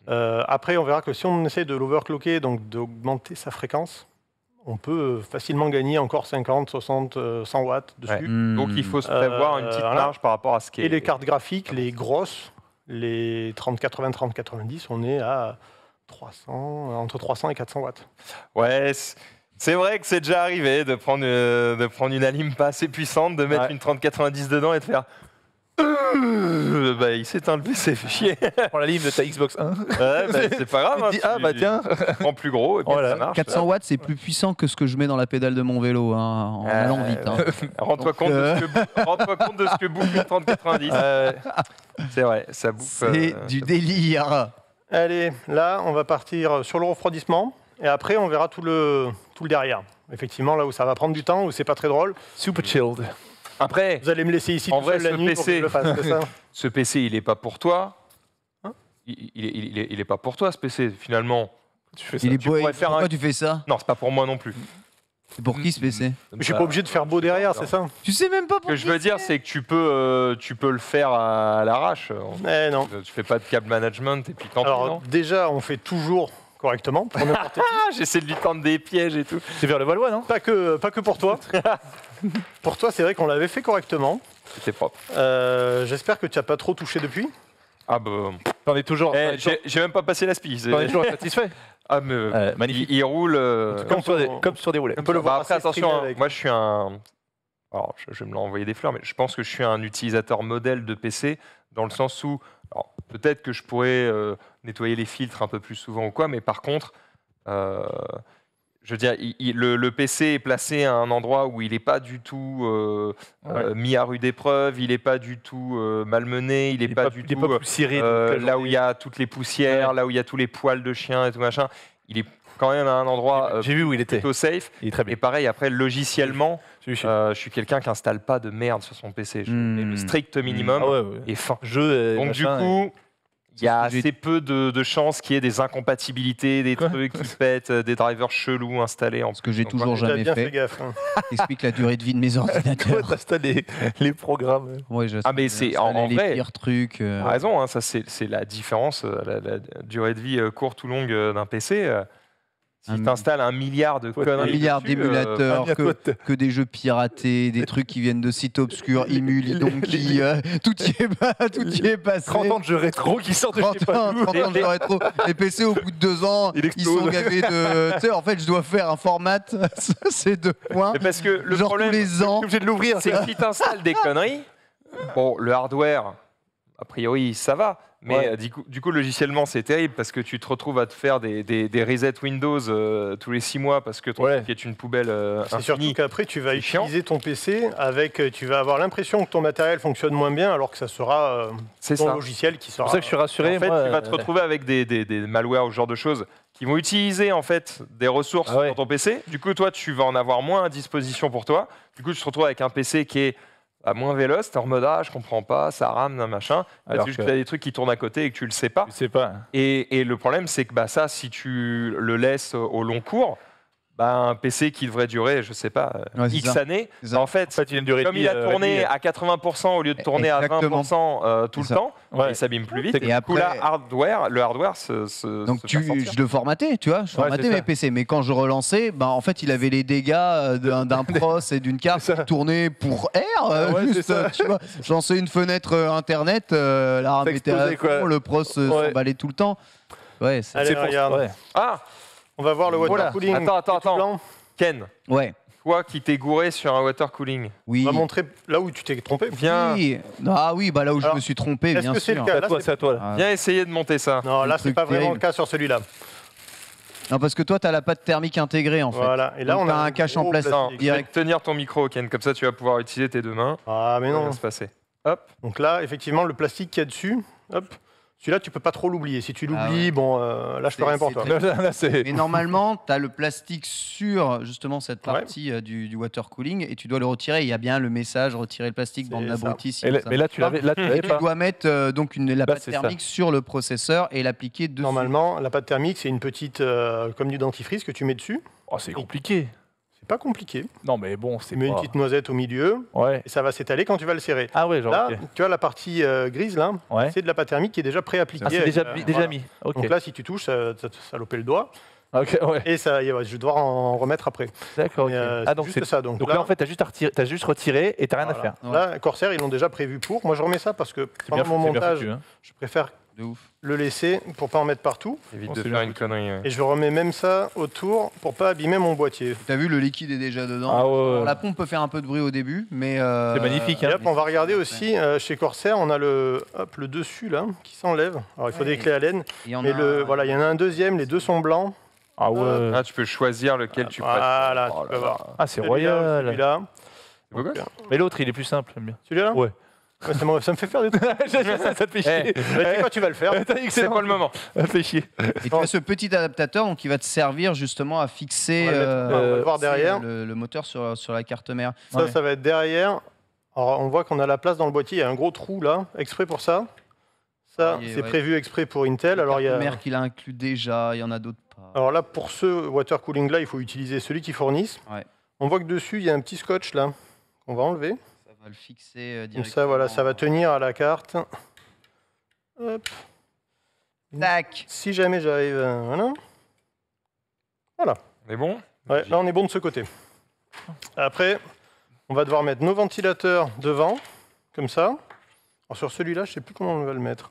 Euh, après, on verra que si on essaie de l'overclocker, donc d'augmenter sa fréquence, on peut facilement gagner encore 50, 60, 100 watts dessus. Donc il faut se prévoir une petite marge par rapport à ce qui est. Et les cartes graphiques, les grosses, les 3080, 3090, on est à 300, entre 300 et 400 watts. Ouais. C'est vrai que c'est déjà arrivé de prendre, euh, de prendre une alim pas assez puissante, de mettre une 3090 dedans et de faire. Euh, bah, il s'éteint le PC, fait chier. Prends la lime de ta Xbox 1. Ouais, bah, c'est pas grave. Hein, ah bah tiens. Prends plus gros et ça marche. 400 watts, c'est plus puissant que ce que je mets dans la pédale de mon vélo hein, en allant vite. Hein. Rends-toi compte, euh, rends compte, de ce que bouffe une 3090. c'est vrai, ça bouffe. C'est du délire. Allez, là, on va partir sur le refroidissement. Et après, on verra tout le, tout le derrière. Effectivement, là où ça va prendre du temps, où c'est pas très drôle. Super chilled. Après, vous allez me laisser ici en la ce PC, ce PC, il est pas pour toi. Hein il, est, pas pour toi, ce PC, finalement. Tu fais ça. pourrais Pourquoi tu fais ça Non, c'est pas pour moi non plus. C'est pour qui ce PC Je suis pas obligé de faire beau derrière, c'est ça Tu sais même pas pour Ce que je veux dire, c'est que tu peux, euh, tu peux le faire à, l'arrache. Eh non. Tu fais pas de câble management et puis tant déjà, on fait toujours correctement. Ah, j'essaie de lui tendre des pièges et tout. C'est vers le Valois, non pas que, pas que pour toi. pour toi, c'est vrai qu'on l'avait fait correctement. C'était propre. Euh, j'espère que tu n'as pas trop touché depuis. Ah bah... T'en es toujours... Eh, j'ai même pas passé la spie. T'en es toujours satisfait ah, mais, euh, Il, roule... Euh, comme, sur des, roulettes. On peut le bah, voir après, attention, hein, moi je suis un... Alors, je, je vais me l'envoyer des fleurs, mais je pense que je suis un utilisateur modèle de PC, dans le sens où, peut-être que je pourrais nettoyer les filtres un peu plus souvent ou quoi, mais par contre, euh, je veux dire, le, PC est placé à un endroit où il n'est pas du tout euh, euh, mis à rude épreuve, il n'est pas du tout malmené, il n'est pas, du tout là où il y a toutes les poussières, là où il y a tous les poils de chien et tout machin. Il est quand même à un endroit plutôt safe. Et pareil, après, logiciellement, je suis quelqu'un qui n'installe pas de merde sur son PC. Je le hmm. strict minimum ah et fin. Jeu Donc, du coup, il y a assez peu de, de chances qu'il y ait des incompatibilités, des trucs qui pètent, euh, des drivers chelous installés. En ce que j'ai toujours jamais bien fait. gaffe, hein. Explique la durée de vie de mes ordinateurs. T'installes les, les programmes. Ouais, ah mais c'est en, en les Pires trucs. Euh... Raison, hein, ça c'est la différence, euh, la, durée de vie euh, courte ou longue d'un PC. Il t'installe un milliard de conneries. Euh, un milliard d'émulateurs, que, des jeux piratés, des trucs qui viennent de sites obscurs, Imul, Donkey, euh, tout, y est, tout est passé. 30 ans de jeux rétro qui sortent de 30 ans de jeux rétro. Les PC, au bout de deux ans, ils sont gavés de. Tu sais, en fait, je dois faire un format, c'est deux points. parce que le genre problème, tous les ans, de l'ouvrir. C'est que si des conneries, bon, le hardware, a priori, ça va. Mais euh, du, coup, du, coup, logiciellement, c'est terrible parce que tu te retrouves à te faire des, des, resets Windows euh, tous les six mois parce que ton ouais. est une poubelle. Euh, c'est surtout qu'après, tu vas utiliser ton PC avec. Euh, tu vas avoir l'impression que ton matériel fonctionne moins bien alors que ça sera ton logiciel qui sera. C'est pour ça que je suis rassuré. En fait, tu vas te retrouver avec des, des malwares ou ce genre de choses qui vont utiliser en fait des ressources ah ton PC. Du coup, toi, tu vas en avoir moins à disposition pour toi. Du coup, tu te retrouves avec un PC qui est à moins véloce, es en mode ah, je comprends pas, ça rame, un machin. Alors que... tu as des trucs qui tournent à côté et que tu le sais pas. Tu sais pas. Et, le problème, c'est que bah, ça, si tu le laisses au long cours, bah, un PC qui devrait durer, je ne sais pas, euh, X années. en, fait, comme il a euh, tourné à 80% au lieu de tourner à 20% euh, tout le temps, bah, il s'abîme plus vite. Et, après, le hardware se. se donc tu, je le formatais, tu vois, je formatais mes PC. Mais quand je relançais, bah, en fait, il avait les dégâts d'un pros et d'une carte tournée pour air. juste, tu vois, je lançais une fenêtre Internet, la RAM était à fond, le pros s'emballait tout le temps. Ouais, c'est pour Ah! On va voir le water cooling. Attends, attends, attends. Ken, Ouais. toi qui t'es gouré sur un water cooling, On va montrer là où tu t'es trompé. viens, Ah oui, bah là où je me suis trompé, Est-ce bien que c'est le cas à toi. Ah. viens essayer de monter ça. Non, là, c'est n'est pas vraiment le cas sur celui-là. Non, parce que toi, tu as la pâte thermique intégrée en fait. Voilà. Et là, on a un cache en plastique. tenir ton micro, Ken, comme ça tu vas pouvoir utiliser tes deux mains. Ah, mais non. Ça va non. se passer. Hop, Donc là, effectivement, le plastique qu'il y a dessus, hop, celui-là, tu peux pas trop l'oublier. Si tu ah l'oublies, bon, euh, là, je peux rien pour toi. Mais normalement, tu as le plastique sur justement cette partie euh, du, du, water cooling et tu dois le retirer. Il y a bien le message retirer le plastique, bande d'abrutis. mais là, tu l'avais, là, tu, et tu dois mettre euh, donc une, la pâte thermique sur le processeur et l'appliquer dessus. Normalement, la pâte thermique, c'est une petite, comme du dentifrice que tu mets dessus. Oh, c'est compliqué. Pas compliqué. Non, mais bon, c'est. Mets une petite noisette au milieu. Ouais. Et ça va s'étaler quand tu vas le serrer. Ah ouais, genre. Là, tu vois la partie euh, grise là, ouais. c'est de la pâte thermique qui est déjà pré-appliquée. Ah, c'est déjà, mis. Donc là, si tu touches, ça, ça, le doigt. Ah, ok. ouais. Et ça, je vais devoir en remettre après. D'accord. Euh, ah, donc c'est ça. Donc, donc là, en fait, tu as juste, retiré, as juste retiré et tu n'as rien à faire. Là, Corsair, ils l'ont déjà prévu pour. Moi, je remets ça parce que pendant mon montage, hein. je préfère de Le laisser pour pas en mettre partout. Évite de faire une connerie. Et je remets même ça autour pour pas abîmer mon boîtier. T'as vu, le liquide est déjà dedans. Ah ouais. la pompe peut faire un peu de bruit au début, mais. Euh, c'est magnifique, hein. Et hop, on va regarder aussi euh, chez Corsair, on a le, le dessus là qui s'enlève. Alors il faut des clés à laine. Mais le, voilà, il y en a un deuxième, les deux sont blancs. Ah ouais. Là ah, tu peux choisir lequel tu préfères. voilà, tu oh peux voir. Ah, c'est royal. Celui-là. Euh, mais l'autre, il est plus simple. Celui-là Ouais ça, me, fait faire des trucs. ça, te fait chier. quand eh, tu vas le faire C'est pas le moment. Ça fait chier. Et tu as ce petit adaptateur donc, qui va te servir justement à fixer voir derrière. Le, moteur sur, sur la carte mère. Ça, ça va être derrière. Alors, on voit qu'on a la place dans le boîtier. Il y a un gros trou là, exprès pour ça. Ça, c'est prévu exprès pour Intel. Alors, il y a. mère qu'il a inclus déjà, il y en a d'autres pas. Alors là, pour ce water cooling là, il faut utiliser celui qu'ils fournissent. On voit que dessus, il y a un petit scotch là qu'on va enlever le fixer euh, directement. ça, voilà, ça va tenir à la carte. Si jamais j'arrive... Euh, voilà. Voilà. On bon Là, on est bon de ce côté. Après, on va devoir mettre nos ventilateurs devant, comme ça. Alors, sur celui-là, je sais plus comment on va le mettre.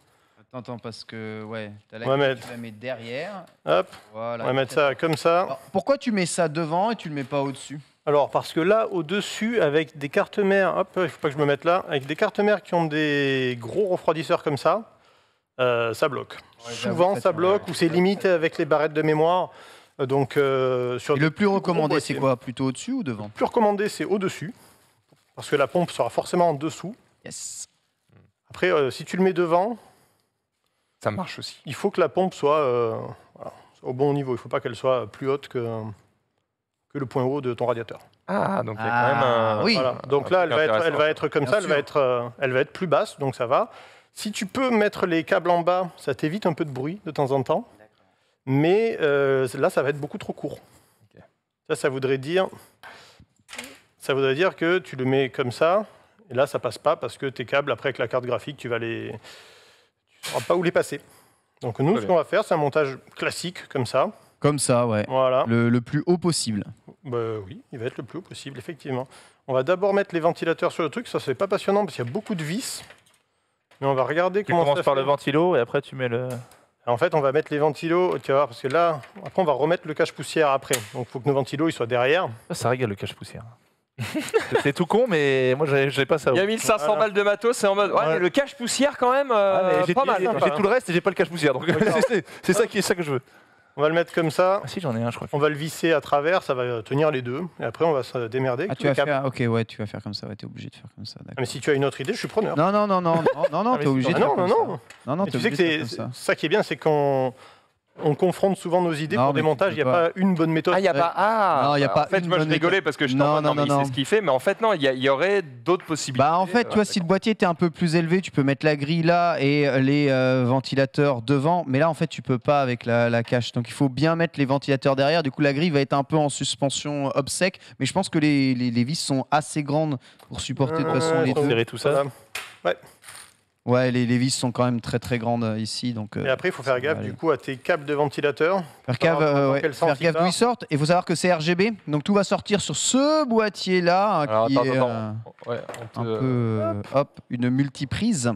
Attends, parce que ouais, as on va mettre... derrière. Hop, on va mettre ça comme ça. pourquoi tu mets ça devant et tu ne le mets pas au-dessus alors, parce que là, au-dessus, avec des cartes mères, hop, il faut pas que je me mette là, avec des cartes mères qui ont des gros refroidisseurs comme ça, euh, ça bloque. Souvent, ça bloque, ou c'est limité avec les barrettes de mémoire. Euh, donc, euh, sur le plus recommandé, c'est quoi Plutôt au-dessus ou devant Le plus recommandé, c'est au-dessus, parce que la pompe sera forcément en dessous. Après, si tu le mets devant. Ça marche aussi. Il faut que la pompe soit, au bon niveau. Il ne faut pas qu'elle soit plus haute que le point haut de ton radiateur. Ah, donc il y a ah, quand même un. Oui. Ah, donc là, elle va, être, comme ça, elle va être, euh, elle va être plus basse, donc ça va. Si tu peux mettre les câbles en bas, ça t'évite un peu de bruit de temps en temps. Mais euh, là, ça va être beaucoup trop court. Ça, ça voudrait dire. Ça voudrait dire que tu le mets comme ça, et là, ça passe pas parce que tes câbles, après, avec la carte graphique, tu vas les. sauras pas où les passer. Donc, nous, ce qu'on va faire, c'est un montage classique, comme ça. Comme ça, ouais. Voilà. le plus haut possible. Bah oui, il va être le plus haut possible, effectivement. On va d'abord mettre les ventilateurs sur le truc. Ça, c'est pas passionnant parce qu'il y a beaucoup de vis. Mais on va regarder tu comment commences par le ventilo et après tu mets le. En fait, on va mettre les ventilos, tu vas parce que là, après, on va remettre le cache-poussière après. Donc, il faut que nos ventilos ils soient derrière. Ah, ça régale le cache-poussière. c'est tout con, mais moi, j'ai pas ça. Il y a 1500 balles de matos, c'est en mode. Ouais, le cache-poussière, quand même, euh, ah, pas mal. J'ai tout le reste et j'ai pas le cache-poussière. c'est ça, qui est ça que je veux. On va le mettre comme ça. Ah, si, j'en ai un, je crois. On va le visser à travers, ça va tenir les deux. Et après, on va se démerder. Ah, tu vas faire... Ok, ouais, tu vas faire comme ça. Ouais, t'es obligé de faire comme ça. Ah, mais si tu as une autre idée, je suis preneur. Non, non, non, non, non, non, non ah, t'es obligé de faire comme ça. Non, non, non, non. Tu sais que c'est ça qui est bien, c'est qu'on on confronte souvent nos idées pour des montages. Il n'y a pas. une bonne méthode. Ah, il n'y a pas. Ah a pas En fait, moi, je rigolais parce que je ne non, non, ce qu'il fait. Mais en fait, non, il y, aurait d'autres possibilités. Bah, en fait, tu vois, si le boîtier était un peu plus élevé, tu peux mettre la grille là et euh, les euh, ventilateurs devant. Mais là, en fait, tu peux pas avec la, cache. Donc, il faut bien mettre les ventilateurs derrière. Du coup, la grille va être un peu en suspension euh, obsèque. Mais je pense que les, vis sont assez grandes pour supporter de toute façon les deux. tout ça. Ouais. Ouais, les, vis sont quand même très très grandes euh, ici. Donc, euh, et après, il faut faire gaffe du coup à tes câbles de ventilateur. Faire gaffe, euh, faire gaffe d'où ils sortent. Et il faut savoir que c'est RGB. Donc tout va sortir sur ce boîtier-là. qui est un peu hop, une multiprise.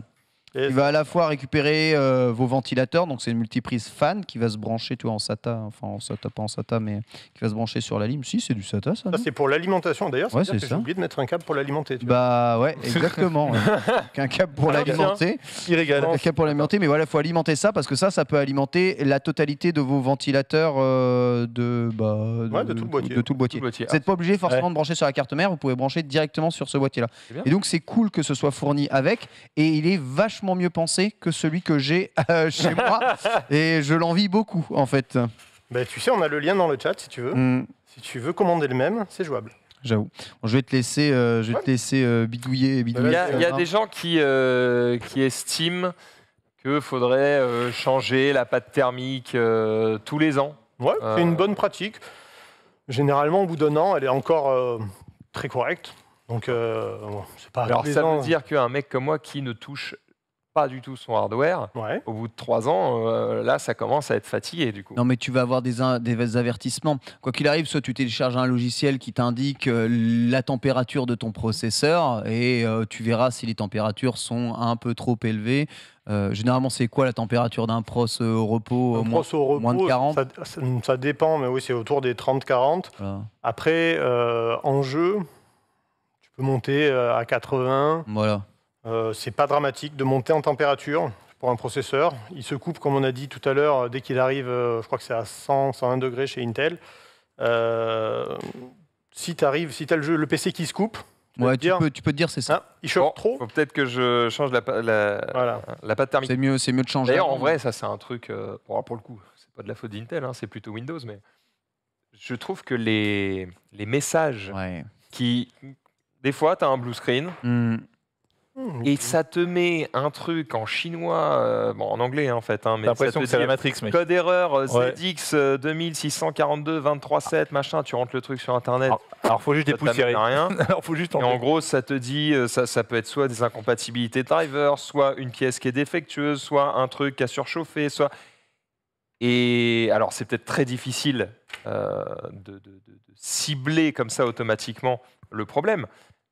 Il va à la fois récupérer euh, vos ventilateurs, donc c'est une multiprise fan qui va se brancher en SATA, enfin en SATA, pas en SATA, mais qui va se brancher sur la lime. Si, c'est du SATA ça. ça c'est pour l'alimentation d'ailleurs, ouais, c'est j'ai oublié de mettre un câble pour l'alimenter. Bah ouais, exactement. un câble pour ah, l'alimenter. il régale Un câble pour l'alimenter, mais voilà, il faut alimenter ça parce que ça, ça peut alimenter la totalité de vos ventilateurs euh, de, bah, de, tout le boîtier. De Vous n'êtes pas obligé forcément de brancher sur la carte mère, vous pouvez brancher directement sur ce boîtier-là. Et donc c'est cool que ce soit fourni avec, et il est vachement mieux pensé que celui que j'ai euh, chez moi. Et je l'envie beaucoup, en fait. Bah, tu sais, on a le lien dans le chat si tu veux. Mm. Si tu veux commander le même, c'est jouable. J'avoue. je vais te laisser, euh, je te laisser euh, bidouiller, bah, Il y a, des gens qui, qui estiment qu'il faudrait changer la pâte thermique tous les ans. Ouais, c'est une bonne pratique. Généralement, au bout d'un an, elle est encore très correcte. Donc, c'est pas Alors, ça veut hein. dire qu'un mec comme moi qui ne touche du tout son hardware, au bout de trois ans, euh, là, ça commence à être fatigué du coup. Non, mais tu vas avoir des, des avertissements. Quoi qu'il arrive, soit tu télécharges un logiciel qui t'indique euh, la température de ton processeur et euh, tu verras si les températures sont un peu trop élevées. généralement, c'est quoi la température d'un pros au repos Un moins, au repos, de 40 ça, dépend, mais oui, c'est autour des 30-40. Après, en jeu, tu peux monter à 80. Voilà. Euh, c'est pas dramatique de monter en température pour un processeur. Il se coupe, comme on a dit tout à l'heure, dès qu'il arrive, euh, je crois que c'est à 100, 101 degrés chez Intel. Euh, si tu arrives, si tu as le, PC qui se coupe, tu, peux, dire, te dire c'est ça. Hein, il chauffe trop. Faut peut-être que je change la, la, pâte thermique. C'est mieux, c'est mieux de changer. D'ailleurs, en vrai, ça c'est un truc, pour le coup, c'est pas de la faute d'Intel, hein, c'est plutôt Windows, mais je trouve que les, les messages qui. Des fois, tu as un blue screen. Hmm. Hmm, Et ça te met un truc en chinois, euh, bon en anglais en fait, hein, mais c'est la Mais... Code erreur ZX 2642237 2642 237 machin, tu rentres le truc sur internet. Alors, alors faut juste dépoussiérer. Rien. alors faut juste. En Et en gros, ça te dit, euh, ça, ça peut être soit des incompatibilités driver, soit une pièce qui est défectueuse, soit un truc qui a surchauffé, soit. Et alors, c'est peut-être très difficile euh, de, cibler comme ça automatiquement le problème.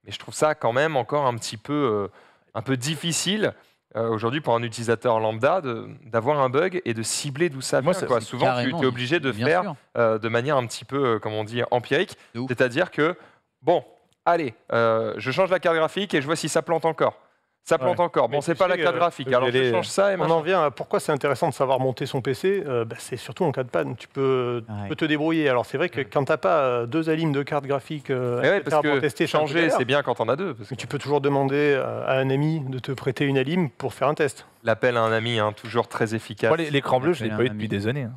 Et je trouve ça quand même encore un petit peu, euh, un peu difficile euh, aujourd'hui pour un utilisateur lambda d'avoir un bug et de cibler d'où ça vient. Souvent, tu es obligé de faire euh, de manière un petit peu, comme on dit, empirique. C'est-à-dire que, bon, allez, je change la carte graphique et je vois si ça plante encore. Ça plante encore. Bon, c'est pas la carte euh, graphique. Alors, ça On en vient à pourquoi c'est intéressant de savoir monter son PC. Euh, bah, c'est surtout en cas de panne. Tu peux, te débrouiller. Alors, c'est vrai que quand t'as pas euh, deux alimes de cartes graphiques euh, tester, changer, c'est bien quand on a deux. Parce que... Tu peux toujours demander à un ami de te prêter une alim pour faire un test. L'appel à un ami, hein, toujours très efficace. l'écran bleu, je l'ai pas eu depuis des années. Hein.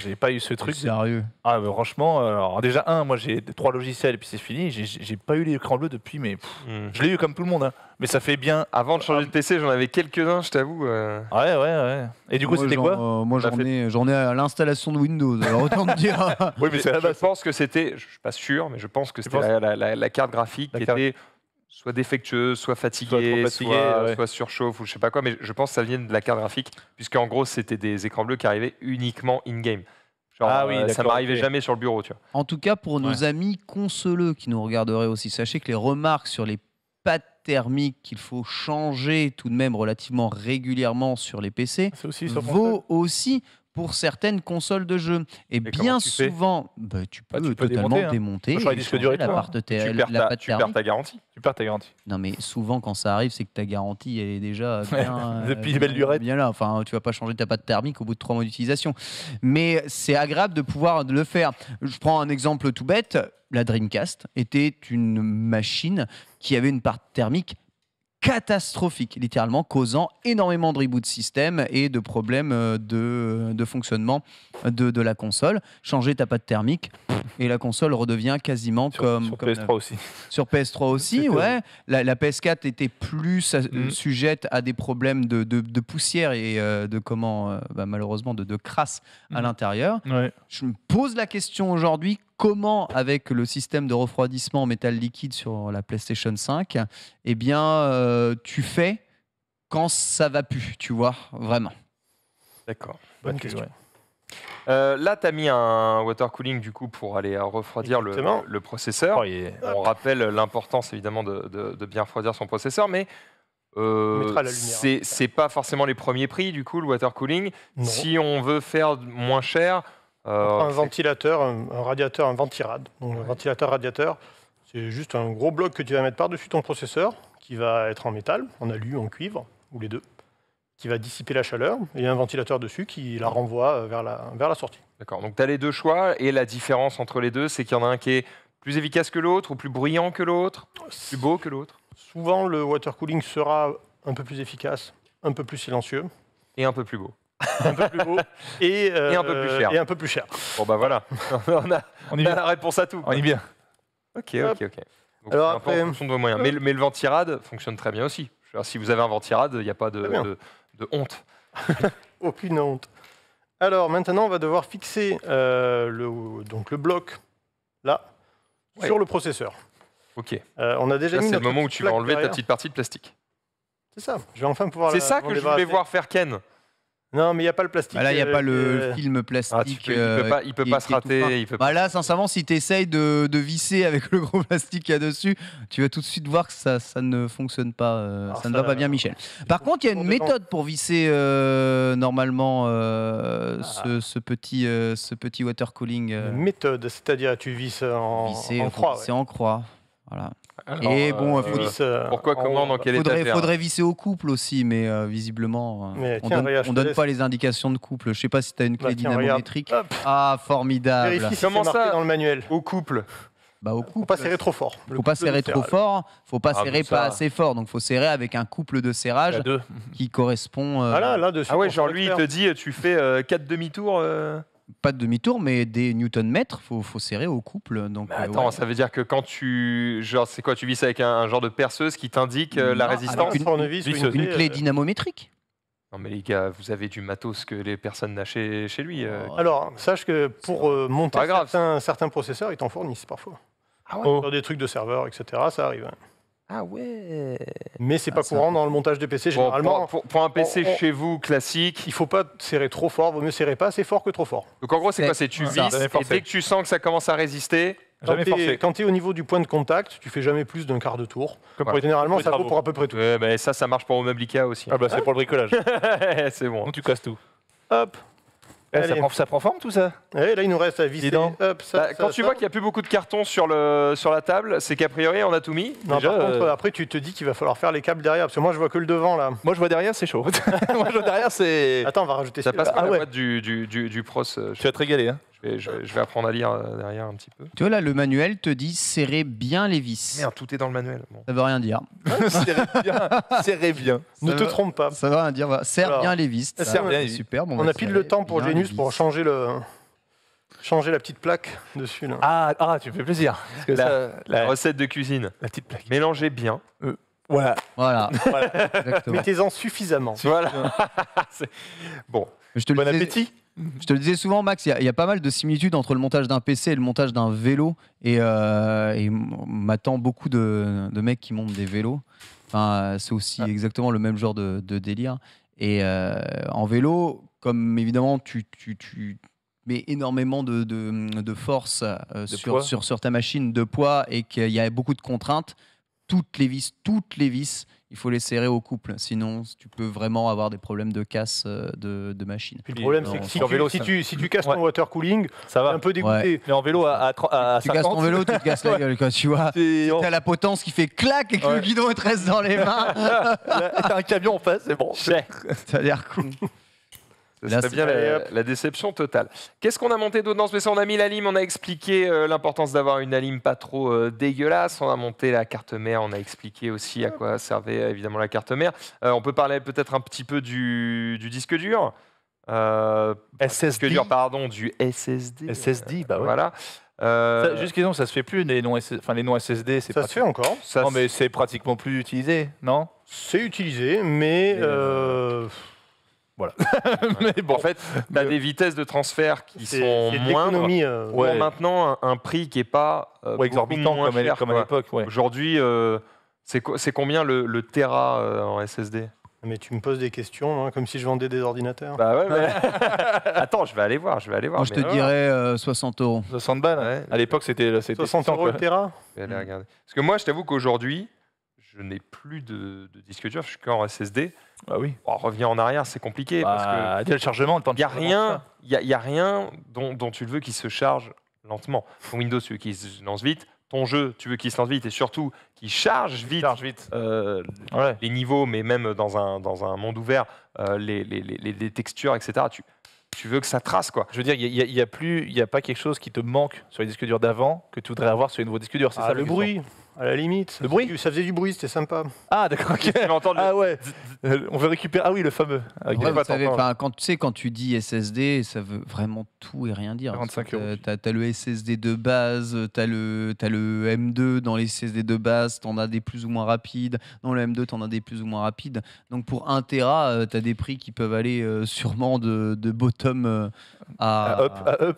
J'ai pas eu ce truc. Sérieux. Ah, franchement, euh, déjà, un, moi j'ai trois logiciels et puis c'est fini. J'ai- pas eu l'écran bleu depuis, mais mhm. je l'ai eu comme tout le monde. Hein. Mais ça fait bien. Avant de changer ah. de PC, j'en avais quelques-uns, je t'avoue. Euh. Ouais, ouais, ouais. Et du coup, c'était quoi euh, Moi, j'en ai, ai à l'installation de Windows. Alors, autant dire. Oui, mais Je pense que c'était, je suis pas sûr, mais je pense que c'était la, carte graphique qui était soit défectueux, soit fatigué, euh, soit, surchauffe ou je sais pas quoi, mais je pense que ça vient de la carte graphique, puisque en gros c'était des écrans bleus qui arrivaient uniquement in-game. ah euh, ça m'arrivait jamais sur le bureau, tu vois. En tout cas, pour nos amis consoleux qui nous regarderaient aussi, sachez que les remarques sur les pattes thermiques qu'il faut changer tout de même relativement régulièrement sur les PC vaut aussi pour certaines consoles de jeu. Et, bien souvent, bah, ah, tu peux, totalement démonter, hein. la, part de hein. tu, perds ta, garantie. Tu perds ta garantie. Non, mais souvent, quand ça arrive, c'est que ta garantie, elle est déjà bien, Depuis euh, belle durée. bien là. Enfin, tu vas pas changer ta pâte thermique au bout de trois mois d'utilisation. Mais c'est agréable de pouvoir le faire. Je prends un exemple tout bête. La Dreamcast était une machine qui avait une part thermique catastrophique, littéralement, causant énormément de reboots système et de problèmes euh, euh, de, fonctionnement de, la console. Changer ta pâte thermique et la console redevient quasiment comme. Sur PS3 aussi. Euh, sur PS3 aussi, ouais. La, PS4 était plus mm. sujette à des problèmes de, poussière et de comment, bah, malheureusement, de, crasse à mm. l'intérieur. Je me pose la question aujourd'hui comment, avec le système de refroidissement en métal liquide sur la PlayStation 5, eh bien, euh, tu fais quand ça va plus, tu vois, vraiment. D'accord. Bonne question. Euh, là, tu as mis un water cooling du coup pour aller refroidir le, le, processeur. Oh, on rappelle l'importance évidemment de, bien refroidir son processeur, mais euh, hein, ce c'est pas forcément les premiers prix du coup le water cooling. Si on veut faire moins cher, euh, un ventilateur, un, radiateur, un ventirad. Donc, Un ventilateur, radiateur, c'est juste un gros bloc que tu vas mettre par-dessus ton processeur, qui va être en métal, en alu, en cuivre, ou les deux, qui va dissiper la chaleur, et un ventilateur dessus qui la renvoie euh, vers la, vers la sortie. D'accord, donc tu as les deux choix, et la différence entre les deux, c'est qu'il y en a un qui est plus efficace que l'autre, ou plus bruyant que l'autre, plus beau que l'autre Souvent, le water cooling sera un peu plus efficace, un peu plus silencieux. Et un peu plus beau. un peu plus beau euh, et, un peu plus cher. Bon bah voilà, on a, y la réponse à tout. On est bien. Ok, ok, ok. Alors fonction de vos Mais, mais le ventirade fonctionne très bien aussi. si vous avez un ventirade, il n'y a pas de, honte. Aucune honte. Alors maintenant, on va devoir fixer euh, le, donc le bloc là sur le processeur. Ok. Euh, on a déjà C'est le moment où tu vas enlever ta petite partie de plastique. C'est ça. Je vais enfin pouvoir. C'est ça que je voulais voir faire Ken. Non, mais il n'y a pas le plastique. Bah là, il n'y a euh, pas le film plastique. Ah, il ne euh, peut pas, se rater. Il peut bah là, sincèrement, si tu essayes de, visser avec le gros plastique qu'il y a dessus, tu vas tout de suite voir que ça, ça ne fonctionne pas. Euh, ah, ça, ne va pas bien, Michel. Par contre, il y a une méthode pour visser normalement ah. ce, petit, ce petit water cooling. Une méthode, c'est-à-dire tu visses en, croix. C'est en croix. Voilà et bon, euh, il pourquoi, oh. comment, faudrait, visser au couple aussi, mais euh, visiblement, euh, on ne donne, pas les indications de couple. Je sais pas si tu as une bah, clé dynamométrique. Ah, formidable. Vérifie comment ça dans le manuel Au couple. Bah au couple. Faut pas serrer trop fort. ne faut pas serrer trop fort. Faut pas ah, serrer pas assez fort. Donc faut serrer avec un couple de serrage qui correspond. ah là, Ah ouais, genre lui il te dit tu fais 4 demi-tours pas de demi-tour, mais des newton mètres, faut, faut serrer au couple. Euh, attends, ça veut dire que quand tu, genre, c'est quoi, tu vis avec un, genre de perceuse qui t'indique euh, la résistance une, clé euh, dynamométrique. Non mais les gars, vous avez du matos que les personnes n'ont chez, lui. Alors, sache que pour monter certains, processeurs, ils t'en fournissent parfois. Ah ouais. des trucs de serveur, etc., ça arrive. Hein. Ah ouais Mais c'est ah, pas courant dans le montage de PC, généralement. pour, un PC chez vous classique... Il faut pas serrer trop fort, vaut mieux serrer pas assez fort que trop fort. Donc en gros, c'est quoi C'est tu vis, et dès que tu sens que ça commence à résister... Quand tu es, au niveau du point de contact, tu fais jamais plus d'un quart de tour. Comme généralement, ça vaut pour à peu près tout. Ouais, mais ben, ça, ça marche pour Omeblica aussi. Ah bah c'est pour le bricolage. c'est bon. Donc tu casses tout. Hop eh, ça, prend, forme tout ça Et eh, là il nous reste à visser. Bah, quand tu vois qu'il n'y a plus beaucoup de cartons sur, le, sur la table, c'est qu'a priori on a tout mis. par euh, contre, après tu te dis qu'il va falloir faire les câbles derrière, parce que moi je vois que le devant là. Moi je vois derrière, c'est chaud. moi je vois derrière, c'est. Attends, on va rajouter ça. passe par ah la boîte du, du, pros. Euh, tu vas te régaler. Hein je, vais, apprendre à lire euh, derrière un petit peu. Tu vois, là, le manuel te dit serrer bien les vis. Merde, tout est dans le manuel. Ça Ça veut rien dire. serrer bien. ne te trompe pas. Ça veut rien dire. va Serre bien les vis. Serre ah, bien les Super. on a bah, pile le temps pour Genius pour changer le changer la petite plaque dessus. Ah, ah, tu me fais plaisir. la, recette de cuisine. La petite plaque. Mélangez bien. Euh, voilà. Voilà. Mettez-en suffisamment. Voilà. bon. Je bon appétit. Mhm. Je te le disais souvent, Max, il y, a pas mal de similitudes entre le montage d'un PC et le montage d'un vélo. Et, euh, on m'attend beaucoup de, mecs qui montent des vélos. Enfin, c'est aussi ah. exactement le même genre de, délire. Et euh, en vélo, comme évidemment tu, mets énormément de, force euh, sur, sur, sur, ta machine de poids et qu'il y a beaucoup de contraintes, toutes les vis, toutes les vis, il faut les serrer au couple, sinon tu peux vraiment avoir des problèmes de casse euh, de, machine. le problème, c'est que si, tu, si casses ton water cooling, ça va. un peu dégoûter. Mais en vélo, à, à, tu casses ton vélo, tu te casses la gueule, tu vois. Si T'as la potence qui fait clac et que le guidon te reste dans les mains. T'as un camion en face, c'est bon. Ça a l'air cool. C'était bien la, déception totale. Qu'est-ce qu'on a monté d'autre dans ce message On a mis la lime, on a expliqué euh, l'importance d'avoir une lime pas trop euh, dégueulasse. On a monté la carte mère, on a expliqué aussi à quoi servait euh, évidemment la carte mère. on peut parler peut-être un petit peu du, disque dur. SSD. Disque dur, pardon, du SSD. SSD, bah ouais. Voilà. Ça, ont, ça se fait plus les noms enfin, les SSD, c'est ça se fait encore. non, mais c'est pratiquement plus utilisé, non C'est utilisé, mais voilà. mais bon, en fait, tu as des vitesses de transfert qui sont moindres. Euh... Pour ouais. maintenant, un, prix qui n'est pas euh, exorbitant comme, à l'époque. Aujourd'hui, euh, c'est combien le, Tera euh, en SSD mais tu me poses des questions, hein, comme si je vendais des ordinateurs. Bah ouais, mais... Attends, je vais aller voir, je vais aller voir. Moi, je te dirais 60 euh, euros. 60 balles. À l'époque, c'était 60 euros le Tera. Parce que moi, je t'avoue qu'aujourd'hui, je n'ai plus de, disque dur, je suis qu'en SSD. Bah oui. On revenir en arrière, c'est compliqué. Bah, le temps rien, Il hein. n'y a, rien dont, tu le veux qu'il se charge lentement. Windows, tu veux qu'il se lance vite. Ton jeu, tu veux qu'il se lance vite et surtout qu'il charge vite, vite. Euh, les niveaux, mais même dans un, dans un monde ouvert, euh, les, les, les, textures, etc. Tu, tu veux que ça trace quoi. Je veux dire, il n'y a, y a, a, pas quelque chose qui te manque sur les disques durs d'avant que tu voudrais avoir sur les nouveaux disques durs. C'est ah, ça le bruit à la limite. Le bruit Ça faisait du bruit, c'était sympa. Ah, d'accord, Ah ouais, euh, on veut récupérer. Ah oui, le fameux. Ah, quand, tu sais, quand tu dis SSD, ça veut vraiment tout et rien dire. 45 euros. as le SSD de base, t'as le, le M2 dans les SSD de base, t'en as des plus ou moins rapides. Dans le M2, t'en as des plus ou moins rapides. Donc pour 1 Tera, tu euh, t'as des prix qui peuvent aller euh, sûrement de, de bottom à, up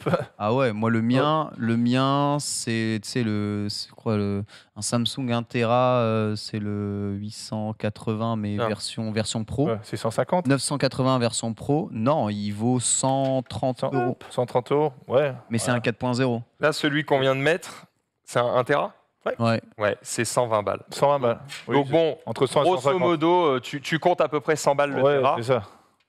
ah, Ah ouais, moi le mien, le mien, c'est tu sais le, c'est quoi le Samsung 1 Tera, euh, c'est le 880, mais ah. version, version pro. c'est 150 980 version pro. Non, il vaut 130 euros. 130 euros, ouais. Mais c'est un 4.0. Là, celui qu'on vient de mettre, c'est un 1 Tera Ouais. ouais. c'est 120 balles. 120 balles. Donc bon, entre 100 grosso modo, euh, tu, tu, comptes à peu près 100 balles le ouais, c'est ça.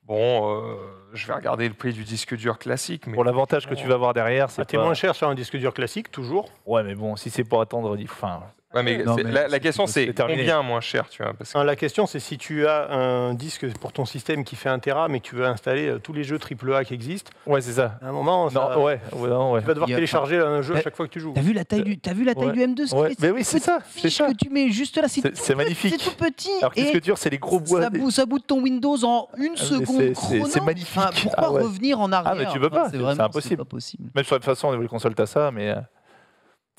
Bon, euh, je vais regarder le prix du disque dur classique. Pour l'avantage que tu vas avoir derrière, c'est ah, T'es moins cher sur un disque dur classique, toujours. Ouais, mais bon, si c'est pour attendre... Enfin, la, question c'est combien moins cher, tu vois La question c'est si tu as un disque pour ton système qui fait 1 Tera, mais que tu veux installer euh, tous les jeux AAA qui existent. Ouais, c'est ça. À un moment, tu vas devoir télécharger un jeu à chaque fois que tu joues. T'as vu la taille du, as vu la taille du M2 oui, c'est ça. C'est que tu mets juste là, c'est magnifique. C'est tout petit. Alors qu'est-ce que dur, c'est les gros bois. Ça, bout, de ton Windows en une ah, seconde. C'est magnifique. Pourquoi ah revenir en arrière Ah mais tu veux pas. C'est impossible. Même de toute façon, les consoles t'as ça, mais. Euh,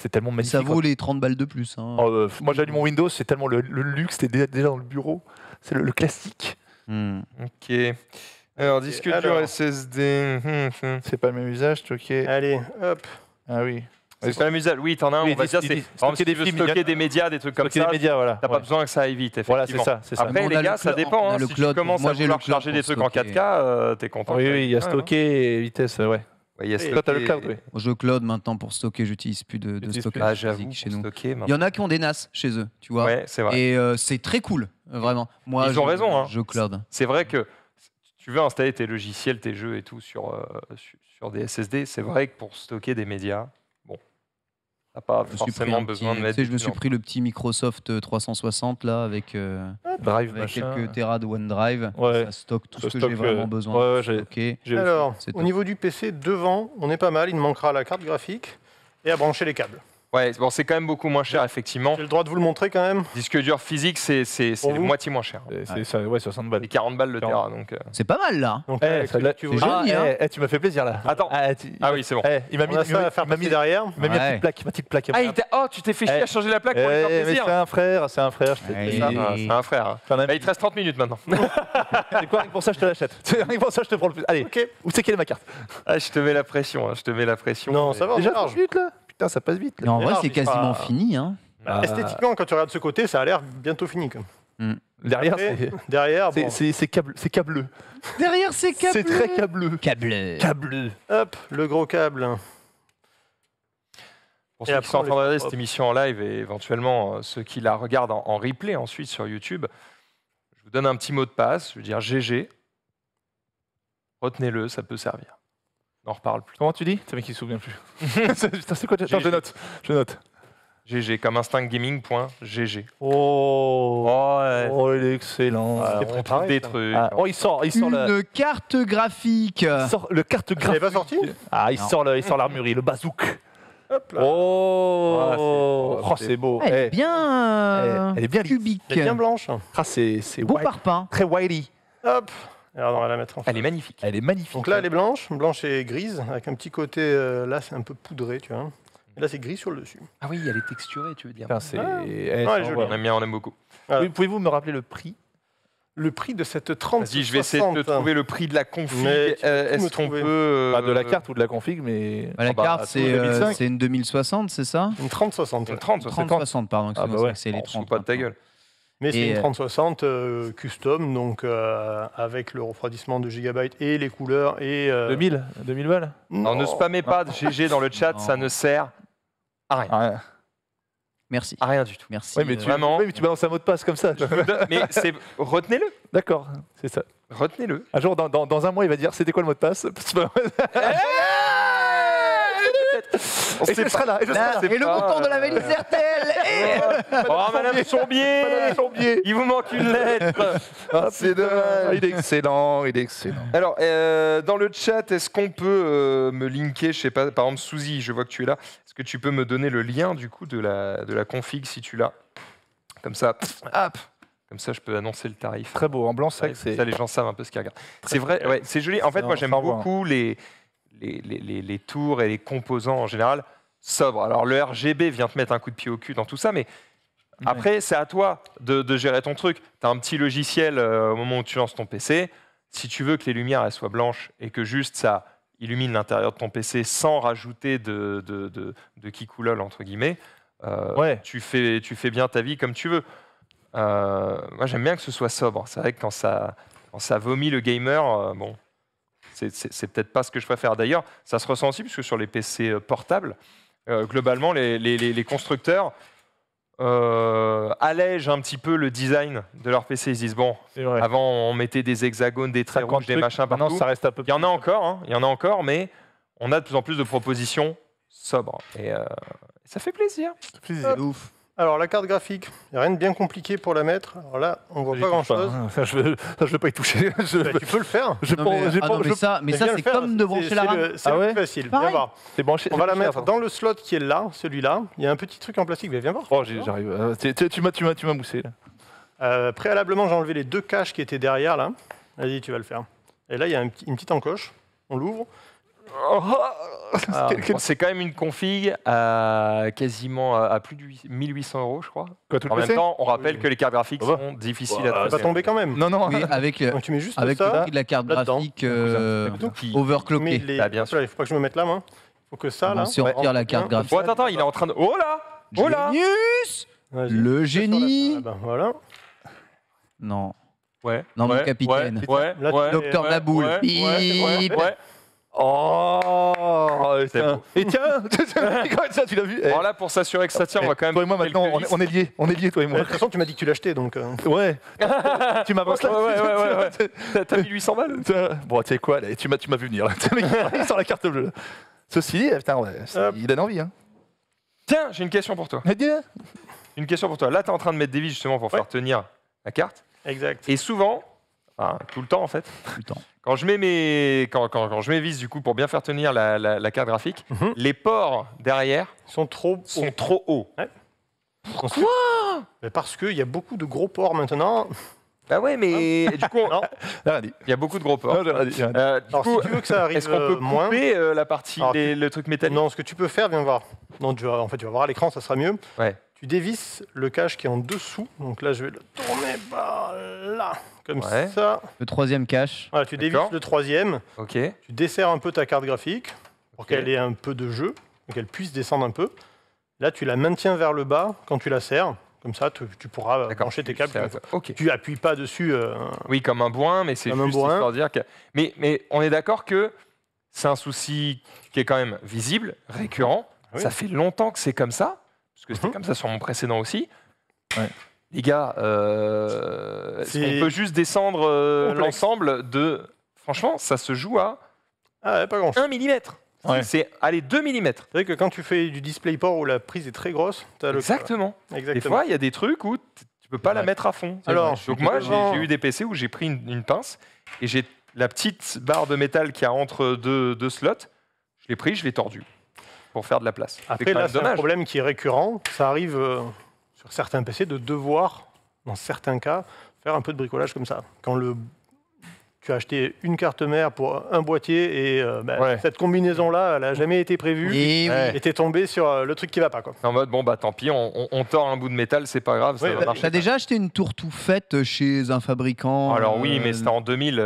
c'est tellement magnifique. Ça vaut les 30 balles de plus. Hein. Oh, euh, moi, j'allume mon Windows, c'est tellement le, luxe, t'es déjà, dans le bureau. C'est le, classique. Hmm. Ok. Alors, disque dur SSD. C'est pas le même usage, ok. Allez, hop. Ah oui. C'est pas le même usage. Oui, t'en as un, on va dire, c'est stocker, des, stocker des médias, des trucs comme ça. Des médias, T'as pas besoin que ça aille vite, Voilà, c'est ça, Après, les gars, ça dépend. Hein. si tu commences à vouloir charger des trucs en 4K, euh, t'es content. Oui, il y a stocker et euh, vitesse, ouais il y a le Cloud, cloud maintenant pour stocker, j'utilise plus de, stockage ah, chez nous. il y en a qui ont des NAS chez eux, tu vois. c'est Et euh, c'est très cool, vraiment. Moi, Ils ont raison. Hein. Jeu cloud. C'est vrai que tu veux installer tes logiciels, tes jeux et tout sur, euh, sur des SSD. C'est vrai que pour stocker des médias, je me suis pris le petit Microsoft 360 euh, là avec, euh, ah, quelques terras de OneDrive. Ça stocke tout ce que j'ai vraiment euh, besoin. Alors, au niveau du PC, devant, on est pas mal. Il manquera la carte graphique et à brancher les câbles. Ouais, bon, c'est quand même beaucoup moins cher, effectivement. J'ai le droit de vous le montrer quand même. Disque dur physique, c'est moitié moins cher. C'est ouais, 60 balles. Et 40 balles le terrain Donc, euh. C'est pas mal là. Donc, eh, euh, tu joli, ah, hein. Eh, tu m'as fait plaisir là. Attends. Ah, ah oui, c'est bon. Eh, il m'a mis, la derrière. Il m'a mis petite plaque. Ma petite plaque ah, il oh, tu t'es fait chier à changer la plaque pour lui faire plaisir. C'est un frère, c'est un frère. Ah, c'est un frère. Il te reste 30 minutes maintenant. C'est quoi Pour ça, je te l'achète. Pour ça, je te prends le plus. Allez, où c'est qu'elle est ma carte ah, Je te mets la pression. Hein, je te mets la pression. Non, ça va. Déjà 30 là ça passe vite. en vrai, c'est quasiment fini. Hein. Bah, bah, esthétiquement, quand tu regardes ce côté, ça a l'air bientôt fini. Hmm. Derrière, c'est derrière, câbleux. Derrière, c'est câbleux. C'est très câbleux. Câbleux. Câbleux. Hop, le gros câble. Pour ceux qui sont regarder cette émission en live et éventuellement euh, ceux qui la regardent en, replay ensuite sur YouTube, je vous donne un petit mot de passe. Je veux dire GG. Retenez-le, ça peut servir. On en reparle plus. Comment tu dis C'est mec qui se souvient plus. c'est quoi Attends, je note. Je note. GG, comme instinctgaming.gg. Oh, oh, oh est excellent. C'est préparé, des trucs. Ah. oh, il sort, il sort Une carte graphique. Il sort le carte graphique. pas sorti Ah, il sort le, il sort l'armurerie, le bazook. Hop là. Oh, ah, oh c'est beau. Elle, est eh. bien, eh, elle est bien cubique. Elle est bien blanche. Ah, c'est beau parpaing. Très wily. Hop. Elle est magnifique. Elle est magnifique. Donc là, elle est blanche, blanche et grise, avec un petit côté, euh, là, c'est un peu poudré, tu vois. là, c'est gris sur le dessus. Ah oui, elle est texturée, tu veux dire. c'est... Ah. Eh, on aime bien, on aime beaucoup. Pouvez-vous me rappeler le prix Le prix de cette 30 Vas-y, je vais essayer de trouver le prix de la config. Mais euh, Est-ce qu'on peut. Euh, bah, de la carte ou de la config, mais. Bah, la ah bah, carte, c'est c'est une 2060, c'est ça Une 30-60. 30, 30, 60 pardon. Ah bah ouais. c'est les se fout pas de ta gueule. Mais c'est une 3060 euh, euh, custom, donc euh, avec le refroidissement de gigabyte et les couleurs et... 2000 balles non. ne spammez pas de GG dans le chat, ça ne sert à rien. Ah, Merci. À rien du tout. Merci. Oui, mais, tu, Vraiment. tu balances un mot de passe comme ça. mais retenez-le. D'accord, c'est ça. Retenez-le. Un jour, dans, un mois, il va dire c'était quoi le mot de passe eh, et là. le montant de la valise RTL Oh, madame Sombier Il vous manque une ah, lettre C'est dommage. Ah, ah, il est excellent, il est excellent. Alors, euh, dans le chat, est-ce qu'on peut euh, me linker, je sais pas, par exemple, Suzy, je vois que tu es là. Est-ce que tu peux me donner le lien, du coup, de la, de la config, si tu l'as Comme ça, hop comme ça, je peux annoncer le tarif. Très beau, en blanc, c'est ça, les gens savent un peu ce qu'ils regardent. C'est vrai, c'est joli. En fait, moi, j'aime hein. beaucoup les, les, tours et les composants en général sobres. Alors le RGB vient te mettre un coup de pied au cul dans tout ça, mais après, c'est à toi de, gérer ton truc. Tu as un petit logiciel euh, au moment où tu lances ton PC. Si tu veux que les lumières soient blanches et que juste ça illumine l'intérieur de ton PC sans rajouter de, de, de, entre guillemets, euh, ouais. tu, fais, tu fais bien ta vie comme tu veux. Euh, moi, j'aime bien que ce soit sobre. C'est vrai que quand ça, ça vomit le gamer, bon c'est peut-être pas ce que je préfère. D'ailleurs, ça se ressent aussi, puisque sur les PC euh, portables, euh, globalement, les, constructeurs euh, allègent un petit peu le design de leurs PC. Ils disent, bon, avant, on mettait des hexagones, des traits rouges, des machins partout. Maintenant, ça reste un peu Il y en a encore, hein, il y en a encore, mais on a de plus en plus de propositions sobres. Et ça fait plaisir. Ça fait plaisir, ouf. Alors la carte graphique, rien de bien compliqué pour la mettre. Alors là, on ne voit pas grand chose. Ça, je ne vais pas y toucher. Bah, tu peux le faire. Je non, pense, ah, pas, mais, ça, mais ça c'est comme de brancher la RAM C'est ah ouais facile. Viens voir. Branché, on va la mettre dans le slot qui est là, celui-là. Il y a un petit truc en plastique. viens voir. Oh, j'arrive. Euh, tu m'as, tu m'as, moussé là. Euh, préalablement, j'ai enlevé les deux caches qui étaient derrière là. Vas-y, tu vas le faire. Et là, il y a une petite encoche. On l'ouvre. Ah, c'est quand même une config à quasiment à plus de 1800 euros, je crois. en même temps, on rappelle que les cartes graphiques sont difficiles bah, à tracer. Ça va tomber quand même. Non, non, oui, avec, tu juste avec la carte graphique euh, overclockée. Bah, bien sûr. Il faut que je me mette la main. Il faut que ça, là. on la carte hein graphique. Oh, il est en train de. Oh là Oh là Le génie ah ben, Voilà. Non. Ouais. Non, le mon capitaine. Ouais. ouais Docteur ouais, ouais. Oh Et tiens ça, tu l'as vu Alors là, pour s'assurer que ça tient, on va quand même. Toi et moi maintenant, on est, liés, on est liés, toi et moi. De toute façon, tu m'as dit que tu l'achetais, donc. Euh. Ouais. tu m'avances là. Ouais, ouais, ouais. T'as 800 balles. Bon, tu sais quoi là, Tu m'as, tu m'as vu venir. Là. la carte bleue. Ceci, dit, il donne envie. Hein. Tiens, j'ai une question pour toi. Une question pour toi. Là, t'es en train de mettre des vies justement pour faire tenir la carte. Exact. Et souvent, tout le temps en fait. Tout le temps. Quand je mets mes, quand, je mets vis du coup pour bien faire tenir la, carte graphique, mhm. les ports derrière sont trop sont hauts. trop hauts. Pourquoi Mais Parce qu'il y a beaucoup de gros ports maintenant. Bah ouais, mais ah. du coup, il y a beaucoup de gros ports. Euh, si tu veux que ça arrive est-ce qu'on euh, peut moins. couper euh, la partie, le truc métallique Non, ce que tu peux faire, viens voir. Non, tu vas, en fait, tu vas voir à l'écran, ça sera mieux. Ouais. Tu dévisses le cache qui est en dessous. Donc là, je vais le tourner par là. Comme ça. Le troisième cache. tu dévisse le troisième. Ok. Tu desserres un peu ta carte graphique pour qu'elle ait un peu de jeu, pour qu'elle puisse descendre un peu. Là, tu la maintiens vers le bas quand tu la serres. Comme ça, tu, pourras brancher tes câbles. Tu appuies pas dessus. Euh, oui, comme un bourrin, mais c'est juste un histoire de dire que. Mais, mais on est d'accord que c'est un souci qui est quand même visible, récurrent. Ah ça fait longtemps que c'est comme ça, parce que c'était mhm. comme ça sur mon précédent aussi. Ouais les gars, euh, on peut juste descendre euh, l'ensemble de. Franchement, ça se joue à ah pas grand 1 mm. C'est allez 2 mm. C'est vrai que quand tu fais du DisplayPort où la prise est très grosse, as le... Exactement. Des fois, il y a des trucs où tu peux pas la mettre à fond. Alors, donc moi, j'ai eu des PC où j'ai pris une, pince et j'ai la petite barre de métal qui a entre deux, slots. Je l'ai pris, je l'ai tordue pour faire de la place. Après, là, c'est un problème qui est récurrent. Ça arrive. Euh, certains PC de devoir, dans certains cas, faire un peu de bricolage comme ça. Quand le, tu as acheté une carte mère pour un boîtier et euh, ben, cette combinaison-là, elle n'a jamais été prévue était et tombé sur euh, le truc qui va pas. Quoi. En mode, bon, bah tant pis, on, tord un bout de métal, c'est pas grave, ça bah, déjà acheté une tour tout faite chez un fabricant Alors oui, euh, mais c'était en 2000.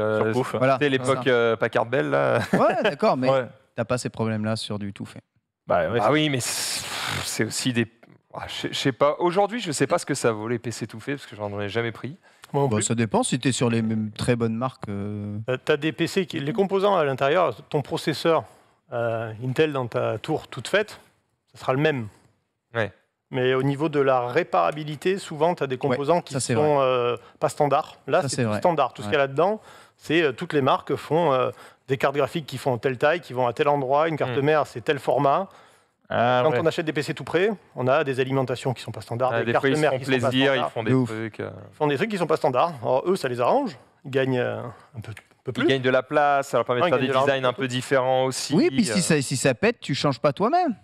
C'était l'époque Packard Bell, là. Ouais, d'accord, mais t'as pas ces problèmes-là sur du tout fait. Bah, ah oui, mais c'est aussi des ah, je sais pas. Aujourd'hui, je sais pas ce que ça vaut les PC tout faits parce que j'en ai jamais pris. Bah, ça dépend si tu es sur les mêmes très bonnes marques. Euh. Euh, tu as des PC, qui... les composants à l'intérieur, ton processeur euh, Intel dans ta tour toute faite, ça sera le même. Ouais. Mais au niveau de la réparabilité, souvent, tu as des composants qui ne sont pas standards. Là, c'est standard. Tout ce qu'il y a là-dedans, c'est toutes les marques font des cartes graphiques qui font telle taille, qui vont à tel endroit, une carte hmm. mère, c'est tel format. Ah, quand on achète des PC tout prêts, on a des alimentations qui sont pas standards, ah, des, cartes mères qui plaisir, sont pas standards. Ils font des trucs. Euh. Ils font des trucs qui sont pas standards. Alors eux, ça les arrange. Ils gagnent euh, un peu, plus. Ils gagnent de la place, ça leur permet de faire des designs un peu différents aussi. Oui, puis si, euh. ça, ça pète, tu changes pas toi-même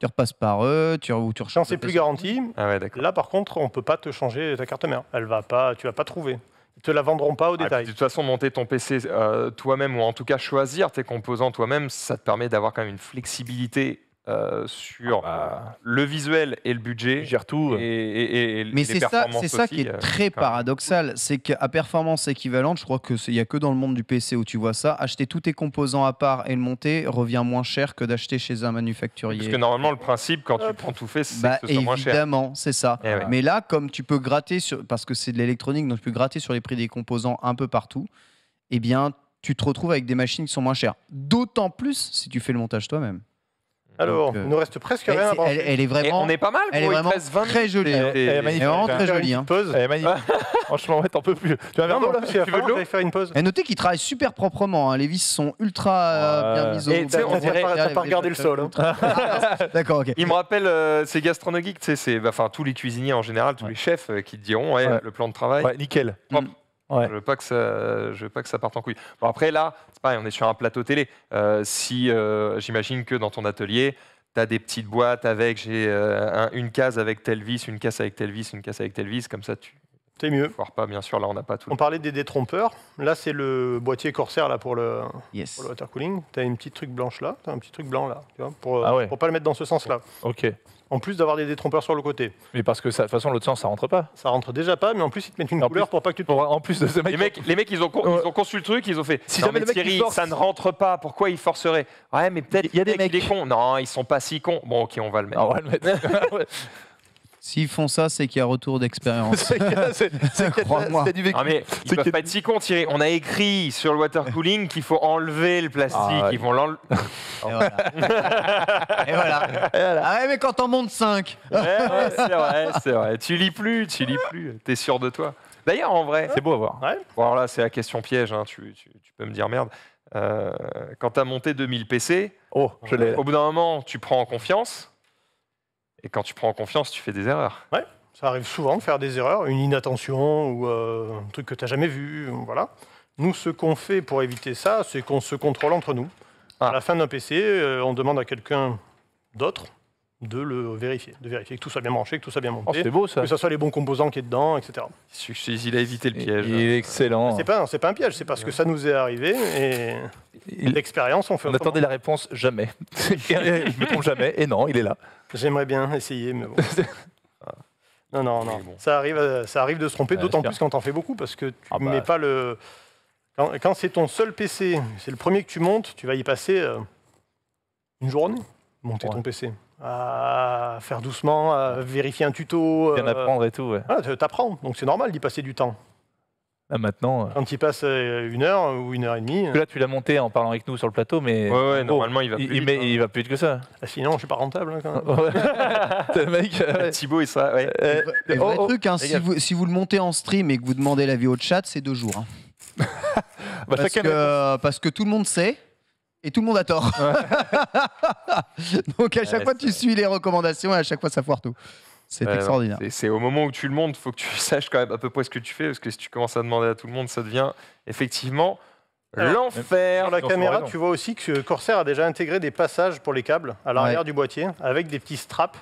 tu repasses par eux, tu, ou tu c'est plus garanti. Ah Là, par contre, on peut pas te changer ta carte mère. Elle va pas, tu vas pas trouver. Ils te la vendront pas au détail. de toute façon, monter ton PC toi-même ou en tout cas choisir tes composants toi-même, ça te permet d'avoir quand même une flexibilité euh, sur ah bah. le visuel et le budget. Gère tout. Et, et, et Mais c'est ça, c'est ça qui est euh, très paradoxal, c'est qu'à performance équivalente, je crois que il y a que dans le monde du PC où tu vois ça. Acheter tous tes composants à part et le monter revient moins cher que d'acheter chez un manufacturier. Parce que normalement le principe quand tu prends tout fait, c'est bah, que moins cher. Évidemment, c'est ça. Eh Mais là, comme tu peux gratter sur, parce que c'est de l'électronique, donc tu peux gratter sur les prix des composants un peu partout. Eh bien, tu te retrouves avec des machines qui sont moins chères. D'autant plus si tu fais le montage toi-même. Alors, euh, il nous reste presque rien elle, est vraiment. on est pas mal, Elle est vraiment très jolie. Elle, est magnifique. vraiment très jolie. hein. Pause, elle est magnifique. Franchement, ouais, t'en peux plus. Tu vas vers Non, là, tu veux de faire une pause. Et notez qu'il travaille super proprement. hein. Les vis sont ultra euh, bien mises au Et on dirait- t'as pas regarder le sol. Hein. Ah, D'accord, ok. Il me rappelle euh, ces gastronomiques, tu sais, c'est, enfin, tous les cuisiniers en général, tous les chefs qui te diront, le plan de travail. Ouais, nickel. Mm. Je veux pas que ça, je veux pas que ça parte en couille. Bon après là, c'est pareil, on est sur un plateau télé. Euh, si euh, j'imagine que dans ton atelier, tu as des petites boîtes avec j'ai euh, une case avec telle vis, une case avec telle vis, une case avec telle vis, comme ça tu. C'est mieux. Voir pas, bien sûr. Là, on n'a pas tout. On parlait des détrompeurs. Là, c'est le boîtier Corsair là pour le, water cooling. Tu as une petite truc blanche là, un petit truc blanc là, pour ne ah pour pas le mettre dans ce sens là. Ok en plus d'avoir des détrompeurs sur le côté. Mais parce que de toute façon, l'autre sens, ça rentre pas. Ça rentre déjà pas, mais en plus, ils te mettent une couleur pour pas que tu te... En plus de les, mecs, les mecs, ils ont, ils ont conçu le truc, ils ont fait. Si non, jamais mais Thierry, ça ne rentre pas, pourquoi il forcerait Ouais, mais peut-être. Il y a des mecs. con. Non, ils sont pas si cons. Bon, ok, on va le On va le mettre. S'ils font ça, c'est qu'il y a retour d'expérience. C'est du vécu. mais ils peuvent pas être si con, Thierry. On a écrit sur le water cooling qu'il faut enlever le plastique. Ah, ils vont l'enlever. Et, voilà. Et, voilà. Ah mais quand on monte 5. c'est vrai, c'est vrai. Tu lis plus, tu lis plus. T'es sûr de toi. D'ailleurs, en vrai, c'est beau à voir. alors là, c'est la question piège. Hein. Tu, peux me dire merde. Euh, quand tu as monté 2000 PC, au bout d'un moment, tu prends confiance. Et quand tu prends confiance, tu fais des erreurs. Ouais, ça arrive souvent de faire des erreurs, une inattention ou euh, un truc que tu n'as jamais vu. Voilà. Nous, ce qu'on fait pour éviter ça, c'est qu'on se contrôle entre nous. Ah. À la fin d'un PC, euh, on demande à quelqu'un d'autre de le vérifier, de vérifier que tout soit bien branché, que tout soit bien monté, oh, beau, ça. que ce soit les bons composants qui est dedans, etc. Il a évité le piège. Il est excellent. C'est pas, pas un piège, c'est parce que ça nous est arrivé et l'expérience on fait. On attendait la réponse jamais. je me trompe jamais et non, il est là. J'aimerais bien essayer, mais bon. Ah. non, non, non. Ça arrive, ça arrive de se tromper, d'autant plus quand en fait beaucoup parce que tu ah mets bah. pas le. Quand, c'est ton seul PC, c'est le premier que tu montes, tu vas y passer euh, une journée monter ton PC à faire doucement, à vérifier un tuto. Bien euh, apprendre et tout, ouais. Ah, t'apprends, donc c'est normal d'y passer du temps. Ah, maintenant. Euh. Quand il passe euh, une heure ou une heure et demie. là, tu l'as monté en parlant avec nous sur le plateau, mais. normalement, il va plus hein. va plus que ça. Ah, sinon, je suis pas rentable, hein, quand mec, Thibaut il ça, le vrai oh, oh. truc, hein, si, vous, le montez en stream et que vous demandez l'avis au chat, c'est deux jours. Hein. Bah, parce que tout le monde sait. Et tout le monde a tort. Donc à chaque fois, tu suis les recommandations et à chaque fois, ça foire tout. C'est extraordinaire extraordinaire. C'est au moment où tu le montes, il faut que tu saches quand même à peu près ce que tu fais, parce que si tu commences à demander à tout le monde, ça devient effectivement l'enfer. La caméra, tu vois aussi que Corsair a déjà intégré des passages pour les câbles à l'arrière du boîtier avec des petits straps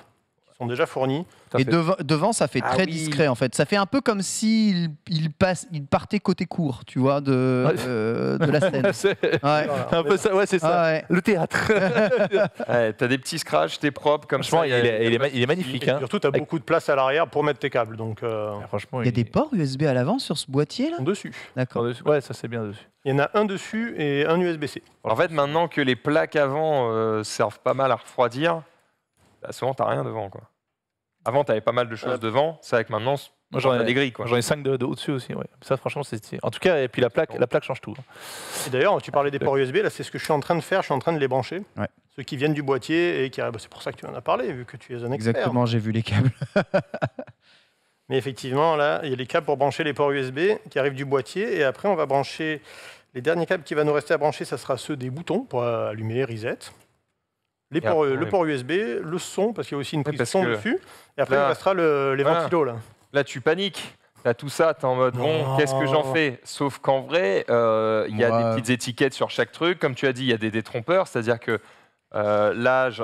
déjà fournis. Et devant, ça fait ah très discret en fait. Ça fait un peu comme s'il il il partait côté court, tu vois, de, euh, la scène. ouais. Un peu ça, ouais, c'est ça. Le théâtre. ouais, t'as des petits scratchs, t'es propre comme ça. Il, est, il, magnifique. Hein. surtout, t'as beaucoup de place à l'arrière pour mettre tes câbles. Donc, euh, ah, franchement, il y a des ports USB à l'avant sur ce boîtier là. Dessus. D'accord. Ouais, ça c'est bien dessus. Il y en a un dessus et un USB-C. En fait, maintenant que les plaques avant euh, servent pas mal à refroidir, bah, souvent, t'as rien devant. Quoi. Avant, tu avais pas mal de choses devant. C'est avec que maintenant, j'en ai des grilles. J'en ai 5 de, au-dessus aussi. Ça, franchement, c'est. En tout cas, et puis la plaque, la plaque change tout. Hein. d'ailleurs, tu parlais des ports USB. Là, c'est ce que je suis en train de faire. Je suis en train de les brancher. Ceux qui viennent du boîtier et qui. arrivent. Bah, c'est pour ça que tu en as parlé, vu que tu es un expert. Exactement, j'ai vu les câbles. Mais effectivement, là, il y a les câbles pour brancher les ports USB qui arrivent du boîtier. Et après, on va brancher. Les derniers câbles qui va nous rester à brancher, ça sera ceux des boutons pour allumer, reset. Euh, le port USB, le son, parce qu'il y a aussi une prise son dessus. Et après, restera les ventilos. Là. là, tu paniques. Là, tout ça, t'es en mode bon, qu'est-ce que j'en fais Sauf qu'en vrai, euh, il y a des petites étiquettes sur chaque truc. Comme tu as dit, il y a des détrompeurs, c'est-à-dire que euh, l'âge,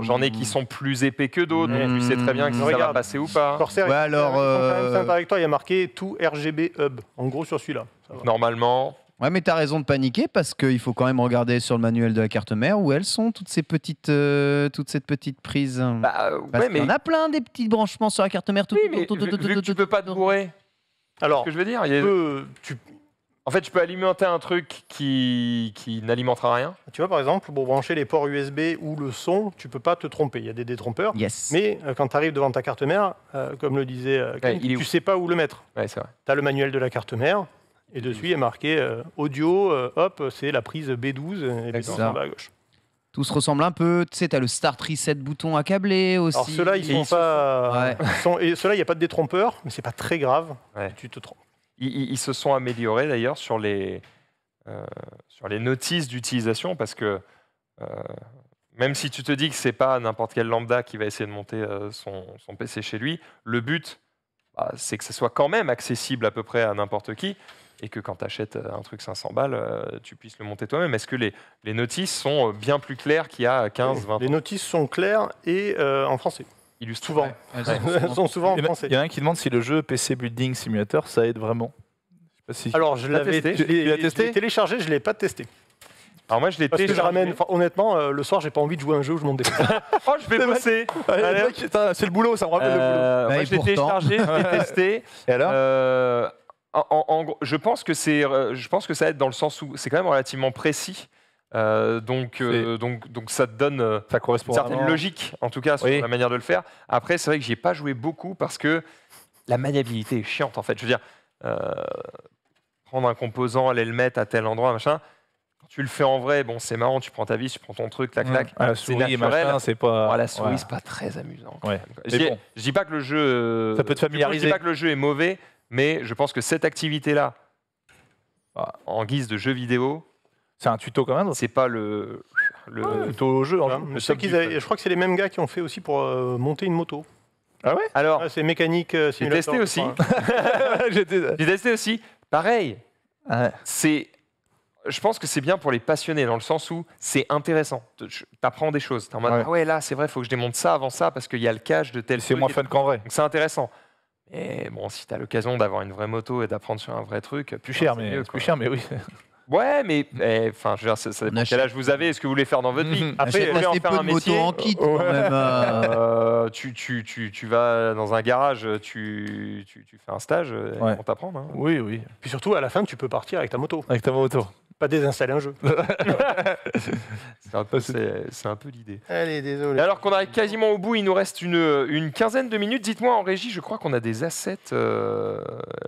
j'en ai qui mm. sont plus épais que d'autres, tu sais très bien que si mm. ça va passer ou pas. Corsair, alors, euh, avec toi, il y a marqué tout RGB Hub, en gros sur celui-là. Normalement, Ouais, mais tu as raison de paniquer parce qu'il faut quand même regarder sur le manuel de la carte mère où elles sont toutes ces petites, euh, toutes prises. Bah, euh, mais... On a plein des petits branchements sur la carte mère. Tout, oui, mais tu peux pas te bourrer. Alors, que je veux dire, tu peux, en fait, tu peux alimenter un truc qui, qui n'alimentera rien. Tu vois, par exemple, pour brancher les ports USB ou le son, tu peux pas te tromper. Il y a des détrompeurs. Yes. Mais euh, quand tu arrives devant ta carte mère, comme le disait, Ken, tu ne tu sais pas où le mettre. Ouais, tu as le manuel de la carte mère et dessus, il mmh. est marqué euh, audio, euh, hop, c'est la prise B12, et en bas à gauche. Tout se ressemble un peu, tu sais, t'as le Start Reset bouton accablé aussi. Alors ceux-là, ils sont pas... Et ceux-là, il n'y a pas de détrompeur, mais c'est pas très grave, tu te trompes. Ils, se sont améliorés d'ailleurs sur les, euh, sur les notices d'utilisation, parce que même si tu te dis que c'est pas n'importe quel lambda qui va essayer de monter son, son PC chez lui, le but, bah, c'est que ce soit quand même accessible à peu près à n'importe qui et que quand tu achètes euh, un truc 500 balles, euh, tu puisses le monter toi-même. Est-ce que les, les, notices sont euh, bien plus claires qu'il y a 15, 20 ans Les notices sont claires et en français. Ils Souvent. souvent. sont souvent en eh ben, français. Il y en a un qui demande si le jeu PC Building Simulator, ça aide vraiment. Je sais pas si Alors, je l'avais testé. Je l'ai téléchargé, je ne l'ai pas testé. Alors moi je l'ai testé. ramène, honnêtement, le soir j'ai pas envie de jouer à un jeu où je monte des. oh je vais bosser. C'est le boulot, ça me rappelle le boulot. je l'ai téléchargé, je l'ai testé. Et alors en, je, pense que c'est, euh, je pense que ça aide dans le sens où c'est quand même relativement précis. Euh, donc, euh, donc, donc ça te donne ça correspond une certaine logique, en tout cas, sur la manière de le faire. Après, c'est vrai que n'y ai pas joué beaucoup parce que la maniabilité est chiante, en fait. Je veux dire, prendre un composant, aller le mettre à tel endroit, machin. Quand tu le fais en vrai, bon, c'est marrant, tu prends ta vis, tu prends ton truc, tac, mm. tac. c'est naturel. c'est pas... Oh, la souris, ce c'est pas très amusant. Je, dis, pas que le jeu... Ça peut familiariser. Je dis pas que le jeu est mauvais, mais je pense que cette activité-là, bah, en guise de jeu vidéo, c'est un tuto quand même. Hein. C'est pas le le tuto au jeu. Hein. je, crois que c'est les mêmes gars qui ont fait aussi pour euh, monter une moto. Ah ouais Alors, c'est mécanique. Euh, J'ai testé aussi. J'ai testé aussi. Pareil. C'est. Je pense que c'est bien pour les passionnés dans le sens où c'est intéressant. Tu apprends des choses. Tu en mode ah ouais là c'est vrai il faut que je démonte ça avant ça parce qu'il y a le cache de tel. C'est moins fun qu'en vrai. C'est intéressant. Et bon, si tu as l'occasion d'avoir une vraie moto et d'apprendre sur un vrai truc, plus cher, mais plus cher, mais oui. Ouais, mais eh, enfin, je veux dire, ça, ça dépend quel âge vous avez, ce que vous voulez faire dans votre vie. Mhm. Après, vous en faire un métier. en kit, euh. Euh, tu, tu, tu, tu, vas dans un garage, tu, fais un stage, pour euh, on t'apprend. Hein. Oui, oui. Puis surtout, à la fin, tu peux partir avec ta moto. Avec ta moto pas désinstaller un jeu. c'est un peu, l'idée. Allez, désolé. Alors qu'on arrive quasiment au bout, il nous reste une, une quinzaine de minutes. Dites-moi en régie, je crois qu'on a des assets euh,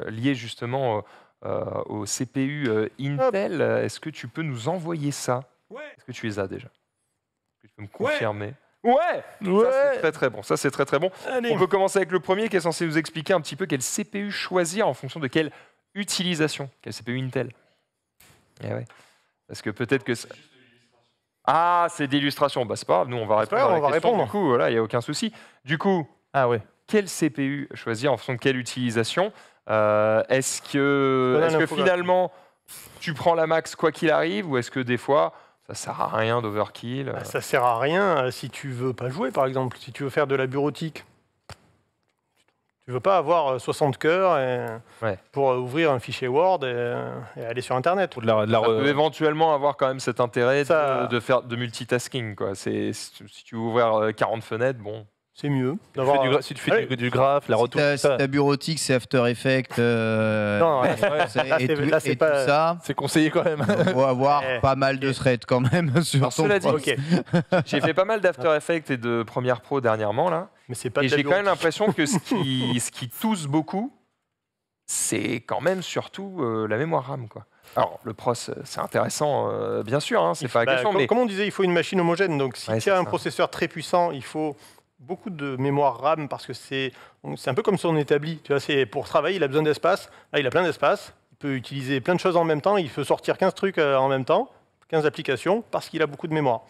liés justement euh, euh, au CPU Intel. Est-ce que tu peux nous envoyer ça Est-ce que tu les as déjà Est-ce que tu peux me confirmer ouais. Ça, c'est très très bon. Ça, c'est très très bon. On peut commencer avec le premier qui est censé nous expliquer un petit peu quel CPU choisir en fonction de quelle utilisation, quel CPU Intel. Eh Parce que peut-être que. Ah, c'est d'illustration. Bah, c'est pas grave, nous, on va répondre. à la va question. répondre. Du coup, voilà, il n'y a aucun souci. Du coup, ah, quel CPU choisir en fonction de quelle utilisation euh, Est-ce que, que finalement, tu prends la max quoi qu'il arrive ou est-ce que des fois ça sert à rien d'overkill euh bah, Ça sert à rien euh, si tu veux pas jouer, par exemple, si tu veux faire de la bureautique. Tu veux pas avoir 60 euh, cœurs pour euh, ouvrir un fichier Word euh, et, aller sur Internet. Ou de éventuellement avoir quand même cet intérêt de, faire de multitasking. si tu veux ouvrir 40 fenêtres, bon. C'est mieux. Si tu fais, du, si du, la retour. Si ta, bureautique, c'est After Effects. et, ça. C'est conseillé quand même. Il faut avoir eh, pas mal de threads quand même sur Alors, son dit, J'ai fait pas mal d'After Effects et de Premiere Pro dernièrement. Là. Mais c'est pas j'ai quand même l'impression que ce qui, tousse beaucoup, c'est quand même surtout euh, la mémoire RAM. Quoi. Alors, le pros, euh, c'est intéressant, euh, bien sûr, hein, c'est bah, Comme, mais... on disait, il faut une machine homogène. Donc, si tu as un processeur très puissant, il faut beaucoup de mémoire RAM parce que c'est un peu comme si on établit. Tu vois, pour travailler, il a besoin d'espace. Là, ah, il a plein d'espace. Il peut utiliser plein de choses en même temps. Il peut sortir 15 trucs euh, en même temps, 15 applications, parce qu'il a beaucoup de mémoire.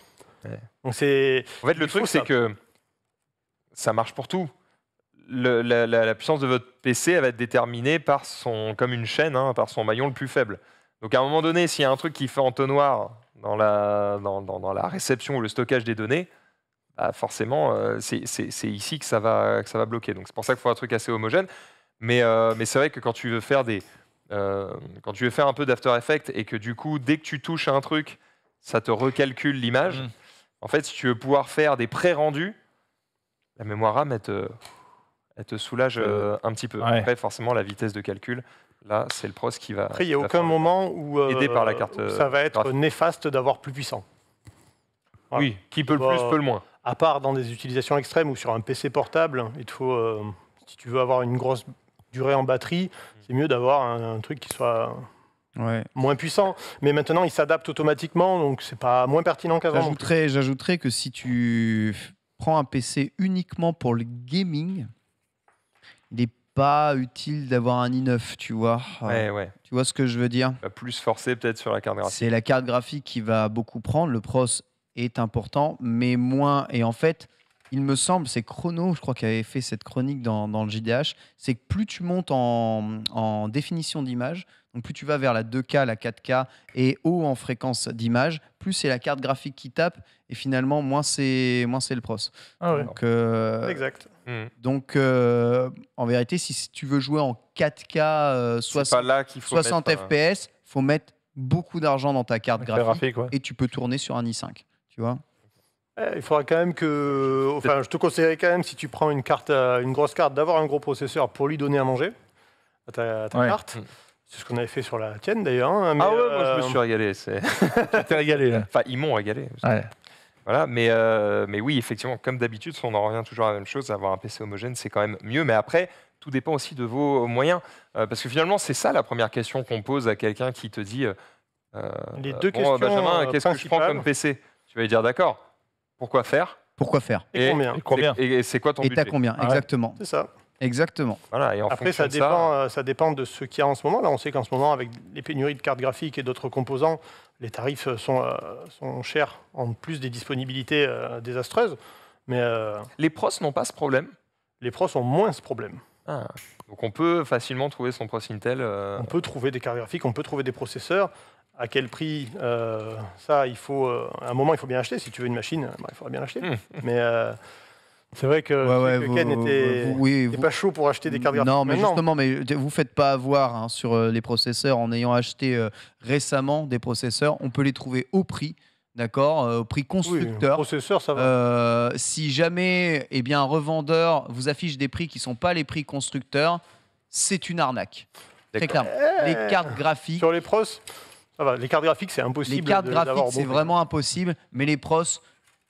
Donc, En fait, le truc, c'est que ça marche pour tout. la, puissance de votre PC va être déterminée par son, comme une chaîne, hein, par son maillon le plus faible. Donc à un moment donné, s'il y a un truc qui fait entonnoir dans la, dans la réception ou le stockage des données, bah, forcément, euh, c'est ici que ça, va, bloquer. Donc c'est pour ça qu'il faut un truc assez homogène. Mais, euh, c'est vrai que quand tu veux faire des, euh, quand tu veux faire un peu d'After effect et que du coup, dès que tu touches à un truc, ça te recalcule l'image. Mm. En fait, si tu veux pouvoir faire des pré-rendus, la mémoire RAM, elle te, soulage un petit peu. Après, forcément, la vitesse de calcul, là, c'est le pros qui va. Après, il n'y a aucun moment où, par la carte ça va être néfaste d'avoir plus puissant. Oui, qui peut le plus, peut le moins à part dans des utilisations extrêmes ou sur un PC portable, il faut, euh, si tu veux avoir une grosse durée en batterie, c'est mieux d'avoir un, truc qui soit moins puissant. Mais maintenant, il s'adapte automatiquement, donc c'est pas moins pertinent qu'avant. J'ajouterais, j'ajouterais que si tu prends un PC uniquement pour le gaming, il n'est pas utile d'avoir un i9, tu vois. Ouais, ouais. Tu vois ce que je veux dire Plus forcé peut-être sur la carte graphique. C'est la carte graphique qui va beaucoup prendre. Le pros est important, mais moins. Et en fait, il me semble, c'est Chrono, je crois, qu'il avait fait cette chronique dans, dans le JDH, c'est que plus tu montes en, en définition d'image, donc plus tu vas vers la 2K, la 4K et haut en fréquence d'image, plus c'est la carte graphique qui tape et finalement moins c'est moins c'est le pros. Ah donc, euh, exact. Hmm. Donc euh, en vérité, si tu veux jouer en 4K soit 60, là il FPS, euh, faut mettre beaucoup d'argent dans ta carte graphique, et tu peux tourner sur un i5. Eh, il faudra quand même que. Enfin, je te conseillerais quand même, si tu prends une, carte, euh, une grosse carte, d'avoir un gros processeur pour lui donner à manger à ta, carte. Mm. C'est ce qu'on avait fait sur la tienne d'ailleurs. Hein, ah ouais, moi je me euh, suis régalé. régalé. Là. Enfin, ils m'ont régalé. Voilà, mais, euh, mais oui, effectivement, comme d'habitude, on en revient toujours à la même chose. Avoir un PC homogène, c'est quand même mieux. Mais après, tout dépend aussi de vos moyens. parce que finalement, c'est ça la première question qu'on pose à quelqu'un qui te dit Les deux questions Benjamin, qu'est-ce que je prends comme PC tu vas lui dire d'accord, pourquoi faire Pourquoi faire Et, combien Et, c'est quoi ton et t'as combien ah Exactement. C'est ça. Exactement. Voilà, et en Après, ça dépend, euh, ça... dépend de ce qu'il y a en ce moment. Là, on sait qu'en ce moment, avec les pénuries de cartes graphiques et d'autres composants, les tarifs sont, euh, sont chers, en plus des disponibilités euh, désastreuses. Mais, les pros n'ont pas ce problème Les pros ont moins ce problème. Ah. Donc on peut facilement trouver son pros Intel. On peut trouver des cartes graphiques, on peut trouver des processeurs à quel prix euh, ça il faut euh, à un moment il faut bien acheter si tu veux une machine bah, il faudra bien l'acheter hmm. mais euh, c'est vrai que, ouais, ouais, que Ken n'était oui, pas chaud pour acheter des cartes graphiques. Non, mais justement, mais vous faites pas avoir hein, sur les processeurs en ayant acheté récemment des processeurs. On peut les trouver au prix, d'accord, au prix constructeur. Oui, processeur, ça va. si jamais, eh bien, un revendeur vous affiche des prix qui sont pas les prix constructeurs, c'est une arnaque. Très clairement. Eh. les cartes graphiques. Sur les pros ah bah, les cartes graphiques, c'est impossible. Les cartes graphiques, c'est vraiment impossible, mais les pros,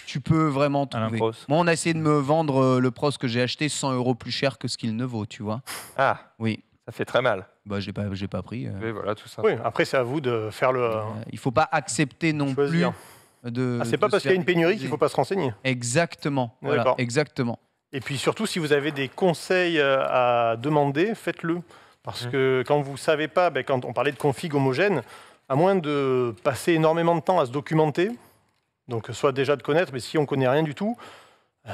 tu peux vraiment trouver. Moi, on a essayé de me vendre euh, le pros que j'ai acheté 100 euros plus cher que ce qu'il ne vaut, tu vois. Ah Oui. Ça fait très mal. Bah, j'ai pas, j'ai pas pris. Et euh. voilà, tout ça. Oui, après, c'est à vous de faire le. Il euh, il faut pas accepter non plus. De, ah, c'est pas parce qu'il y a une pénurie qu'il faut pas se renseigner. Exactement. Voilà, exactement. Et puis surtout, si vous avez des conseils à demander, faites-le. Parce mmh. que quand vous savez pas, ben, quand on parlait de config homogène, à moins de passer énormément de temps à se documenter, donc soit déjà de connaître, mais si on ne connaît rien du tout, euh,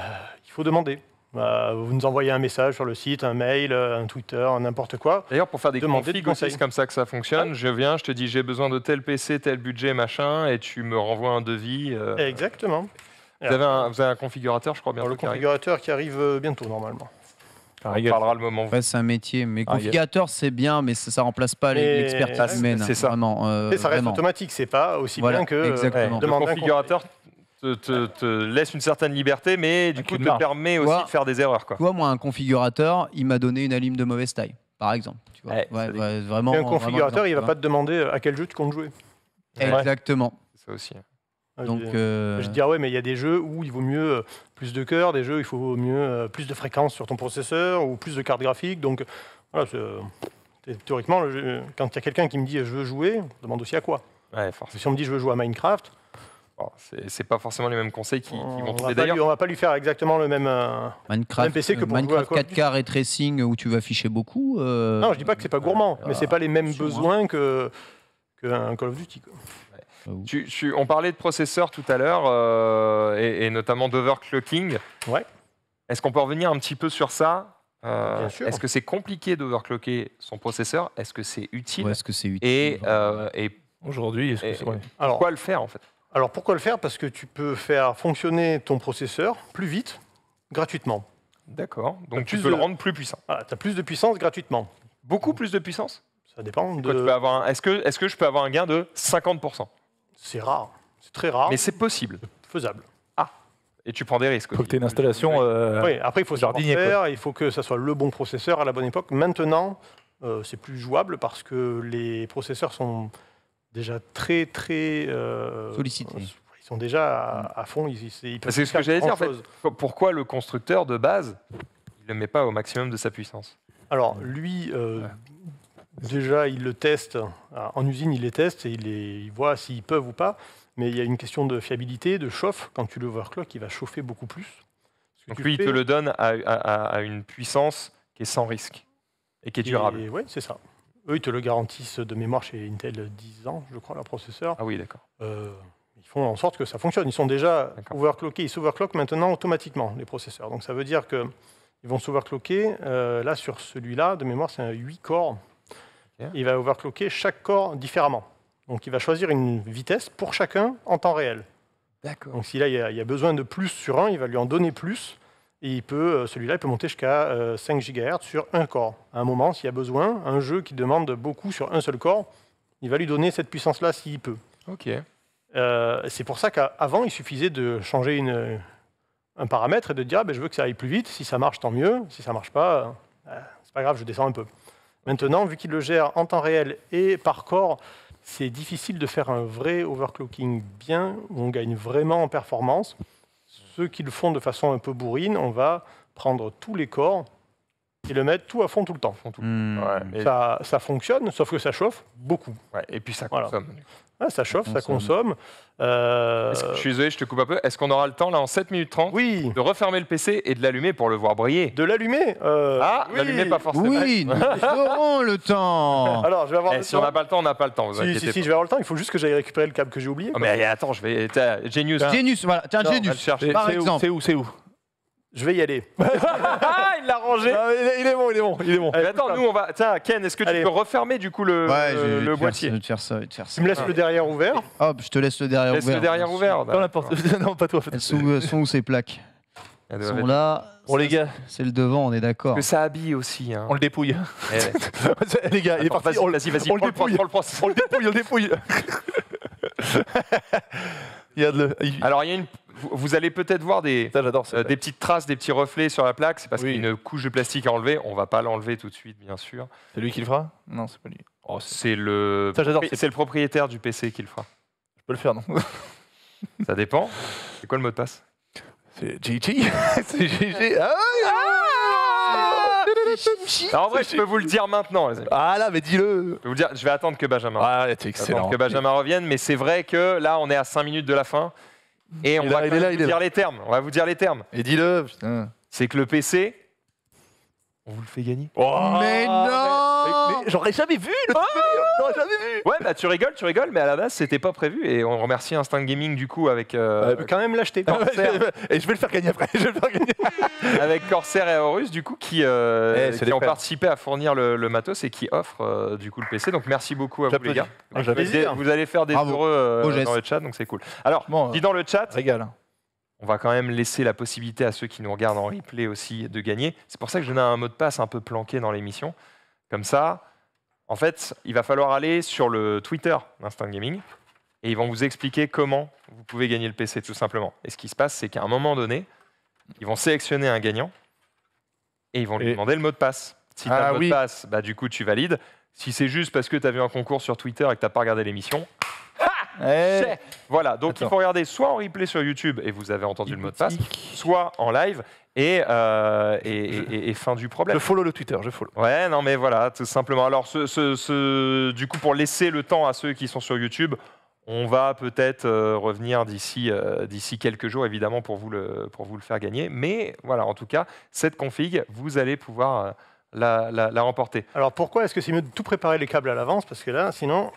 il faut demander. Bah, vous nous envoyez un message sur le site, un mail, euh, un Twitter, n'importe quoi. D'ailleurs, pour faire des configs aussi, c'est comme ça que ça fonctionne. Je viens, je te dis j'ai besoin de tel PC, tel budget, machin, et tu me renvoies un devis. Euh. Exactement. Vous avez, un, configurateur, je crois bien. Alors, le configurateur qui arrive bientôt, normalement. On parlera le moment. Ouais, c'est un métier. Mais configurateur, c'est bien, mais ça, ne remplace pas l'expertise humaine. C'est ça. et hein, euh, ça reste automatique. C'est pas aussi bien que euh, exactement. un configurateur. Te, laisse une certaine liberté, mais du coup, te permet aussi de faire des erreurs. Quoi. moi, un configurateur, il m'a donné une alim de mauvaise taille, par exemple. Tu vois. vraiment, un configurateur, il ne va pas te demander à quel jeu tu comptes jouer. Exactement. Ça aussi. Hein. Ah, euh, je dis dirais, ah ouais, mais il y a des jeux où il vaut mieux euh, plus de cœur, des jeux où il faut mieux euh, plus de fréquences sur ton processeur ou plus de cartes graphiques. Donc, théoriquement, quand il y a quelqu'un qui me dit je veux jouer, je demande aussi à quoi. si on me dit je veux jouer à Minecraft, c'est pas forcément les mêmes conseils qui, vont tomber d'ailleurs. On va pas lui faire exactement le même, Minecraft, PC que pour Minecraft 4K et Tracing où tu vas afficher beaucoup. non, je dis pas que c'est pas gourmand, mais c'est pas les mêmes besoins que qu'un Call of Duty on parlait de processeurs tout à l'heure, euh, et, notamment d'overclocking. Ouais. Est-ce qu'on peut revenir un petit peu sur ça euh, Est-ce que c'est compliqué d'overclocker son processeur Est-ce que c'est utile Est-ce que c'est utile Et, euh, aujourd'hui, pourquoi le faire en fait Alors pourquoi le faire Parce que tu peux faire fonctionner ton processeur plus vite, gratuitement. D'accord. Donc, tu peux le rendre plus puissant. tu as plus de puissance gratuitement. Beaucoup plus de puissance Ça dépend. De... Est-ce que, est que je peux avoir un gain de 50% c'est rare, c'est très rare. Mais c'est possible. Faisable. Ah, et tu prends des risques. Il faut que tu aies une installation. Euh, oui, après, il faut savoir faire, il faut que ça soit le bon processeur à la bonne époque. Maintenant, euh, c'est plus jouable parce que les processeurs sont déjà très, très. Euh, Sollicités. Ils sont déjà à, fond. Ils, c'est ce que j'allais dire. En fait. Pourquoi le constructeur de base, ne le met pas au maximum de sa puissance alors, lui, Déjà, ils le testent. Ah, en usine, ils les testent et ils, voient s'ils peuvent ou pas. Mais il y a une question de fiabilité, de chauffe. Quand tu l'overclock, il va chauffer beaucoup plus. Donc lui, il te le donne à, une puissance qui est sans risque et qui est durable. Oui, c'est ça. Eux, ils te le garantissent de mémoire chez Intel 10 ans, je crois, leur processeur. Ah oui, d'accord. Euh, ils font en sorte que ça fonctionne. Ils sont déjà overclockés. Ils s'overclockent maintenant automatiquement, les processeurs. Donc ça veut dire qu'ils vont s'overclocker. Euh, là, sur celui-là, de mémoire, c'est un 8 corps il va overclocker chaque corps différemment. Donc il va choisir une vitesse pour chacun en temps réel. D'accord. Donc si là il y, a, besoin de plus sur un, il va lui en donner plus. Et il peut, euh, celui-là, il peut monter jusqu'à 5 euh, GHz sur un corps. À un moment, s'il y a besoin, un jeu qui demande beaucoup sur un seul corps, il va lui donner cette puissance-là s'il peut. Ok. Euh, c'est pour ça qu'avant, il suffisait de changer une, un paramètre et de dire ah, ben, je veux que ça aille plus vite. Si ça marche, tant mieux. Si ça marche pas, ce c'est pas grave, je descends un peu. Maintenant, vu qu'il le gère en temps réel et par corps, c'est difficile de faire un vrai overclocking bien, où on gagne vraiment en performance. Ceux qui le font de façon un peu bourrine, on va prendre tous les corps et le mettre tout à fond tout le temps. Hmm. ça, fonctionne, sauf que ça chauffe beaucoup. et puis ça consomme. Ah, ça chauffe, ça consomme. Euh, je suis désolé, je te coupe un peu. Est-ce qu'on aura le temps, là, en 7 minutes 30, de refermer le PC et de l'allumer pour le voir briller De l'allumer euh, Ah, oui. l'allumer pas forcément. Oui, nous aurons le temps Alors, je vais avoir eh, Si on n'a pas le temps, on n'a pas le temps, vous si, pas. si, si, je vais avoir le temps, il faut juste que j'aille récupérer le câble que j'ai oublié. Oh, mais attends, je vais... Génius. Genius, voilà. Tiens, Genius, par exemple. C'est où, c'est où je vais y aller. ah, il l'a rangé. il, est, bon, il est bon, il est bon. attends, nous on va. Tiens, Ken, est-ce que tu peux refermer du coup le, boîtier Ouais, Je vais te faire ça. Je vais te faire ça. Tu me laisses le derrière ouvert. Hop, je te laisse le derrière ouvert. Laisse le derrière ouvert. non, pas toi. Elles sont, sont où ces plaques Elles sont là. Bon les gars, c'est le devant, on est d'accord. Que ça habille aussi. On le dépouille. les gars, il est parti. vas-y, On le dépouille, on le dépouille, on le dépouille. Alors, il y a une... vous allez peut-être voir des, ça, euh, des petites traces, des petits reflets sur la plaque. C'est parce qu'il y a une couche de plastique à enlever. On ne va pas l'enlever tout de suite, bien sûr. C'est lui qui le fera Non, c'est pas lui. Oh, c'est le... le propriétaire du PC qui le fera. Je peux le faire, non Ça dépend. C'est quoi le mot de passe C'est GG. c'est GG. ah en vrai, je peux vous le dire maintenant, Ah là, mais dis-le. Je vais, attendre que Benjamin. Ah, c'est excellent. Que Benjamin revienne, mais c'est vrai que là, on est à 5 minutes de la fin. Et on va vous dire les termes. On va vous dire les termes. Et dis-le. C'est que le PC, on vous le fait gagner. mais oh, non Oh oh j'aurais jamais vu Ouais, bah tu rigoles, tu rigoles, mais à la base, c'était pas prévu. Et on remercie Instinct Gaming du coup avec. euh, bah, quand même l'acheter. Corsair. et je vais le faire gagner après. Je vais le faire gagner. avec Corsair et Horus du coup qui, euh, eh, ont participé à fournir le, matos et qui offrent euh, du coup le PC. Donc merci beaucoup à vous les gars. Vous, allez- vous allez faire des heureux euh, dans le chat, donc c'est cool. Alors, dit dis dans le chat, on va quand même laisser la possibilité à ceux qui nous regardent en replay aussi de gagner. C'est pour ça que je donne un mot de passe un peu planqué dans l'émission. Comme ça, en fait, il va falloir aller sur le Twitter d'Instant Gaming et ils vont vous expliquer comment vous pouvez gagner le PC tout simplement. Et ce qui se passe, c'est qu'à un moment donné, ils vont sélectionner un gagnant et ils vont lui demander le mot de passe. Si tu as ah le mot de passe, bah, du coup, tu valides. Si c'est juste parce que tu as vu un concours sur Twitter et que tu n'as pas regardé l'émission, ah eh. Voilà, donc il faut regarder soit en replay sur YouTube et vous avez entendu le mot de passe, soit en live. Euh, et, et, fin du problème. Je follow le Twitter, je follow. Ouais, non, mais voilà, tout simplement. Alors, ce, du coup, pour laisser le temps à ceux qui sont sur YouTube, on va peut-être euh, revenir d'ici euh, d'ici quelques jours, évidemment, pour vous, le, pour vous le faire gagner. Mais voilà, en tout cas, cette config, vous allez pouvoir la, la, la remporter. Alors, pourquoi est-ce que c'est mieux de tout préparer les câbles à l'avance Parce que là, sinon,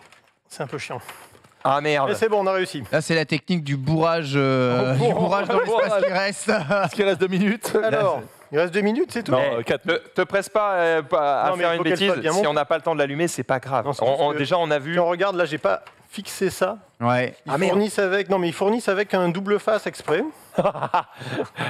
c'est un peu chiant. Ah merde. Mais c'est bon, on a réussi. Là, c'est la technique du bourrage, euh, oh, bourrage dans l'espace qui reste. Est-ce qu'il reste deux minutes Alors. Il reste deux minutes, c'est tout. Non, euh, te, presse pas euh, à faire une bêtise. Si on n'a pas le temps de l'allumer, c'est pas grave. déjà, on a vu. Si on regarde, là, j'ai pas fixé ça. Ouais. Ils fournissent avec. Non, mais fournissent avec un double face exprès.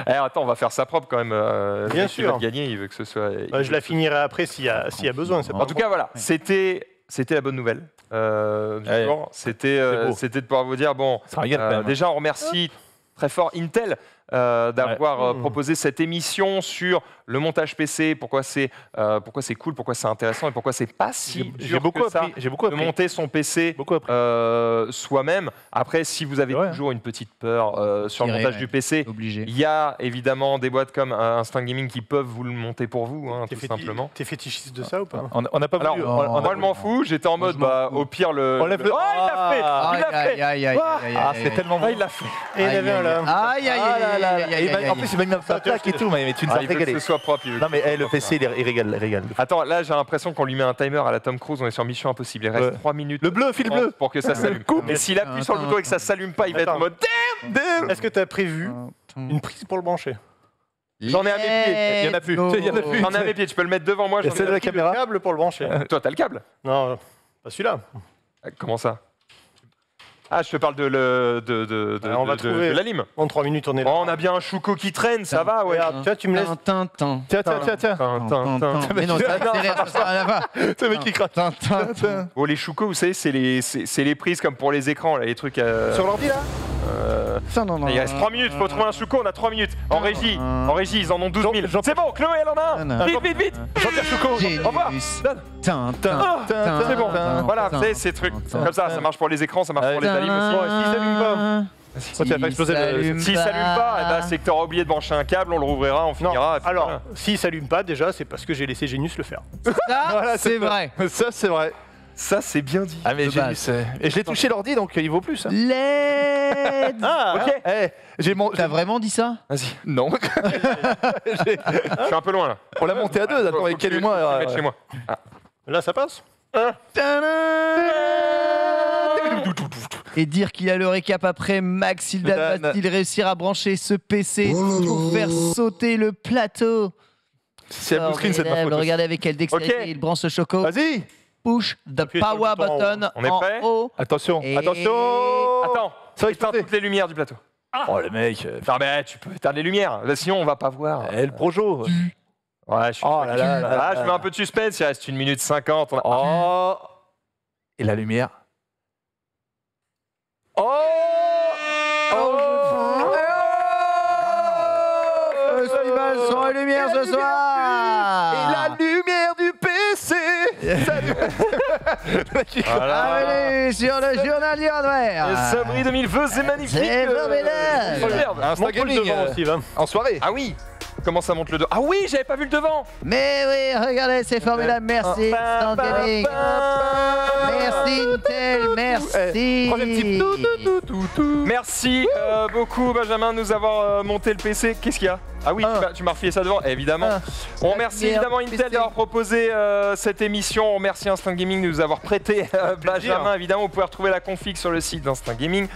Eh, attends, on va faire ça propre quand même. Bien sûr. Il veut gagner, il veut que ce soit. Bah, je la finirai après s'il y, a, besoin. en tout cas, voilà. C'était c'était la bonne nouvelle. Euh, euh, c'était, de pouvoir vous dire bon, euh, hein. déjà on remercie oh. très fort Intel euh, d'avoir euh, proposé cette émission sur le montage PC, pourquoi c'est euh, pourquoi c'est cool, pourquoi c'est intéressant et pourquoi c'est pas si j'ai beaucoup que appris, beaucoup de monter son PC euh, soi-même. Après, si vous avez toujours une petite peur sur le montage du PC, il y a évidemment des boîtes comme Instinct Gaming qui peuvent vous le monter pour vous, hein, tout simplement. T'es fétichiste de ça ou pas On n'a pas voulu. On, moi, je m'en fous. J'étais en mode, bah, au pire le. Oh, il l'a fait. Il l'a fait. Ah, c'est tellement ah, bon. Il l'a fait. Aïe aïe aïe. En plus, il m'a mis un plaque et tout, mais tu ne sais pas que ce soit propre. Non, mais le PC, il régale. Attends, là, j'ai l'impression qu'on lui met un timer à la Tom Cruise, on est sur Mission Impossible. Il reste 3 minutes. Le bleu, fil bleu Pour que ça s'allume. Et s'il appuie sur le bouton et que ça s'allume pas, il va être en mode Est-ce que tu as prévu une prise pour le brancher J'en ai à mes pieds. Il y en a plus. J'en ai à mes pieds. Tu peux le mettre devant moi. J'en ai la caméra. câble pour le brancher. Toi, t'as le câble Non, pas celui-là. Comment ça ah, je te parle de, le, de, de, de, on va trouver. la lime. En 3 minutes, on est là. Oh, on a bien un chouco qui traîne, ça va, ouais. Tu tiens, tu me laisses. Tiens, Tiens, tiens, tiens, tiens. tiens, Mais non, ça accélère tout ça à la va. Ce mec qui craque. Tintin. Bon, oh, les choucos, vous savez, c'est les, les prises comme pour les écrans, là, les trucs. euh, Sur l'ordi, là euh, il reste 3 minutes, faut trouver un chouco, on a 3 minutes. En régie, en régie, ils en ont 12 000. C'est bon, Chloé, elle en a un. Vite, vite, vite. Jean-Pierre Chouco, au revoir. Ah, c'est bon, voilà, c'est ces trucs. Comme ça, ça marche pour les écrans, ça marche pour les ah, allumes aussi. ça s'allument pas s'allume eh ben, pas, c'est que t'auras oublié de brancher un câble, on le rouvrira, on finira. Alors, s'il s'allume pas, déjà, c'est parce que j'ai laissé Genius le faire. voilà, c'est vrai. Ça, c'est vrai. Ça, c'est bien dit. Ah, mais j'ai Et je l'ai touché l'ordi, donc euh, il vaut plus. Hein. LED Ah, ok. Ah. Eh, j'ai T'as vraiment dit ça Vas-y. Non. Je suis un peu loin là. On l'a monté à deux, attends, avec quel moi chez ah. moi. Là, ça passe hein ah. Et dire qu'il a le récap après, Max Hilda va il réussir à brancher ce PC oh pour faire sauter le plateau C'est la blue screen cette Regardez avec quelle dextérité il branche le choco. Vas-y push the power button On est en haut. Attention. Attention Attends, Ça va éteindre toutes les lumières du plateau. Ah. Oh le mec, eh, tu peux éteindre les lumières, sinon on va pas voir. eh, le projo. Ouais, je ah, ah, mets un peu de suspense, il reste une minute cinquante. Oh Et la lumière. Oh Oh oh. Oh. Eh, oh. oh! lumière ce soir. Et la Salut ah sur le journal du c'est magnifique euh, oh, ah, euh, aussi, En soirée Ah oui Comment ça monte le devant Ah oui, j'avais pas vu le devant Mais oui, regardez, c'est formidable, merci ah, Merci Intel, merci eh, Merci euh, beaucoup Benjamin de nous avoir euh, monté le PC. Qu'est-ce qu'il y a Ah oui, ah. tu m'as refilé ça devant, évidemment. Ah. on remercie évidemment Intel d'avoir proposé euh, cette émission. On remercie Instant Gaming de nous avoir prêté Benjamin. Évidemment, vous pouvez retrouver la config sur le site d'Instant Gaming.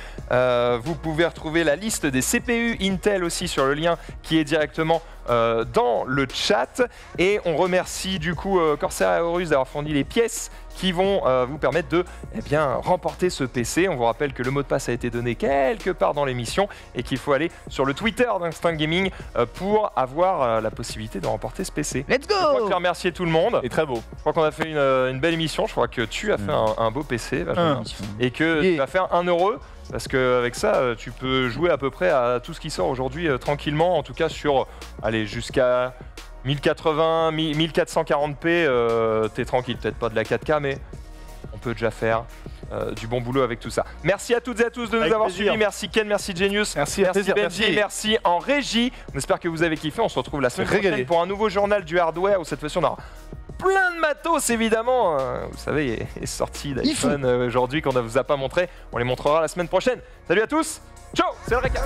vous pouvez retrouver la liste des CPU Intel aussi sur le lien qui est directement euh, dans le chat. Et on remercie du coup euh, Corsair et Horus d'avoir fourni les pièces qui vont euh, vous permettre de eh bien, remporter ce PC. On vous rappelle que le mot de passe a été donné quelque part dans l'émission et qu'il faut aller sur le Twitter d'Instinct Gaming pour avoir la possibilité de remporter ce PC. Let's go Je crois remercier tout le monde. Et très beau. Je crois qu'on a fait une, belle émission. Je crois que tu as fait mm. un, beau PC, mm. et que tu vas faire un heureux. Parce qu'avec ça, euh, tu peux jouer à peu près à tout ce qui sort aujourd'hui euh, tranquillement, en tout cas sur, allez, jusqu'à 1080, 1440p, euh, t'es tranquille, peut-être pas de la 4K, mais on peut déjà faire du bon boulot avec tout ça. Merci à toutes et à tous de nous avoir suivis. Merci Ken, merci Genius, merci, merci Benji, merci. en régie. On espère que vous avez kiffé. On se retrouve la semaine prochaine pour un nouveau journal du hardware où cette fois-ci on aura plein de matos évidemment. Hein. Vous savez, est sorti d'iPhone euh, aujourd'hui qu'on ne vous a pas montré. On les montrera la semaine prochaine. Salut à tous. Ciao, c'est le récap.